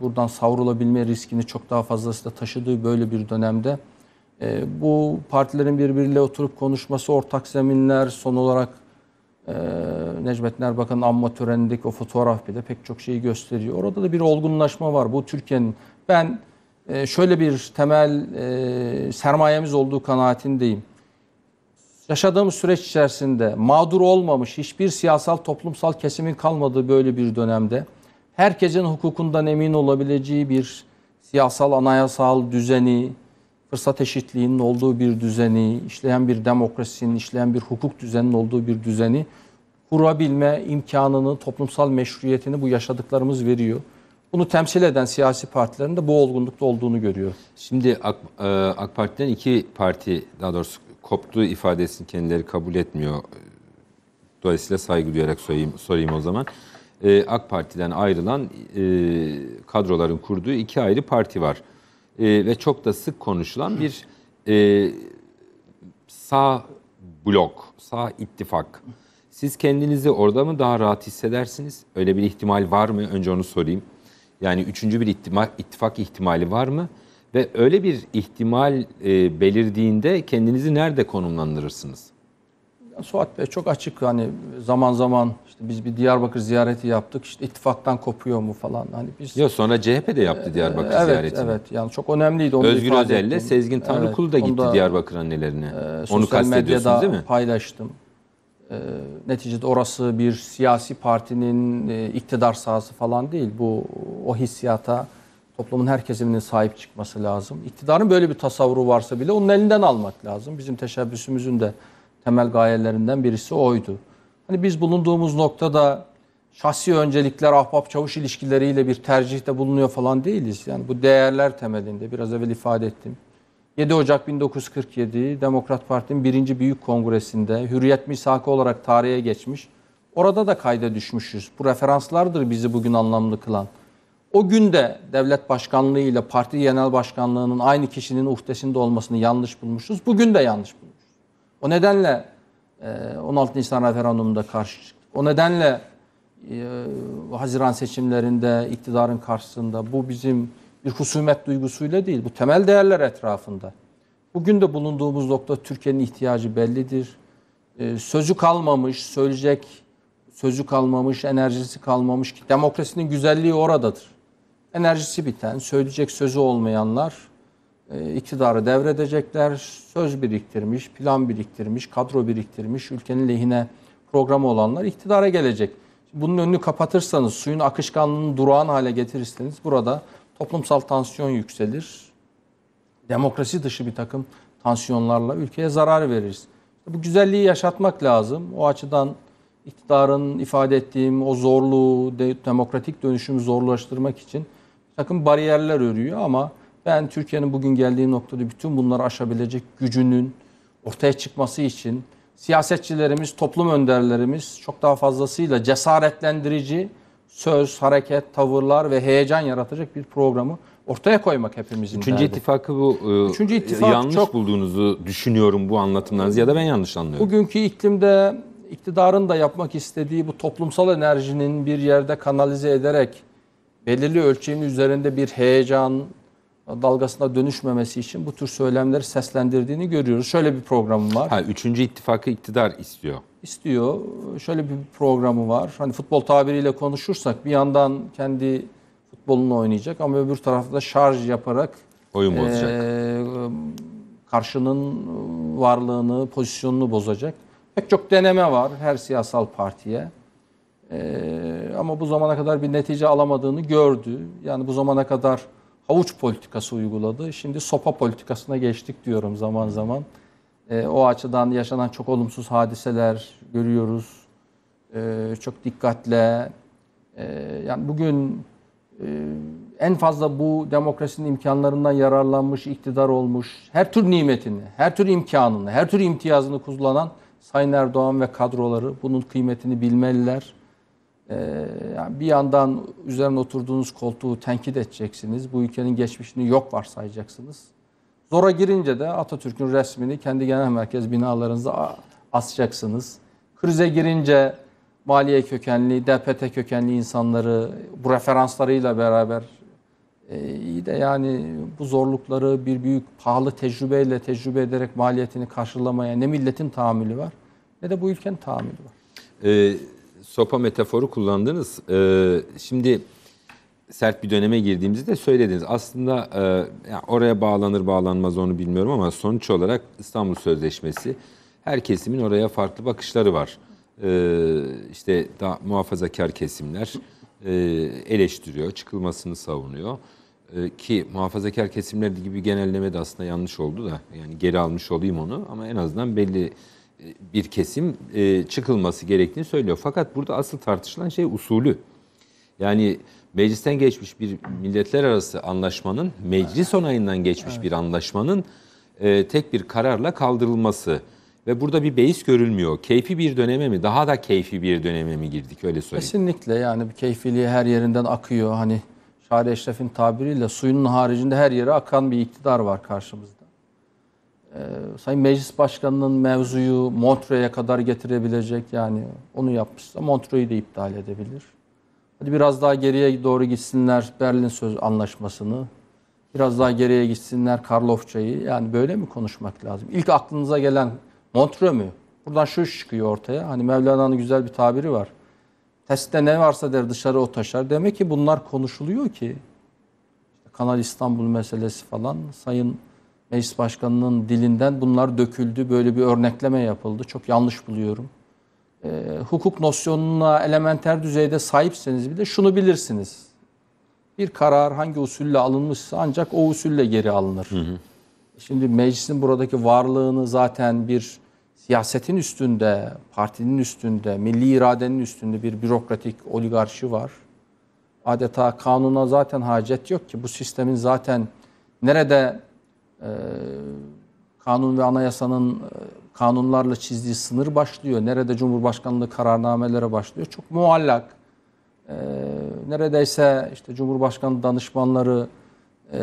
buradan savrulabilme riskini çok daha fazlasıyla taşıdığı böyle bir dönemde e, bu partilerin birbiriyle oturup konuşması, ortak zeminler, son olarak e, Necmettin Erbakan'ın anma törenindeki o fotoğraf bile pek çok şeyi gösteriyor. Orada da bir olgunlaşma var. Bu Türkiye'nin ben e, şöyle bir temel e, sermayemiz olduğu kanaatindeyim. Yaşadığımız süreç içerisinde mağdur olmamış hiçbir siyasal toplumsal kesimin kalmadığı böyle bir dönemde herkesin hukukundan emin olabileceği bir siyasal anayasal düzeni, fırsat eşitliğinin olduğu bir düzeni, işleyen bir demokrasinin, işleyen bir hukuk düzeninin olduğu bir düzeni kurabilme imkanını, toplumsal meşruiyetini bu yaşadıklarımız veriyor. Bunu temsil eden siyasi partilerin de bu olgunlukta olduğunu görüyor. Şimdi AK, e, AK Parti'den iki parti daha doğrusu koptuğu ifadesini kendileri kabul etmiyor. Dolayısıyla saygı duyarak sorayım, sorayım o zaman. E, AK Parti'den ayrılan e, kadroların kurduğu iki ayrı parti var e, ve çok da sık konuşulan bir e, sağ blok, sağ ittifak. Siz kendinizi orada mı daha rahat hissedersiniz? Öyle bir ihtimal var mı? Önce onu sorayım. Yani üçüncü bir ihtimal, ittifak ihtimali var mı? Ve öyle bir ihtimal e, belirdiğinde kendinizi nerede konumlandırırsınız? Suat Bey çok açık hani zaman zaman işte biz bir Diyarbakır ziyareti yaptık. İşte ittifaktan kopuyor mu falan hani biz. Ya sonra CHP de yaptı Diyarbakır ee, evet, ziyaretini. Evet yani çok önemliydi onu Özgür Özel'le Sezgin Tanrıkul evet, da gitti Diyarbakır annelerine. E, onu kastediyorsunuz değil mi? paylaştım. E, neticede orası bir siyasi partinin e, iktidar sahası falan değil. Bu o hissiyata toplumun her kesiminin sahip çıkması lazım. İktidarın böyle bir tasavvuru varsa bile onun elinden almak lazım. Bizim teşebbüsümüzün de temel gayelerinden birisi oydu. Hani biz bulunduğumuz noktada şahsi öncelikler, ahbap çavuş ilişkileriyle bir tercihte bulunuyor falan değiliz. Yani bu değerler temelinde biraz evvel ifade ettim. 7 Ocak 1947 Demokrat Parti'nin birinci büyük kongresinde hürriyet misakı olarak tarihe geçmiş. Orada da kayda düşmüşüz. Bu referanslardır bizi bugün anlamlı kılan. O gün de devlet başkanlığı ile parti genel başkanlığının aynı kişinin uhdesinde olmasını yanlış bulmuşuz. Bugün de yanlış bulmuşuz. O nedenle 16 e, Nisan referandumunda karşı çıktık. O nedenle e, Haziran seçimlerinde iktidarın karşısında bu bizim bir husumet duygusuyla değil, bu temel değerler etrafında. Bugün de bulunduğumuz nokta Türkiye'nin ihtiyacı bellidir. E, sözü kalmamış, söyleyecek sözü kalmamış, enerjisi kalmamış. Demokrasinin güzelliği oradadır. Enerjisi biten, söyleyecek sözü olmayanlar ee, iktidarı devredecekler. Söz biriktirmiş, plan biriktirmiş, kadro biriktirmiş, ülkenin lehine programı olanlar iktidara gelecek. Bunun önünü kapatırsanız, suyun akışkanlığını durağan hale getirirseniz burada toplumsal tansiyon yükselir. Demokrasi dışı bir takım tansiyonlarla ülkeye zarar veririz. Bu güzelliği yaşatmak lazım. O açıdan iktidarın ifade ettiğim o zorluğu, demokratik dönüşümü zorlaştırmak için takım bariyerler örüyor ama ben Türkiye'nin bugün geldiği noktada bütün bunları aşabilecek gücünün ortaya çıkması için siyasetçilerimiz, toplum önderlerimiz çok daha fazlasıyla cesaretlendirici söz, hareket, tavırlar ve heyecan yaratacak bir programı ortaya koymak hepimizin Üçüncü derdi. ittifakı bu e, Üçüncü ittifak yanlış çok, bulduğunuzu düşünüyorum bu anlatımlarınız ya da ben yanlış anlıyorum. Bugünkü iklimde iktidarın da yapmak istediği bu toplumsal enerjinin bir yerde kanalize ederek belirli ölçeğin üzerinde bir heyecan, Dalgasında dönüşmemesi için bu tür söylemleri seslendirdiğini görüyoruz. Şöyle bir programı var. Ha, üçüncü ittifakı iktidar istiyor. İstiyor. Şöyle bir programı var. Hani futbol tabiriyle konuşursak bir yandan kendi futbolunu oynayacak ama öbür tarafta şarj yaparak oyun bozacak. E, karşının varlığını, pozisyonunu bozacak. Pek çok deneme var her siyasal partiye. E, ama bu zamana kadar bir netice alamadığını gördü. Yani bu zamana kadar havuç politikası uyguladı. Şimdi sopa politikasına geçtik diyorum zaman zaman. E, o açıdan yaşanan çok olumsuz hadiseler görüyoruz. E, çok dikkatle. E, yani bugün e, en fazla bu demokrasinin imkanlarından yararlanmış, iktidar olmuş, her tür nimetini, her tür imkanını, her tür imtiyazını kullanan Sayın Erdoğan ve kadroları bunun kıymetini bilmeliler. Ee, yani bir yandan üzerine oturduğunuz koltuğu tenkit edeceksiniz. Bu ülkenin geçmişini yok varsayacaksınız. Zora girince de Atatürk'ün resmini kendi genel merkez binalarınıza asacaksınız. Krize girince maliye kökenli, DPT kökenli insanları bu referanslarıyla beraber e, iyi de yani bu zorlukları bir büyük pahalı tecrübeyle tecrübe ederek maliyetini karşılamaya ne milletin tahammülü var ne de bu ülkenin tahammülü var. Ee, sopa metaforu kullandınız. Ee, şimdi sert bir döneme girdiğimizi de söylediniz. Aslında e, yani oraya bağlanır bağlanmaz onu bilmiyorum ama sonuç olarak İstanbul Sözleşmesi her kesimin oraya farklı bakışları var. Ee, işte daha muhafazakar kesimler e, eleştiriyor, çıkılmasını savunuyor. E, ki muhafazakar kesimler gibi genelleme de aslında yanlış oldu da yani geri almış olayım onu ama en azından belli bir kesim e, çıkılması gerektiğini söylüyor. Fakat burada asıl tartışılan şey usulü. Yani meclisten geçmiş bir milletler arası anlaşmanın, meclis onayından geçmiş evet. bir anlaşmanın e, tek bir kararla kaldırılması ve burada bir beis görülmüyor. Keyfi bir döneme mi, daha da keyfi bir döneme mi girdik öyle söyleyeyim. Kesinlikle yani bir keyfiliği her yerinden akıyor. Hani Şari Eşref'in tabiriyle suyunun haricinde her yere akan bir iktidar var karşımızda. Ee, Sayın Meclis Başkanı'nın mevzuyu Montre'ye kadar getirebilecek yani onu yapmışsa Montre'yi de iptal edebilir. Hadi biraz daha geriye doğru gitsinler Berlin Söz Anlaşması'nı. Biraz daha geriye gitsinler Karlofça'yı. Yani böyle mi konuşmak lazım? İlk aklınıza gelen Montre mü? Buradan şu çıkıyor ortaya. Hani Mevlana'nın güzel bir tabiri var. Testte ne varsa der dışarı o taşar. Demek ki bunlar konuşuluyor ki. Kanal İstanbul meselesi falan. Sayın meclis başkanının dilinden bunlar döküldü. Böyle bir örnekleme yapıldı. Çok yanlış buluyorum. E, hukuk nosyonuna elementer düzeyde sahipseniz bile şunu bilirsiniz. Bir karar hangi usulle alınmışsa ancak o usulle geri alınır. Hı hı. Şimdi meclisin buradaki varlığını zaten bir siyasetin üstünde, partinin üstünde, milli iradenin üstünde bir bürokratik oligarşi var. Adeta kanuna zaten hacet yok ki bu sistemin zaten nerede ee, kanun ve anayasanın e, kanunlarla çizdiği sınır başlıyor. Nerede Cumhurbaşkanlığı kararnamelere başlıyor. Çok muallak. Ee, neredeyse işte Cumhurbaşkanı danışmanları, e,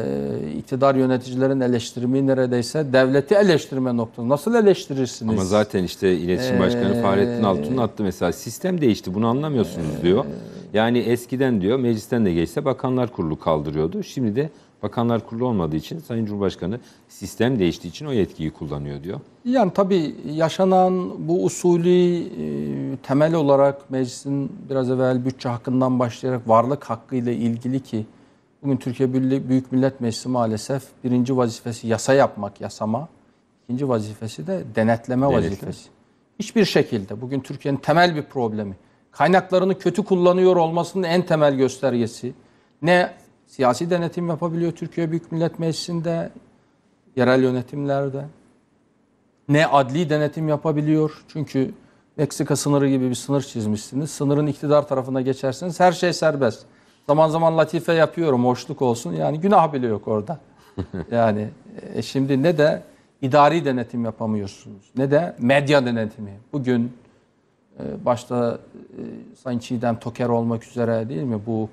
iktidar yöneticilerin eleştirimi neredeyse devleti eleştirme noktası. Nasıl eleştirirsiniz? Ama zaten işte iletişim ee, Başkanı ee, Fahrettin Altun'un attı mesela sistem değişti bunu anlamıyorsunuz diyor. Yani eskiden diyor meclisten de geçse bakanlar kurulu kaldırıyordu. Şimdi de Bakanlar Kurulu olmadığı için Sayın Cumhurbaşkanı sistem değiştiği için o yetkiyi kullanıyor diyor. Yani tabii yaşanan bu usulü e, temel olarak meclisin biraz evvel bütçe hakkından başlayarak varlık hakkı ile ilgili ki bugün Türkiye Büyük Millet Meclisi maalesef birinci vazifesi yasa yapmak, yasama. ikinci vazifesi de denetleme Denetli. vazifesi. Hiçbir şekilde bugün Türkiye'nin temel bir problemi. Kaynaklarını kötü kullanıyor olmasının en temel göstergesi. Ne siyasi denetim yapabiliyor Türkiye Büyük Millet Meclisi'nde, yerel yönetimlerde. Ne adli denetim yapabiliyor. Çünkü Meksika sınırı gibi bir sınır çizmişsiniz. Sınırın iktidar tarafına geçersiniz. Her şey serbest. Zaman zaman latife yapıyorum, hoşluk olsun. Yani günah bile yok orada. [laughs] yani e, şimdi ne de idari denetim yapamıyorsunuz. Ne de medya denetimi. Bugün e, başta e, Sayın Çiğdem Toker olmak üzere değil mi bu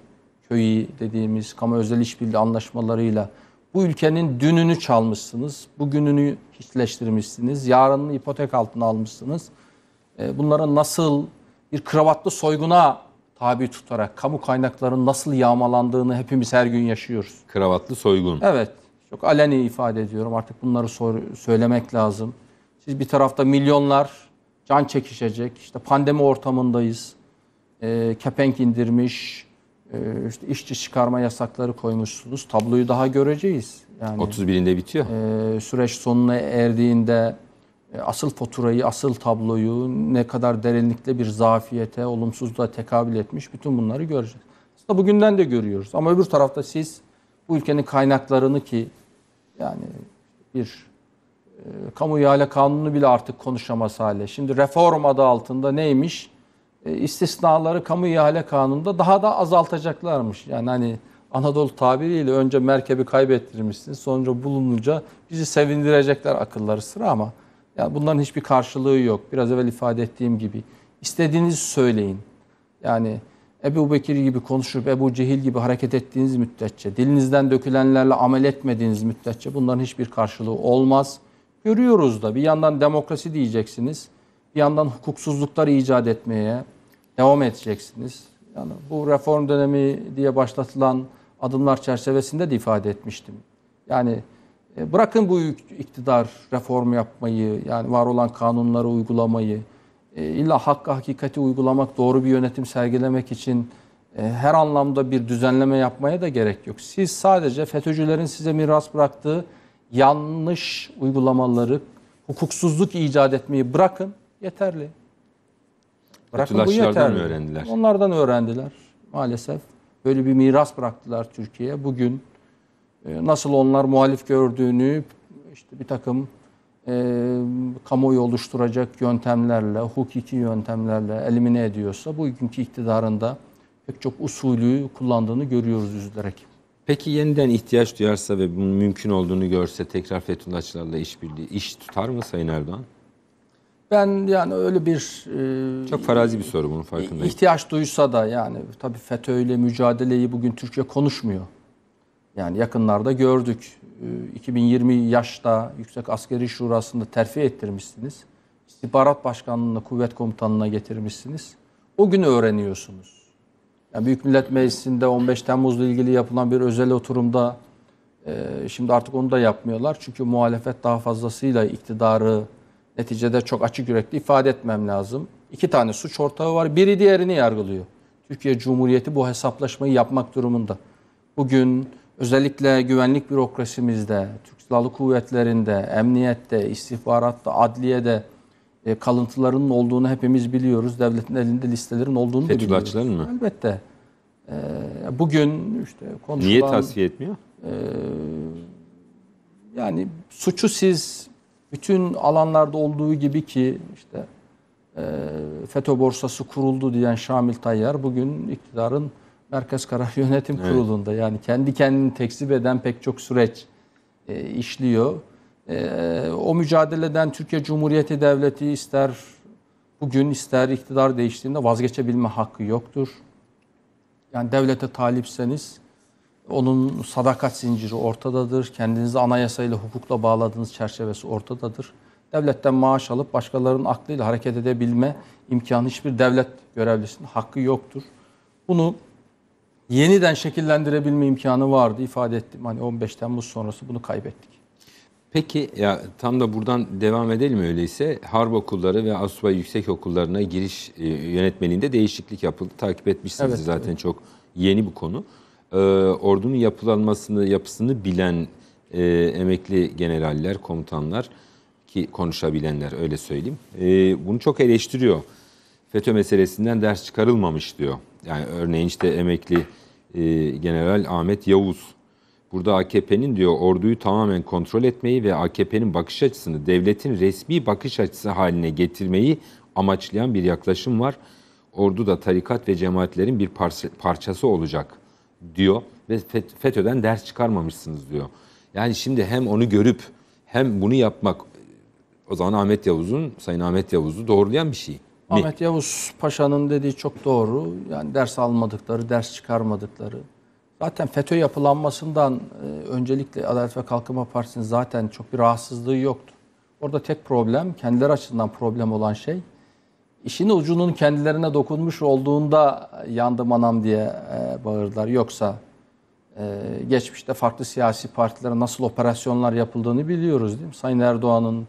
köyü dediğimiz kamu özel işbirliği anlaşmalarıyla bu ülkenin dününü çalmışsınız, bugününü hiçleştirmişsiniz, yarınını ipotek altına almışsınız. E, bunlara nasıl bir kravatlı soyguna tabi tutarak kamu kaynaklarının nasıl yağmalandığını hepimiz her gün yaşıyoruz. Kravatlı soygun. Evet. Çok aleni ifade ediyorum. Artık bunları söylemek lazım. Siz bir tarafta milyonlar can çekişecek. İşte pandemi ortamındayız. E, kepenk indirmiş, ee, işte işçi çıkarma yasakları koymuşsunuz. Tabloyu daha göreceğiz. Yani 31'inde bitiyor. E, süreç sonuna erdiğinde e, asıl faturayı, asıl tabloyu ne kadar derinlikte bir zafiyete, olumsuzluğa tekabül etmiş bütün bunları göreceğiz. Aslında bugünden de görüyoruz. Ama öbür tarafta siz bu ülkenin kaynaklarını ki yani bir e, kamu ihale kanunu bile artık konuşamaz hale. Şimdi reform adı altında neymiş? E, istisnaları kamu ihale kanununda daha da azaltacaklarmış. Yani hani Anadolu tabiriyle önce merkebi kaybettirmişsiniz. Sonra bulununca bizi sevindirecekler akılları sıra ama yani bunların hiçbir karşılığı yok. Biraz evvel ifade ettiğim gibi istediğinizi söyleyin. Yani Ebu Bekir gibi konuşup Ebu Cehil gibi hareket ettiğiniz müddetçe, dilinizden dökülenlerle amel etmediğiniz müddetçe bunların hiçbir karşılığı olmaz. Görüyoruz da bir yandan demokrasi diyeceksiniz bir yandan hukuksuzluklar icat etmeye devam edeceksiniz. Yani bu reform dönemi diye başlatılan adımlar çerçevesinde de ifade etmiştim. Yani e, bırakın bu iktidar reform yapmayı, yani var olan kanunları uygulamayı, e, illa hakkı hakikati uygulamak, doğru bir yönetim sergilemek için e, her anlamda bir düzenleme yapmaya da gerek yok. Siz sadece FETÖ'cülerin size miras bıraktığı yanlış uygulamaları, hukuksuzluk icat etmeyi bırakın yeterli. Bırakın bu yeterli. öğrendiler. Onlardan öğrendiler maalesef. Böyle bir miras bıraktılar Türkiye'ye. Bugün e, nasıl onlar muhalif gördüğünü işte bir takım e, kamuoyu oluşturacak yöntemlerle, hukuki yöntemlerle elimine ediyorsa bugünkü iktidarında pek çok usulü kullandığını görüyoruz üzülerek. Peki yeniden ihtiyaç duyarsa ve bunun mümkün olduğunu görse tekrar Fethullahçılarla işbirliği iş tutar mı Sayın Erdoğan? Ben yani öyle bir... E, Çok farazi bir soru bunun farkındayım. İhtiyaç duysa da yani tabii FETÖ'yle mücadeleyi bugün Türkiye konuşmuyor. Yani yakınlarda gördük. E, 2020 yaşta Yüksek Askeri Şurası'nda terfi ettirmişsiniz. İstihbarat Başkanlığı'na, Kuvvet Komutanlığı'na getirmişsiniz. O günü öğreniyorsunuz. Yani Büyük Millet Meclisi'nde 15 Temmuz'la ilgili yapılan bir özel oturumda e, şimdi artık onu da yapmıyorlar. Çünkü muhalefet daha fazlasıyla iktidarı Neticede çok açık yürekli ifade etmem lazım. İki tane suç ortağı var. Biri diğerini yargılıyor. Türkiye Cumhuriyeti bu hesaplaşmayı yapmak durumunda. Bugün özellikle güvenlik bürokrasimizde, Türk Silahlı Kuvvetleri'nde, emniyette, istihbaratta, adliyede e, kalıntılarının olduğunu hepimiz biliyoruz. Devletin elinde listelerin olduğunu da biliyoruz. mı? Elbette. E, bugün işte konuşulan... Niye tavsiye etmiyor? E, yani suçu siz bütün alanlarda olduğu gibi ki işte e, FETÖ borsası kuruldu diyen Şamil Tayyar bugün iktidarın Merkez Karar [laughs] Yönetim evet. Kurulu'nda yani kendi kendini tekzip eden pek çok süreç e, işliyor. E, o mücadeleden Türkiye Cumhuriyeti Devleti ister bugün ister iktidar değiştiğinde vazgeçebilme hakkı yoktur. Yani devlete talipseniz onun sadakat zinciri ortadadır. Kendinizi anayasayla, hukukla bağladığınız çerçevesi ortadadır. Devletten maaş alıp başkalarının aklıyla hareket edebilme imkanı hiçbir devlet görevlisinin hakkı yoktur. Bunu yeniden şekillendirebilme imkanı vardı ifade ettim. Hani 15 Temmuz sonrası bunu kaybettik. Peki ya tam da buradan devam edelim öyleyse. Harp okulları ve asubay yüksek okullarına giriş e, yönetmeliğinde değişiklik yapıldı. Takip etmişsiniz evet, zaten evet. çok yeni bu konu e, ordunun yapılanmasını, yapısını bilen e, emekli generaller, komutanlar ki konuşabilenler öyle söyleyeyim. E, bunu çok eleştiriyor. FETÖ meselesinden ders çıkarılmamış diyor. Yani örneğin işte emekli e, General Ahmet Yavuz. Burada AKP'nin diyor orduyu tamamen kontrol etmeyi ve AKP'nin bakış açısını devletin resmi bakış açısı haline getirmeyi amaçlayan bir yaklaşım var. Ordu da tarikat ve cemaatlerin bir parçası olacak diyor ve FETÖ'den ders çıkarmamışsınız diyor. Yani şimdi hem onu görüp hem bunu yapmak o zaman Ahmet Yavuz'un, Sayın Ahmet Yavuz'u doğrulayan bir şey. Ahmet Yavuz Paşa'nın dediği çok doğru. Yani ders almadıkları, ders çıkarmadıkları. Zaten FETÖ yapılanmasından e, öncelikle Adalet ve Kalkınma Partisi'nin zaten çok bir rahatsızlığı yoktu. Orada tek problem, kendileri açısından problem olan şey işin ucunun kendilerine dokunmuş olduğunda yandım anam diye e, bağırdılar. Yoksa e, geçmişte farklı siyasi partilere nasıl operasyonlar yapıldığını biliyoruz değil mi? Sayın Erdoğan'ın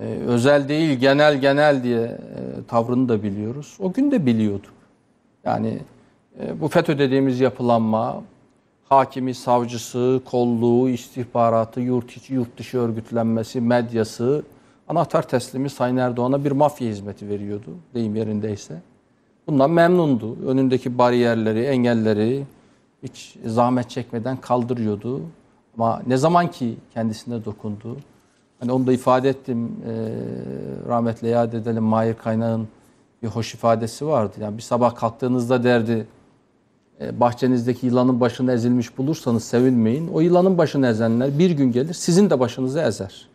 e, özel değil genel genel diye e, tavrını da biliyoruz. O gün de biliyorduk. Yani e, bu FETÖ dediğimiz yapılanma, hakimi, savcısı, kolluğu, istihbaratı, yurt içi, yurt dışı örgütlenmesi, medyası, Anahtar teslimi Sayın Erdoğan'a bir mafya hizmeti veriyordu deyim yerindeyse. Bundan memnundu. Önündeki bariyerleri, engelleri hiç zahmet çekmeden kaldırıyordu. Ama ne zaman ki kendisine dokundu, hani onu da ifade ettim, e, rahmetle yad edelim Mahir Kaynağ'ın bir hoş ifadesi vardı. Yani bir sabah kalktığınızda derdi, bahçenizdeki yılanın başını ezilmiş bulursanız sevinmeyin. O yılanın başını ezenler bir gün gelir sizin de başınızı ezer.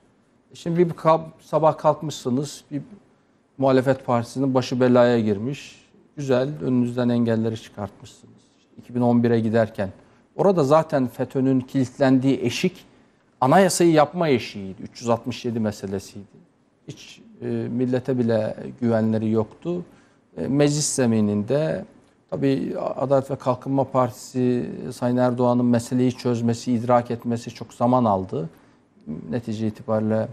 Şimdi bir sabah kalkmışsınız, bir muhalefet partisinin başı belaya girmiş. Güzel, önünüzden engelleri çıkartmışsınız. İşte 2011'e giderken. Orada zaten FETÖ'nün kilitlendiği eşik, anayasayı yapma eşiğiydi. 367 meselesiydi. Hiç e, millete bile güvenleri yoktu. E, meclis zemininde Tabii Adalet ve Kalkınma Partisi Sayın Erdoğan'ın meseleyi çözmesi, idrak etmesi çok zaman aldı netice itibariyle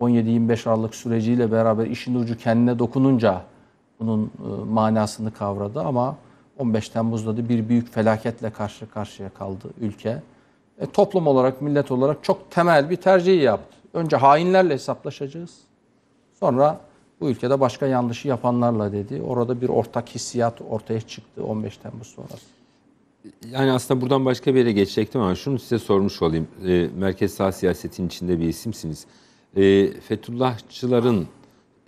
17-25 Aralık süreciyle beraber işin ucu kendine dokununca bunun e, manasını kavradı ama 15 Temmuz'da da bir büyük felaketle karşı karşıya kaldı ülke. E, toplum olarak, millet olarak çok temel bir tercih yaptı. Önce hainlerle hesaplaşacağız. Sonra bu ülkede başka yanlışı yapanlarla dedi. Orada bir ortak hissiyat ortaya çıktı 15 Temmuz sonrası yani aslında buradan başka bir yere geçecektim ama şunu size sormuş olayım. E, merkez sağ siyasetin içinde bir isimsiniz. E, Fethullahçıların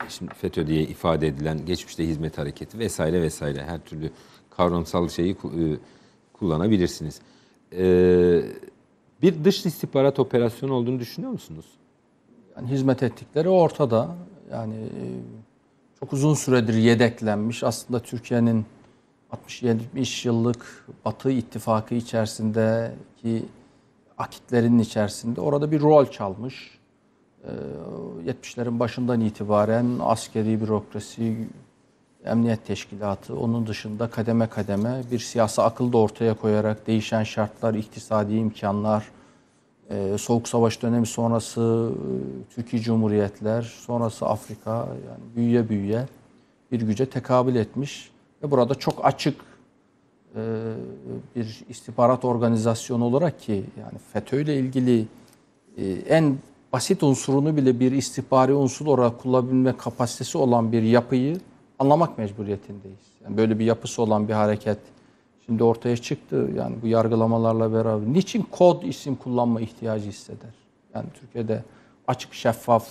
şimdi FETÖ diye ifade edilen geçmişte hizmet hareketi vesaire vesaire her türlü kavramsal şeyi e, kullanabilirsiniz. E, bir dış istihbarat operasyonu olduğunu düşünüyor musunuz? Yani hizmet ettikleri ortada. Yani e, çok uzun süredir yedeklenmiş. Aslında Türkiye'nin 60-70 yıllık Batı ittifakı içerisindeki akitlerin içerisinde orada bir rol çalmış. 70'lerin ee, başından itibaren askeri bürokrasi, emniyet teşkilatı, onun dışında kademe kademe bir siyasi akıl da ortaya koyarak değişen şartlar, iktisadi imkanlar, e, Soğuk Savaş dönemi sonrası e, Türkiye Cumhuriyetler, sonrası Afrika yani büyüye büyüye bir güce tekabül etmiş. Ve burada çok açık e, bir istihbarat organizasyonu olarak ki yani FETÖ ile ilgili e, en basit unsurunu bile bir istihbari unsur olarak kullanabilme kapasitesi olan bir yapıyı anlamak mecburiyetindeyiz. Yani böyle bir yapısı olan bir hareket şimdi ortaya çıktı. Yani bu yargılamalarla beraber niçin kod isim kullanma ihtiyacı hisseder? Yani Türkiye'de açık, şeffaf,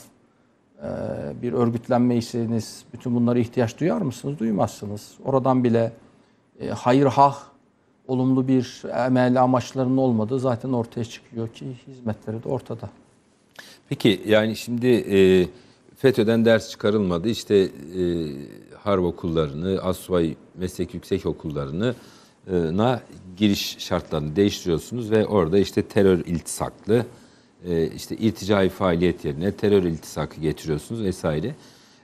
ee, bir örgütlenmeyseniz bütün bunlara ihtiyaç duyar mısınız? Duymazsınız. Oradan bile e, hayır hah olumlu bir emel amaçların olmadığı zaten ortaya çıkıyor ki hizmetleri de ortada. Peki yani şimdi e, FETÖ'den ders çıkarılmadı. İşte e, harp okullarını, asvay meslek yüksek okullarını e, na giriş şartlarını değiştiriyorsunuz ve orada işte terör iltisaklı e, işte irticai faaliyet yerine terör iltisakı getiriyorsunuz vesaire.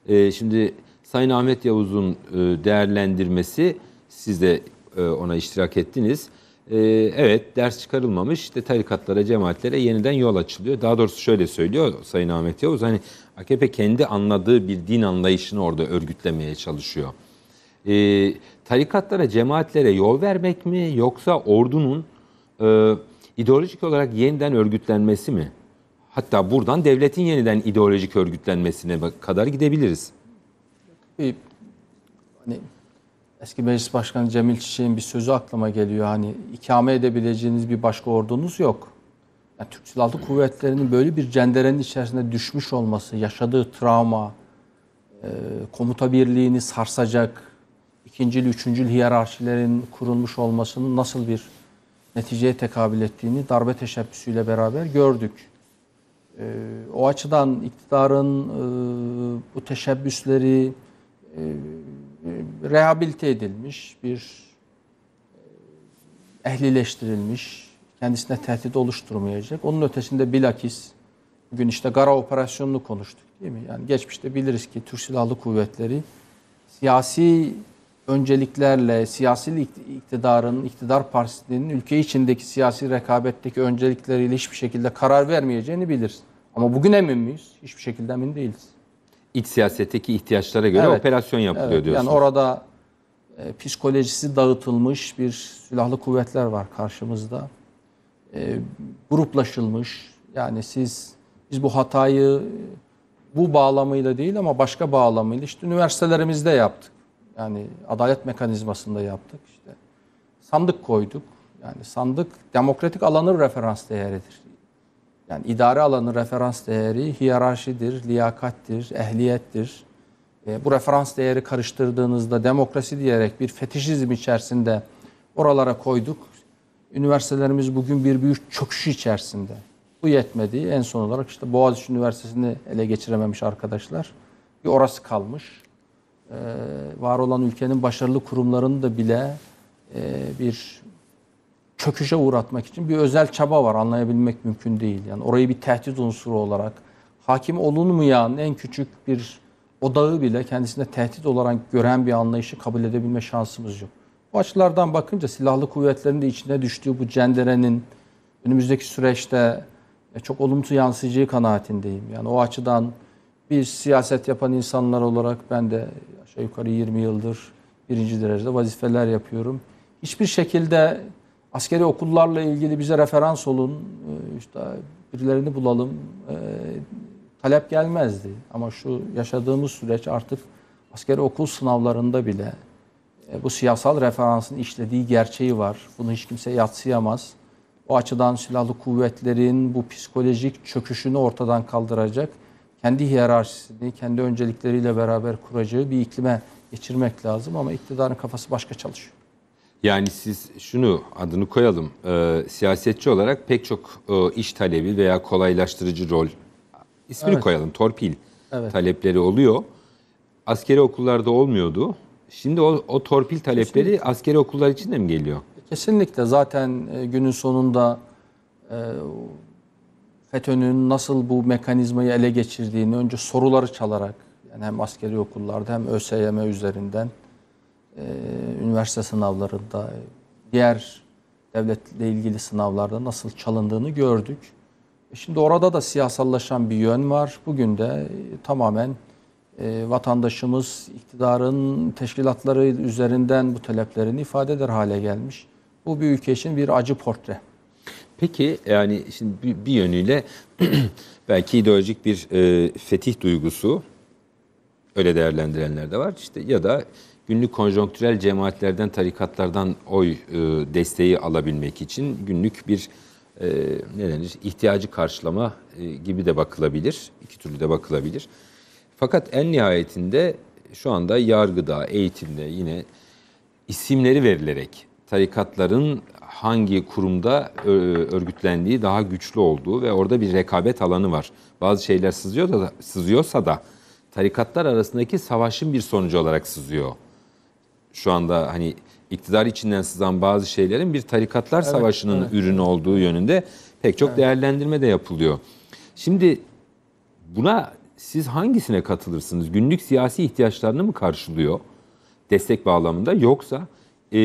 E, şimdi Sayın Ahmet Yavuz'un e, değerlendirmesi siz de e, ona iştirak ettiniz. E, evet ders çıkarılmamış işte tarikatlara, cemaatlere yeniden yol açılıyor. Daha doğrusu şöyle söylüyor Sayın Ahmet Yavuz hani AKP kendi anladığı bir din anlayışını orada örgütlemeye çalışıyor. E, tarikatlara, cemaatlere yol vermek mi yoksa ordunun e, ideolojik olarak yeniden örgütlenmesi mi? Hatta buradan devletin yeniden ideolojik örgütlenmesine kadar gidebiliriz. Ee, hani eski meclis başkanı Cemil Çiçek'in bir sözü aklıma geliyor. Hani ikame edebileceğiniz bir başka ordunuz yok. Yani Türk Silahlı Kuvvetleri'nin böyle bir cenderenin içerisinde düşmüş olması, yaşadığı travma, e, komuta birliğini sarsacak, ikincil, üçüncül hiyerarşilerin kurulmuş olmasının nasıl bir neticeye tekabül ettiğini darbe teşebbüsüyle beraber gördük. E, o açıdan iktidarın e, bu teşebbüsleri e, e rehabilite edilmiş, bir e, ehlileştirilmiş, kendisine tehdit oluşturmayacak. Onun ötesinde bilakis bugün işte Gara operasyonunu konuştuk değil mi? Yani geçmişte biliriz ki Türk Silahlı Kuvvetleri siyasi önceliklerle, siyasi iktidarın, iktidar partisinin ülke içindeki siyasi rekabetteki öncelikleriyle hiçbir şekilde karar vermeyeceğini biliriz. Ama bugün emin miyiz? Hiçbir şekilde emin değiliz. İç siyasetteki ihtiyaçlara göre evet, operasyon yapılıyor evet, diyorsunuz. Yani orada e, psikolojisi dağıtılmış bir silahlı kuvvetler var karşımızda. E, gruplaşılmış. Yani siz biz bu hatayı bu bağlamıyla değil ama başka bağlamıyla işte üniversitelerimizde yaptık. Yani adalet mekanizmasında yaptık işte. Sandık koyduk. Yani sandık demokratik alanı referans değeridir. Yani idare alanı referans değeri hiyerarşidir, liyakattir, ehliyettir. E, bu referans değeri karıştırdığınızda demokrasi diyerek bir fetişizm içerisinde oralara koyduk. Üniversitelerimiz bugün bir büyük çöküş içerisinde. Bu yetmedi. En son olarak işte Boğaziçi Üniversitesi'ni ele geçirememiş arkadaşlar. Bir orası kalmış. Ee, var olan ülkenin başarılı kurumlarını da bile e, bir çöküşe uğratmak için bir özel çaba var anlayabilmek mümkün değil. Yani orayı bir tehdit unsuru olarak hakim olunmayan en küçük bir odağı bile kendisine tehdit olarak gören bir anlayışı kabul edebilme şansımız yok. Bu açılardan bakınca silahlı kuvvetlerin de içine düştüğü bu cenderenin önümüzdeki süreçte e, çok olumsuz yansıyacağı kanaatindeyim. Yani o açıdan bir siyaset yapan insanlar olarak ben de aşağı yukarı 20 yıldır birinci derecede vazifeler yapıyorum. Hiçbir şekilde askeri okullarla ilgili bize referans olun, e, işte birilerini bulalım e, talep gelmezdi. Ama şu yaşadığımız süreç artık askeri okul sınavlarında bile e, bu siyasal referansın işlediği gerçeği var. Bunu hiç kimse yatsıyamaz. O açıdan silahlı kuvvetlerin bu psikolojik çöküşünü ortadan kaldıracak kendi hiyerarşisini, kendi öncelikleriyle beraber kuracağı bir iklime geçirmek lazım ama iktidarın kafası başka çalışıyor. Yani siz şunu adını koyalım, e, siyasetçi olarak pek çok e, iş talebi veya kolaylaştırıcı rol, ismini evet. koyalım, torpil evet. talepleri oluyor. Askeri okullarda olmuyordu. Şimdi o, o torpil talepleri Kesinlikle. askeri okullar için de mi geliyor? Kesinlikle zaten e, günün sonunda e, FETÖ'nün nasıl bu mekanizmayı ele geçirdiğini önce soruları çalarak yani hem askeri okullarda hem ÖSYM üzerinden e, üniversite sınavlarında diğer devletle ilgili sınavlarda nasıl çalındığını gördük. E, şimdi orada da siyasallaşan bir yön var. Bugün de e, tamamen e, vatandaşımız iktidarın teşkilatları üzerinden bu taleplerini ifade eder hale gelmiş. Bu bir ülke için bir acı portre. Peki yani şimdi bir, bir yönüyle [clears throat] belki ideolojik bir e, fetih duygusu öyle değerlendirenler de var. işte ya da günlük konjonktürel cemaatlerden, tarikatlardan oy e, desteği alabilmek için günlük bir e, ne denir ihtiyacı karşılama e, gibi de bakılabilir. iki türlü de bakılabilir. Fakat en nihayetinde şu anda yargıda, eğitimde yine isimleri verilerek tarikatların hangi kurumda e, örgütlendiği daha güçlü olduğu ve orada bir rekabet alanı var. Bazı şeyler sızıyor da, sızıyorsa da tarikatlar arasındaki savaşın bir sonucu olarak sızıyor. Şu anda hani iktidar içinden sızan bazı şeylerin bir tarikatlar evet, savaşının evet. ürünü olduğu yönünde pek çok evet. değerlendirme de yapılıyor. Şimdi buna siz hangisine katılırsınız? Günlük siyasi ihtiyaçlarını mı karşılıyor destek bağlamında yoksa e,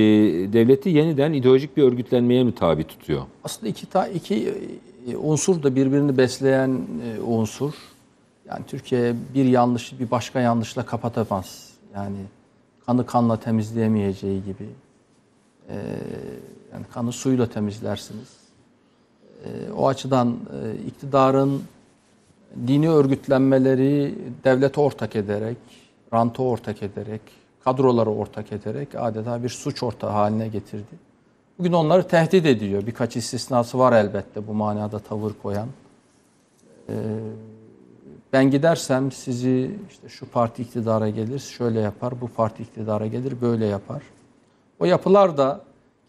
devleti yeniden ideolojik bir örgütlenmeye mi tabi tutuyor? Aslında iki, ta, iki e, unsur da birbirini besleyen e, unsur. Yani Türkiye bir yanlışı bir başka yanlışla kapatamaz. Yani kanı kanla temizleyemeyeceği gibi. E, yani kanı suyla temizlersiniz. E, o açıdan e, iktidarın dini örgütlenmeleri devlete ortak ederek, ranta ortak ederek, kadroları ortak ederek adeta bir suç ortağı haline getirdi. Bugün onları tehdit ediyor. Birkaç istisnası var elbette bu manada tavır koyan. Ee, ben gidersem sizi işte şu parti iktidara gelir, şöyle yapar, bu parti iktidara gelir, böyle yapar. O yapılar da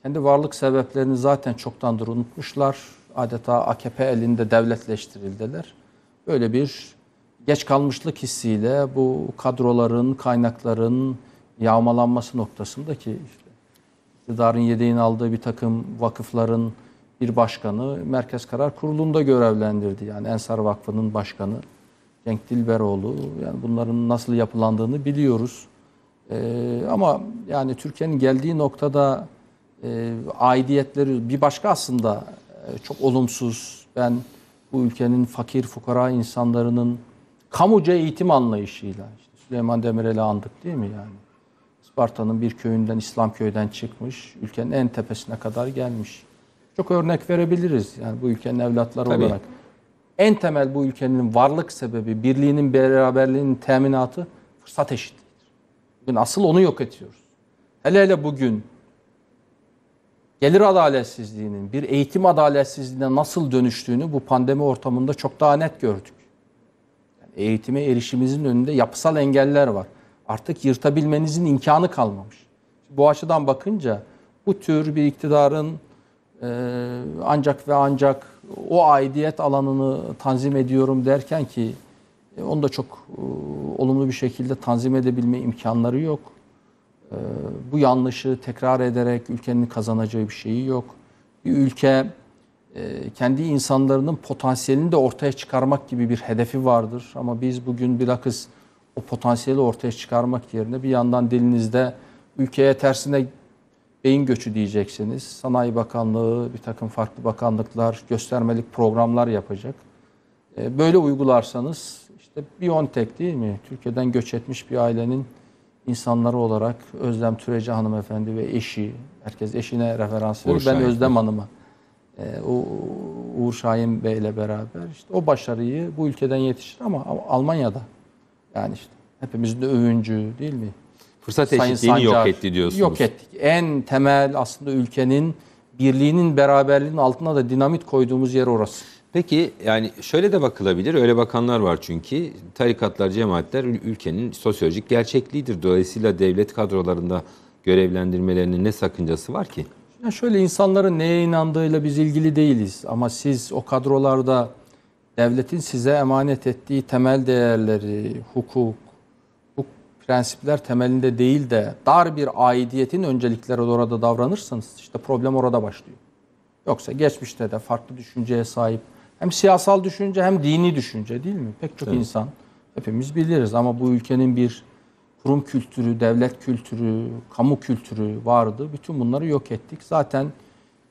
kendi varlık sebeplerini zaten çoktandır unutmuşlar. Adeta AKP elinde devletleştirildiler. Böyle bir geç kalmışlık hissiyle bu kadroların, kaynakların, yağmalanması noktasındaki işte iktidarın yedeğini aldığı bir takım vakıfların bir başkanı Merkez Karar Kurulu'nda görevlendirdi. Yani Ensar Vakfı'nın başkanı Cenk Dilberoğlu. Yani bunların nasıl yapılandığını biliyoruz. Ee, ama yani Türkiye'nin geldiği noktada e, aidiyetleri bir başka aslında e, çok olumsuz. Ben bu ülkenin fakir fukara insanların kamuca eğitim anlayışıyla işte Süleyman Demirel'i andık değil mi yani? Spartan'ın bir köyünden, İslam köyden çıkmış, ülkenin en tepesine kadar gelmiş. Çok örnek verebiliriz yani bu ülkenin evlatları Tabii. olarak. En temel bu ülkenin varlık sebebi, birliğinin, beraberliğinin teminatı fırsat eşitliğidir. Bugün asıl onu yok ediyoruz. Hele hele bugün gelir adaletsizliğinin bir eğitim adaletsizliğine nasıl dönüştüğünü bu pandemi ortamında çok daha net gördük. Yani eğitime erişimimizin önünde yapısal engeller var artık yırtabilmenizin imkanı kalmamış. Bu açıdan bakınca bu tür bir iktidarın e, ancak ve ancak o aidiyet alanını tanzim ediyorum derken ki e, onu da çok e, olumlu bir şekilde tanzim edebilme imkanları yok. E, bu yanlışı tekrar ederek ülkenin kazanacağı bir şeyi yok. Bir ülke e, kendi insanlarının potansiyelini de ortaya çıkarmak gibi bir hedefi vardır. Ama biz bugün bilakis o potansiyeli ortaya çıkarmak yerine bir yandan dilinizde ülkeye tersine beyin göçü diyeceksiniz. Sanayi Bakanlığı, bir takım farklı bakanlıklar, göstermelik programlar yapacak. E, böyle uygularsanız işte bir on tek değil mi? Türkiye'den göç etmiş bir ailenin insanları olarak Özlem Türeci hanımefendi ve eşi, herkes eşine referans veriyor. Ben Özlem Hanım'a. E, o Uğur Şahin Bey ile beraber işte o başarıyı bu ülkeden yetişir ama Almanya'da yani işte hepimizin de övüncü değil mi? Fırsat Sayın Sancar, yok etti diyorsunuz. Yok ettik. En temel aslında ülkenin birliğinin beraberliğinin altına da dinamit koyduğumuz yer orası. Peki yani şöyle de bakılabilir. Öyle bakanlar var çünkü. Tarikatlar, cemaatler ülkenin sosyolojik gerçekliğidir. Dolayısıyla devlet kadrolarında görevlendirmelerinin ne sakıncası var ki? Yani şöyle insanların neye inandığıyla biz ilgili değiliz. Ama siz o kadrolarda devletin size emanet ettiği temel değerleri, hukuk, bu prensipler temelinde değil de dar bir aidiyetin öncelikleri orada davranırsanız işte problem orada başlıyor. Yoksa geçmişte de farklı düşünceye sahip hem siyasal düşünce hem dini düşünce değil mi? Pek çok evet. insan hepimiz biliriz ama bu ülkenin bir kurum kültürü, devlet kültürü, kamu kültürü vardı. Bütün bunları yok ettik. Zaten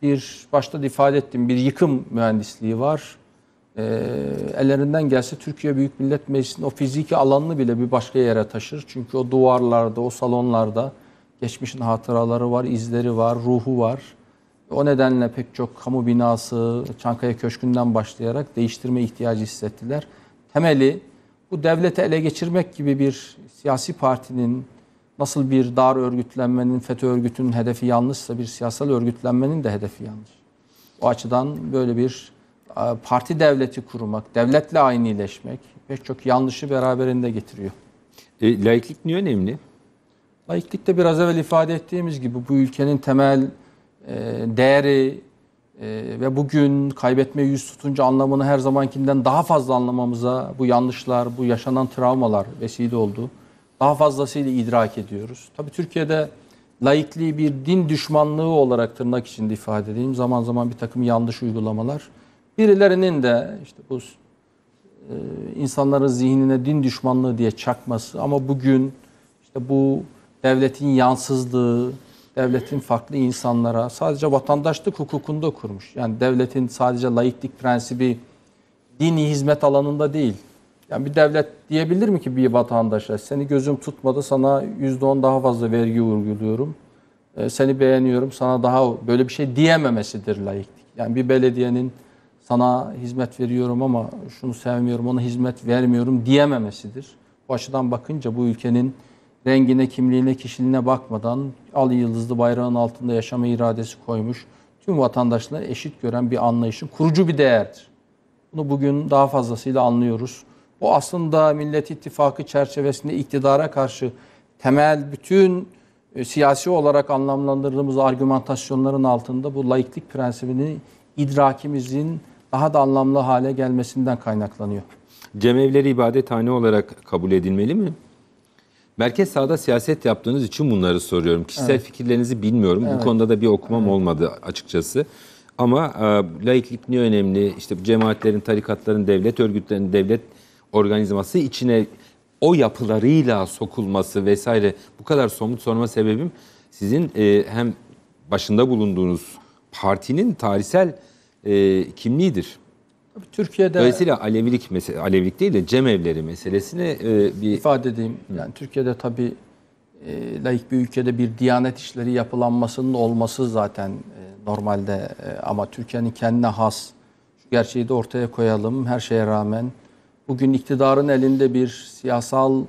bir başta da ifade ettim bir yıkım mühendisliği var e, ellerinden gelse Türkiye Büyük Millet Meclisi'nin o fiziki alanını bile bir başka yere taşır. Çünkü o duvarlarda, o salonlarda geçmişin hatıraları var, izleri var, ruhu var. O nedenle pek çok kamu binası, Çankaya Köşkü'nden başlayarak değiştirme ihtiyacı hissettiler. Temeli bu devleti ele geçirmek gibi bir siyasi partinin nasıl bir dar örgütlenmenin, FETÖ örgütünün hedefi yanlışsa bir siyasal örgütlenmenin de hedefi yanlış. O açıdan böyle bir e, parti devleti kurmak, devletle aynileşmek pek çok yanlışı beraberinde getiriyor. E, laiklik niye önemli? Laiklik de biraz evvel ifade ettiğimiz gibi bu ülkenin temel e, değeri e, ve bugün kaybetme yüz tutunca anlamını her zamankinden daha fazla anlamamıza bu yanlışlar, bu yaşanan travmalar vesile oldu. Daha fazlasıyla idrak ediyoruz. Tabii Türkiye'de laikliği bir din düşmanlığı olarak tırnak içinde ifade edeyim. Zaman zaman bir takım yanlış uygulamalar Birilerinin de işte bu e, insanların zihnine din düşmanlığı diye çakması ama bugün işte bu devletin yansızlığı, devletin farklı insanlara sadece vatandaşlık hukukunda kurmuş. Yani devletin sadece laiklik prensibi dini hizmet alanında değil. Yani bir devlet diyebilir mi ki bir vatandaşa seni gözüm tutmadı sana yüzde on daha fazla vergi uyguluyorum. E, seni beğeniyorum sana daha böyle bir şey diyememesidir laiklik. Yani bir belediyenin sana hizmet veriyorum ama şunu sevmiyorum, ona hizmet vermiyorum diyememesidir. Bu açıdan bakınca bu ülkenin rengine, kimliğine, kişiliğine bakmadan al yıldızlı bayrağın altında yaşama iradesi koymuş, tüm vatandaşları eşit gören bir anlayışın kurucu bir değerdir. Bunu bugün daha fazlasıyla anlıyoruz. Bu aslında Millet İttifakı çerçevesinde iktidara karşı temel bütün e, siyasi olarak anlamlandırdığımız argümantasyonların altında bu laiklik prensibini idrakimizin daha da anlamlı hale gelmesinden kaynaklanıyor. Cemevleri ibadethane olarak kabul edilmeli mi? Merkez sağda siyaset yaptığınız için bunları soruyorum. Kişisel evet. fikirlerinizi bilmiyorum. Evet. Bu konuda da bir okumam evet. olmadı açıkçası. Ama e, laiklik niye önemli? İşte cemaatlerin, tarikatların, devlet örgütlerinin, devlet organizması içine o yapılarıyla sokulması vesaire bu kadar somut sorma sebebim sizin e, hem başında bulunduğunuz partinin tarihsel e, kimliğidir. Türkiye'de Dolayısıyla Alevilik mesele, Alevilik değil de cemevleri meselesini e, bir ifade edeyim. Yani Türkiye'de tabii e, laik bir ülkede bir diyanet işleri yapılanmasının olması zaten e, normalde e, ama Türkiye'nin kendine has şu gerçeği de ortaya koyalım her şeye rağmen bugün iktidarın elinde bir siyasal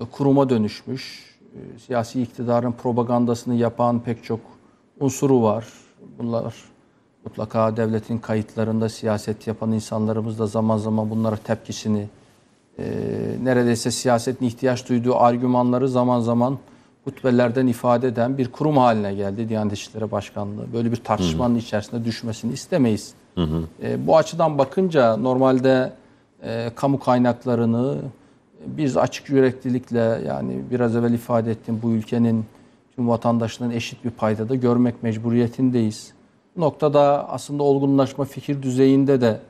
e, kuruma dönüşmüş. E, siyasi iktidarın propagandasını yapan pek çok unsuru var. Bunlar Mutlaka devletin kayıtlarında siyaset yapan insanlarımız da zaman zaman bunlara tepkisini, e, neredeyse siyasetin ihtiyaç duyduğu argümanları zaman zaman hutbelerden ifade eden bir kurum haline geldi Diyanet İşleri Başkanlığı. Böyle bir tartışmanın hı hı. içerisinde düşmesini istemeyiz. Hı hı. E, bu açıdan bakınca normalde e, kamu kaynaklarını biz açık yüreklilikle yani biraz evvel ifade ettim bu ülkenin tüm vatandaşlarının eşit bir payda da görmek mecburiyetindeyiz noktada aslında olgunlaşma fikir düzeyinde de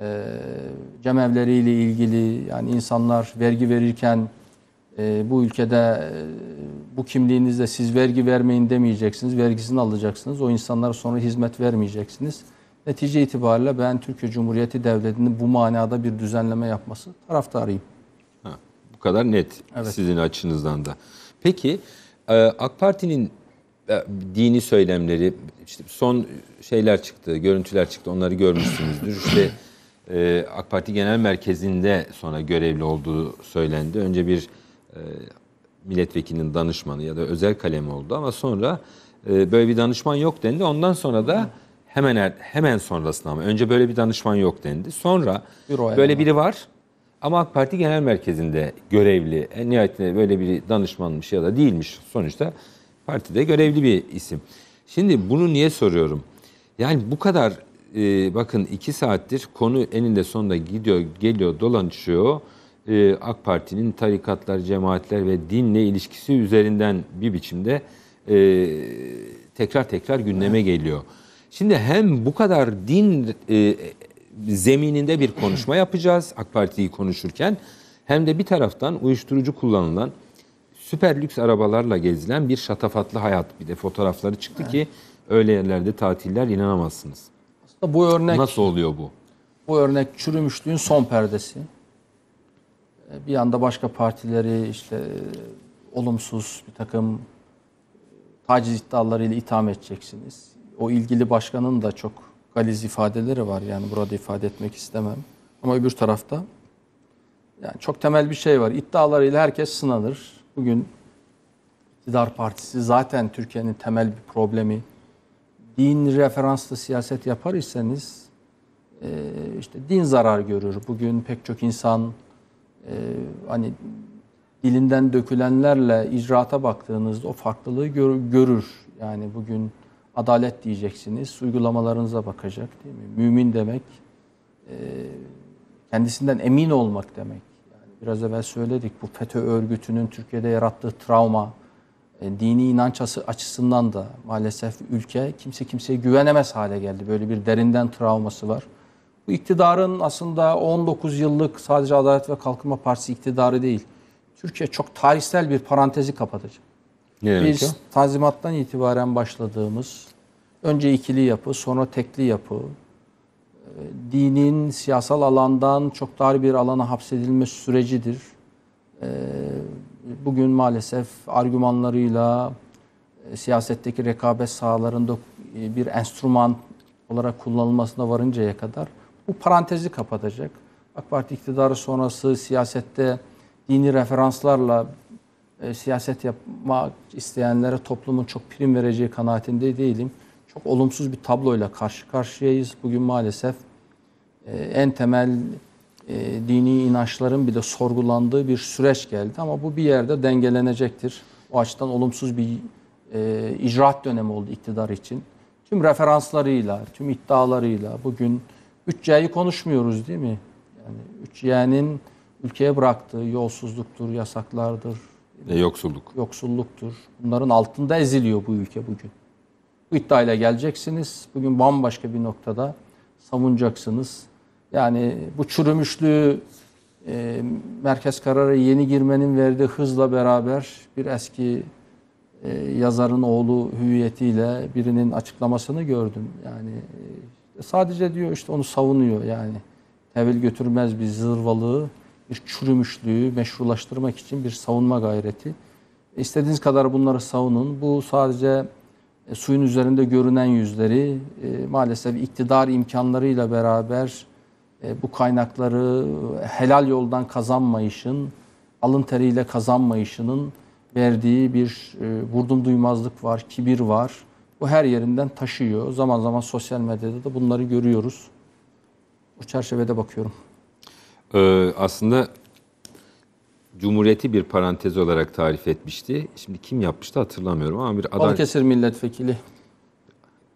e, cemevleriyle ilgili yani insanlar vergi verirken e, bu ülkede e, bu kimliğinizde siz vergi vermeyin demeyeceksiniz. Vergisini alacaksınız. O insanlara sonra hizmet vermeyeceksiniz. Netice itibariyle ben Türkiye Cumhuriyeti Devleti'nin bu manada bir düzenleme yapması taraftarıyım. Ha, bu kadar net evet. sizin açınızdan da. Peki e, AK Parti'nin e, dini söylemleri işte son şeyler çıktı, görüntüler çıktı. Onları görmüşsünüzdür. İşte e, AK Parti Genel Merkezi'nde sonra görevli olduğu söylendi. Önce bir e, milletvekilinin danışmanı ya da özel kalemi oldu ama sonra e, böyle bir danışman yok dendi. Ondan sonra da hemen er, hemen sonrasında ama önce böyle bir danışman yok dendi. Sonra Büro böyle biri var ama AK Parti Genel Merkezi'nde görevli. En nihayetinde böyle bir danışmanmış ya da değilmiş sonuçta partide görevli bir isim. Şimdi bunu niye soruyorum? Yani bu kadar e, bakın iki saattir konu eninde sonunda gidiyor, geliyor, dolanışıyor. E, AK Parti'nin tarikatlar, cemaatler ve dinle ilişkisi üzerinden bir biçimde e, tekrar tekrar gündeme geliyor. Şimdi hem bu kadar din e, zemininde bir konuşma yapacağız AK Parti'yi konuşurken hem de bir taraftan uyuşturucu kullanılan süper lüks arabalarla gezilen bir şatafatlı hayat. Bir de fotoğrafları çıktı evet. ki öyle yerlerde tatiller inanamazsınız. Aslında bu örnek nasıl oluyor bu? Bu örnek çürümüşlüğün son perdesi. Ee, bir anda başka partileri işte e, olumsuz bir takım e, taciz iddialarıyla itham edeceksiniz. O ilgili başkanın da çok galiz ifadeleri var. Yani burada ifade etmek istemem. Ama öbür tarafta yani çok temel bir şey var. İddialarıyla herkes sınanır. Bugün iktidar partisi zaten Türkiye'nin temel bir problemi. Din referanslı siyaset yapar iseniz e, işte din zarar görür. Bugün pek çok insan e, hani dilinden dökülenlerle icraata baktığınızda o farklılığı gör, görür. Yani bugün adalet diyeceksiniz, uygulamalarınıza bakacak değil mi? Mümin demek e, kendisinden emin olmak demek biraz evvel söyledik bu FETÖ örgütünün Türkiye'de yarattığı travma, e, dini inanç açısından da maalesef ülke kimse kimseye güvenemez hale geldi. Böyle bir derinden travması var. Bu iktidarın aslında 19 yıllık sadece Adalet ve Kalkınma Partisi iktidarı değil. Türkiye çok tarihsel bir parantezi kapatacak. Ne Biz yani? tanzimattan itibaren başladığımız önce ikili yapı, sonra tekli yapı, ee, dinin siyasal alandan çok dar bir alana hapsedilme sürecidir. Ee, bugün maalesef argümanlarıyla e, siyasetteki rekabet sahalarında e, bir enstrüman olarak kullanılmasına varıncaya kadar bu parantezi kapatacak. AK Parti iktidarı sonrası siyasette dini referanslarla e, siyaset yapmak isteyenlere toplumun çok prim vereceği kanaatinde değilim. Çok olumsuz bir tabloyla karşı karşıyayız. Bugün maalesef ee, en temel e, dini inançların bile sorgulandığı bir süreç geldi. Ama bu bir yerde dengelenecektir. O açıdan olumsuz bir e, icraat dönemi oldu iktidar için. Tüm referanslarıyla, tüm iddialarıyla bugün 3C'yi konuşmuyoruz değil mi? Yani 3Y'nin ülkeye bıraktığı yolsuzluktur, yasaklardır. E, yoksulluk. Yoksulluktur. Bunların altında eziliyor bu ülke bugün. Bu iddiayla geleceksiniz. Bugün bambaşka bir noktada savunacaksınız. Yani bu çürümüşlüğü e, merkez karara yeni girmenin verdiği hızla beraber bir eski e, yazarın oğlu hüviyetiyle birinin açıklamasını gördüm. Yani e, sadece diyor işte onu savunuyor yani. Tevil götürmez bir zırvalığı, bir çürümüşlüğü meşrulaştırmak için bir savunma gayreti. E, istediğiniz kadar bunları savunun. Bu sadece e, suyun üzerinde görünen yüzleri e, maalesef iktidar imkanlarıyla beraber e, bu kaynakları helal yoldan kazanmayışın, alın teriyle kazanmayışının verdiği bir e, vurdum duymazlık var, kibir var. Bu her yerinden taşıyor. Zaman zaman sosyal medyada da bunları görüyoruz. Bu çerçevede bakıyorum. Ee, aslında Cumhuriyeti bir parantez olarak tarif etmişti. Şimdi kim yapmıştı hatırlamıyorum ama bir Adalet... Balıkesir milletvekili.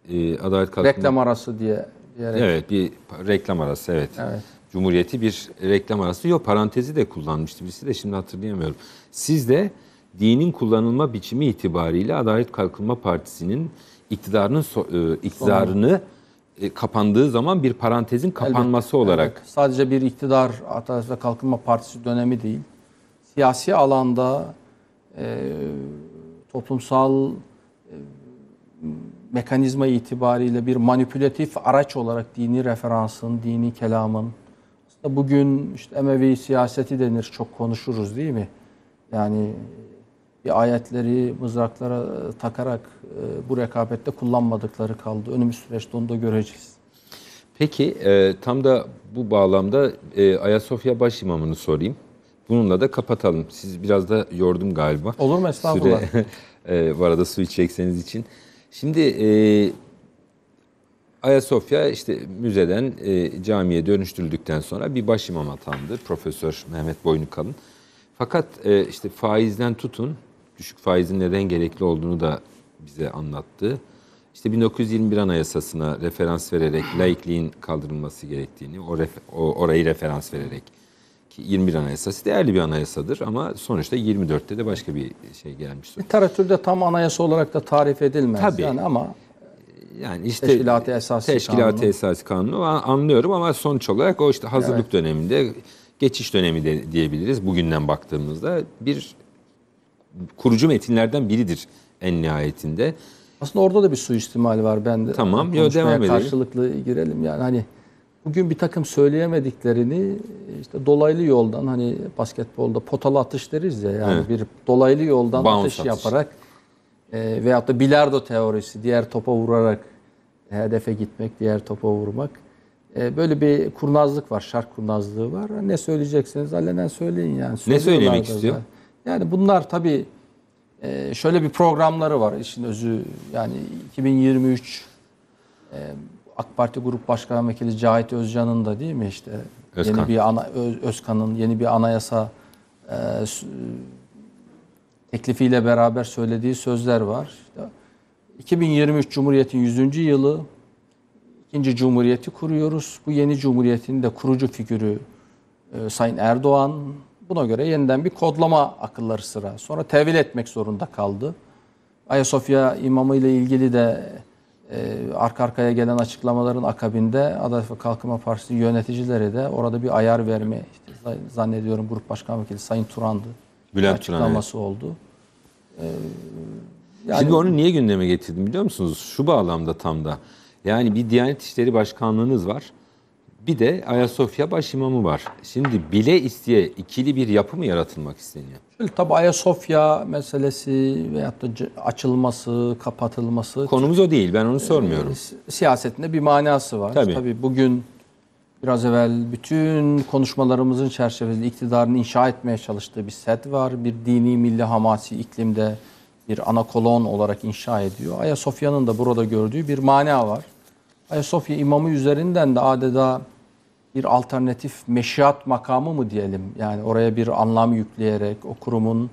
E, Adalet Kalkınma... Reklam arası diye diyerek. Evet bir reklam arası evet. evet. Cumhuriyeti bir reklam arası yok parantezi de kullanmıştı birisi de şimdi hatırlayamıyorum. Siz de dinin kullanılma biçimi itibariyle Adalet Kalkınma Partisi'nin iktidarının so e, iktidarını Sonra. E, kapandığı zaman bir parantezin kapanması Elbette, olarak. Evet. Sadece bir iktidar Adalet ve Kalkınma Partisi dönemi değil. Siyasi alanda e, toplumsal e, mekanizma itibariyle bir manipülatif araç olarak dini referansın, dini kelamın, aslında bugün işte Emevi siyaseti denir çok konuşuruz değil mi? Yani bir ayetleri mızraklara takarak e, bu rekabette kullanmadıkları kaldı. Önümüz süreçte onu da göreceğiz. Peki e, tam da bu bağlamda e, Ayasofya Başimamını sorayım. Bununla da kapatalım. Siz biraz da yordum galiba. Olur mu estağfurullah. Süre, [laughs] e, bu arada su içecekseniz için. Şimdi e, Ayasofya işte müzeden e, camiye dönüştürüldükten sonra bir başimam atandı Profesör Mehmet Boynukalın. Fakat e, işte faizden tutun, düşük faizin neden gerekli olduğunu da bize anlattı. İşte 1921 Anayasası'na referans vererek laikliğin kaldırılması gerektiğini, o ref, o, orayı referans vererek 21 Anayasası değerli bir anayasadır ama sonuçta 24'te de başka bir şey gelmiş. Literatürde e, tam anayasa olarak da tarif edilmez Tabii. yani ama e, yani işte teşkilat esas teşkilat kanunu. esas kanunu anlıyorum ama sonuç olarak o işte hazırlık evet. döneminde geçiş dönemi de diyebiliriz bugünden baktığımızda bir kurucu metinlerden biridir en nihayetinde. Aslında orada da bir suistimal var. bende. tamam, yo, devam edelim. karşılıklı girelim yani hani bugün bir takım söyleyemediklerini işte dolaylı yoldan hani basketbolda potalı atış deriz ya yani evet. bir dolaylı yoldan atış, atış yaparak e, veyahut da bilardo teorisi diğer topa vurarak hedefe gitmek, diğer topa vurmak. E, böyle bir kurnazlık var, şark kurnazlığı var. Ne söyleyeceksiniz alenen söyleyin yani. Ne söylemek istiyor? Yani bunlar tabi e, şöyle bir programları var işin özü yani 2023 e, AK Parti Grup Başkan Vekili Cahit Özcan'ın da değil mi işte Özkan. yeni bir ana, Özkan'ın yeni bir anayasa e, teklifiyle beraber söylediği sözler var. İşte 2023 Cumhuriyet'in 100. yılı ikinci cumhuriyeti kuruyoruz. Bu yeni cumhuriyetin de kurucu figürü e, Sayın Erdoğan. Buna göre yeniden bir kodlama akılları sıra. Sonra tevil etmek zorunda kaldı. Ayasofya imamı ile ilgili de ee, arka arkaya gelen açıklamaların akabinde Adalet ve Kalkınma Partisi yöneticileri de orada bir ayar verme işte zannediyorum Grup Başkan Vekili Sayın Turan'dı. Bülent açıklaması Turan, evet. oldu. Ee, yani, Şimdi onu niye gündeme getirdim biliyor musunuz? Şu bağlamda tam da. Yani bir Diyanet İşleri Başkanlığınız var. Bir de Ayasofya Baş başimamı var. Şimdi bile isteye ikili bir yapı mı yaratılmak isteniyor? Şöyle tabii Ayasofya meselesi veyahut da açılması, kapatılması... Konumuz o değil, ben onu sormuyorum. E, siyasetinde bir manası var. Tabii. tabii bugün biraz evvel bütün konuşmalarımızın çerçevesinde iktidarın inşa etmeye çalıştığı bir set var. Bir dini, milli, hamasi iklimde bir ana kolon olarak inşa ediyor. Ayasofya'nın da burada gördüğü bir mana var. Ayasofya imamı üzerinden de adeta bir alternatif meşiat makamı mı diyelim? Yani oraya bir anlam yükleyerek o kurumun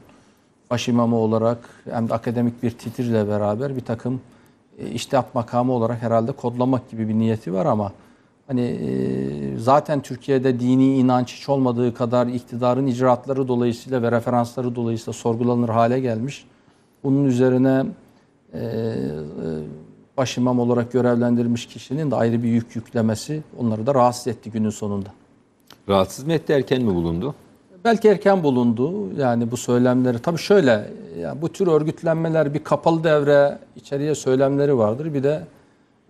başimamı olarak hem de akademik bir titirle beraber bir takım e, iştihat makamı olarak herhalde kodlamak gibi bir niyeti var ama hani e, zaten Türkiye'de dini inanç hiç olmadığı kadar iktidarın icraatları dolayısıyla ve referansları dolayısıyla sorgulanır hale gelmiş. Bunun üzerine e, e başimam olarak görevlendirmiş kişinin de ayrı bir yük yüklemesi onları da rahatsız etti günün sonunda. Rahatsız mı etti erken mi bulundu? Belki erken bulundu yani bu söylemleri. Tabii şöyle yani bu tür örgütlenmeler bir kapalı devre içeriye söylemleri vardır. Bir de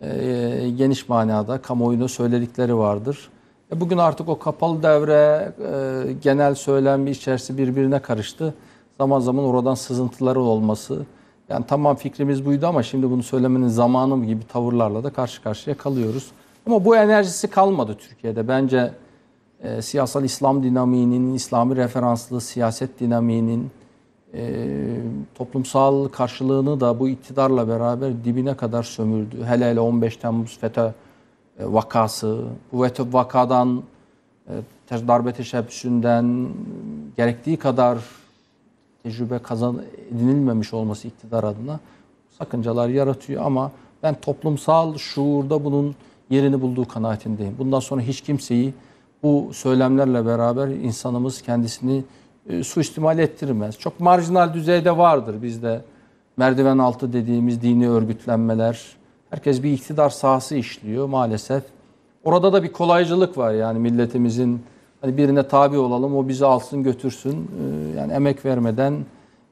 e, geniş manada kamuoyuna söyledikleri vardır. E bugün artık o kapalı devre e, genel söylem içerisi birbirine karıştı. Zaman zaman oradan sızıntıları olması yani tamam fikrimiz buydu ama şimdi bunu söylemenin zamanı gibi tavırlarla da karşı karşıya kalıyoruz. Ama bu enerjisi kalmadı Türkiye'de. Bence e, siyasal İslam dinamiğinin, İslami referanslı siyaset dinamiğinin e, toplumsal karşılığını da bu iktidarla beraber dibine kadar sömürdü. Hele hele 15 Temmuz FETÖ e, vakası, bu FETÖ vakadan, e, darbe teşebbüsünden gerektiği kadar tecrübe kazan edinilmemiş olması iktidar adına sakıncalar yaratıyor ama ben toplumsal şuurda bunun yerini bulduğu kanaatindeyim. Bundan sonra hiç kimseyi bu söylemlerle beraber insanımız kendisini e, suistimal ettirmez. Çok marjinal düzeyde vardır bizde merdiven altı dediğimiz dini örgütlenmeler. Herkes bir iktidar sahası işliyor maalesef. Orada da bir kolaycılık var yani milletimizin Hani birine tabi olalım, o bizi alsın götürsün. Ee, yani emek vermeden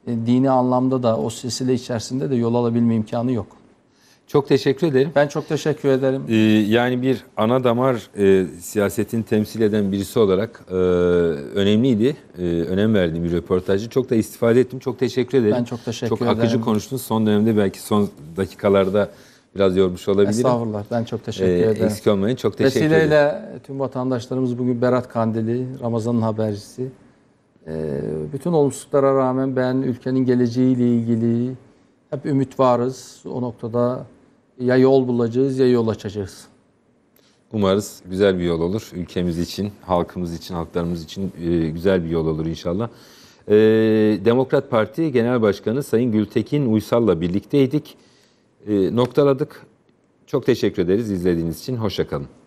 e, dini anlamda da o silsile içerisinde de yol alabilme imkanı yok. Çok teşekkür ederim. Ben çok teşekkür ederim. Ee, yani bir ana damar e, siyasetin temsil eden birisi olarak e, önemliydi. E, önem verdiğim bir röportajı. Çok da istifade ettim. Çok teşekkür ederim. Ben çok teşekkür çok ederim. Çok akıcı konuştunuz. Son dönemde belki son dakikalarda biraz yormuş olabilirim. Estağfurullah. Ben çok teşekkür ee, ederim. Eksik olmayın. Çok teşekkür Vesileyle ederim. Vesileyle tüm vatandaşlarımız bugün Berat Kandili, Ramazan'ın habercisi. Ee, bütün olumsuzluklara rağmen ben ülkenin geleceğiyle ilgili hep ümit varız. O noktada ya yol bulacağız ya yol açacağız. Umarız güzel bir yol olur. Ülkemiz için, halkımız için, halklarımız için e, güzel bir yol olur inşallah. Ee, Demokrat Parti Genel Başkanı Sayın Gültekin Uysal'la birlikteydik. Ee, noktaladık. Çok teşekkür ederiz izlediğiniz için. Hoşçakalın.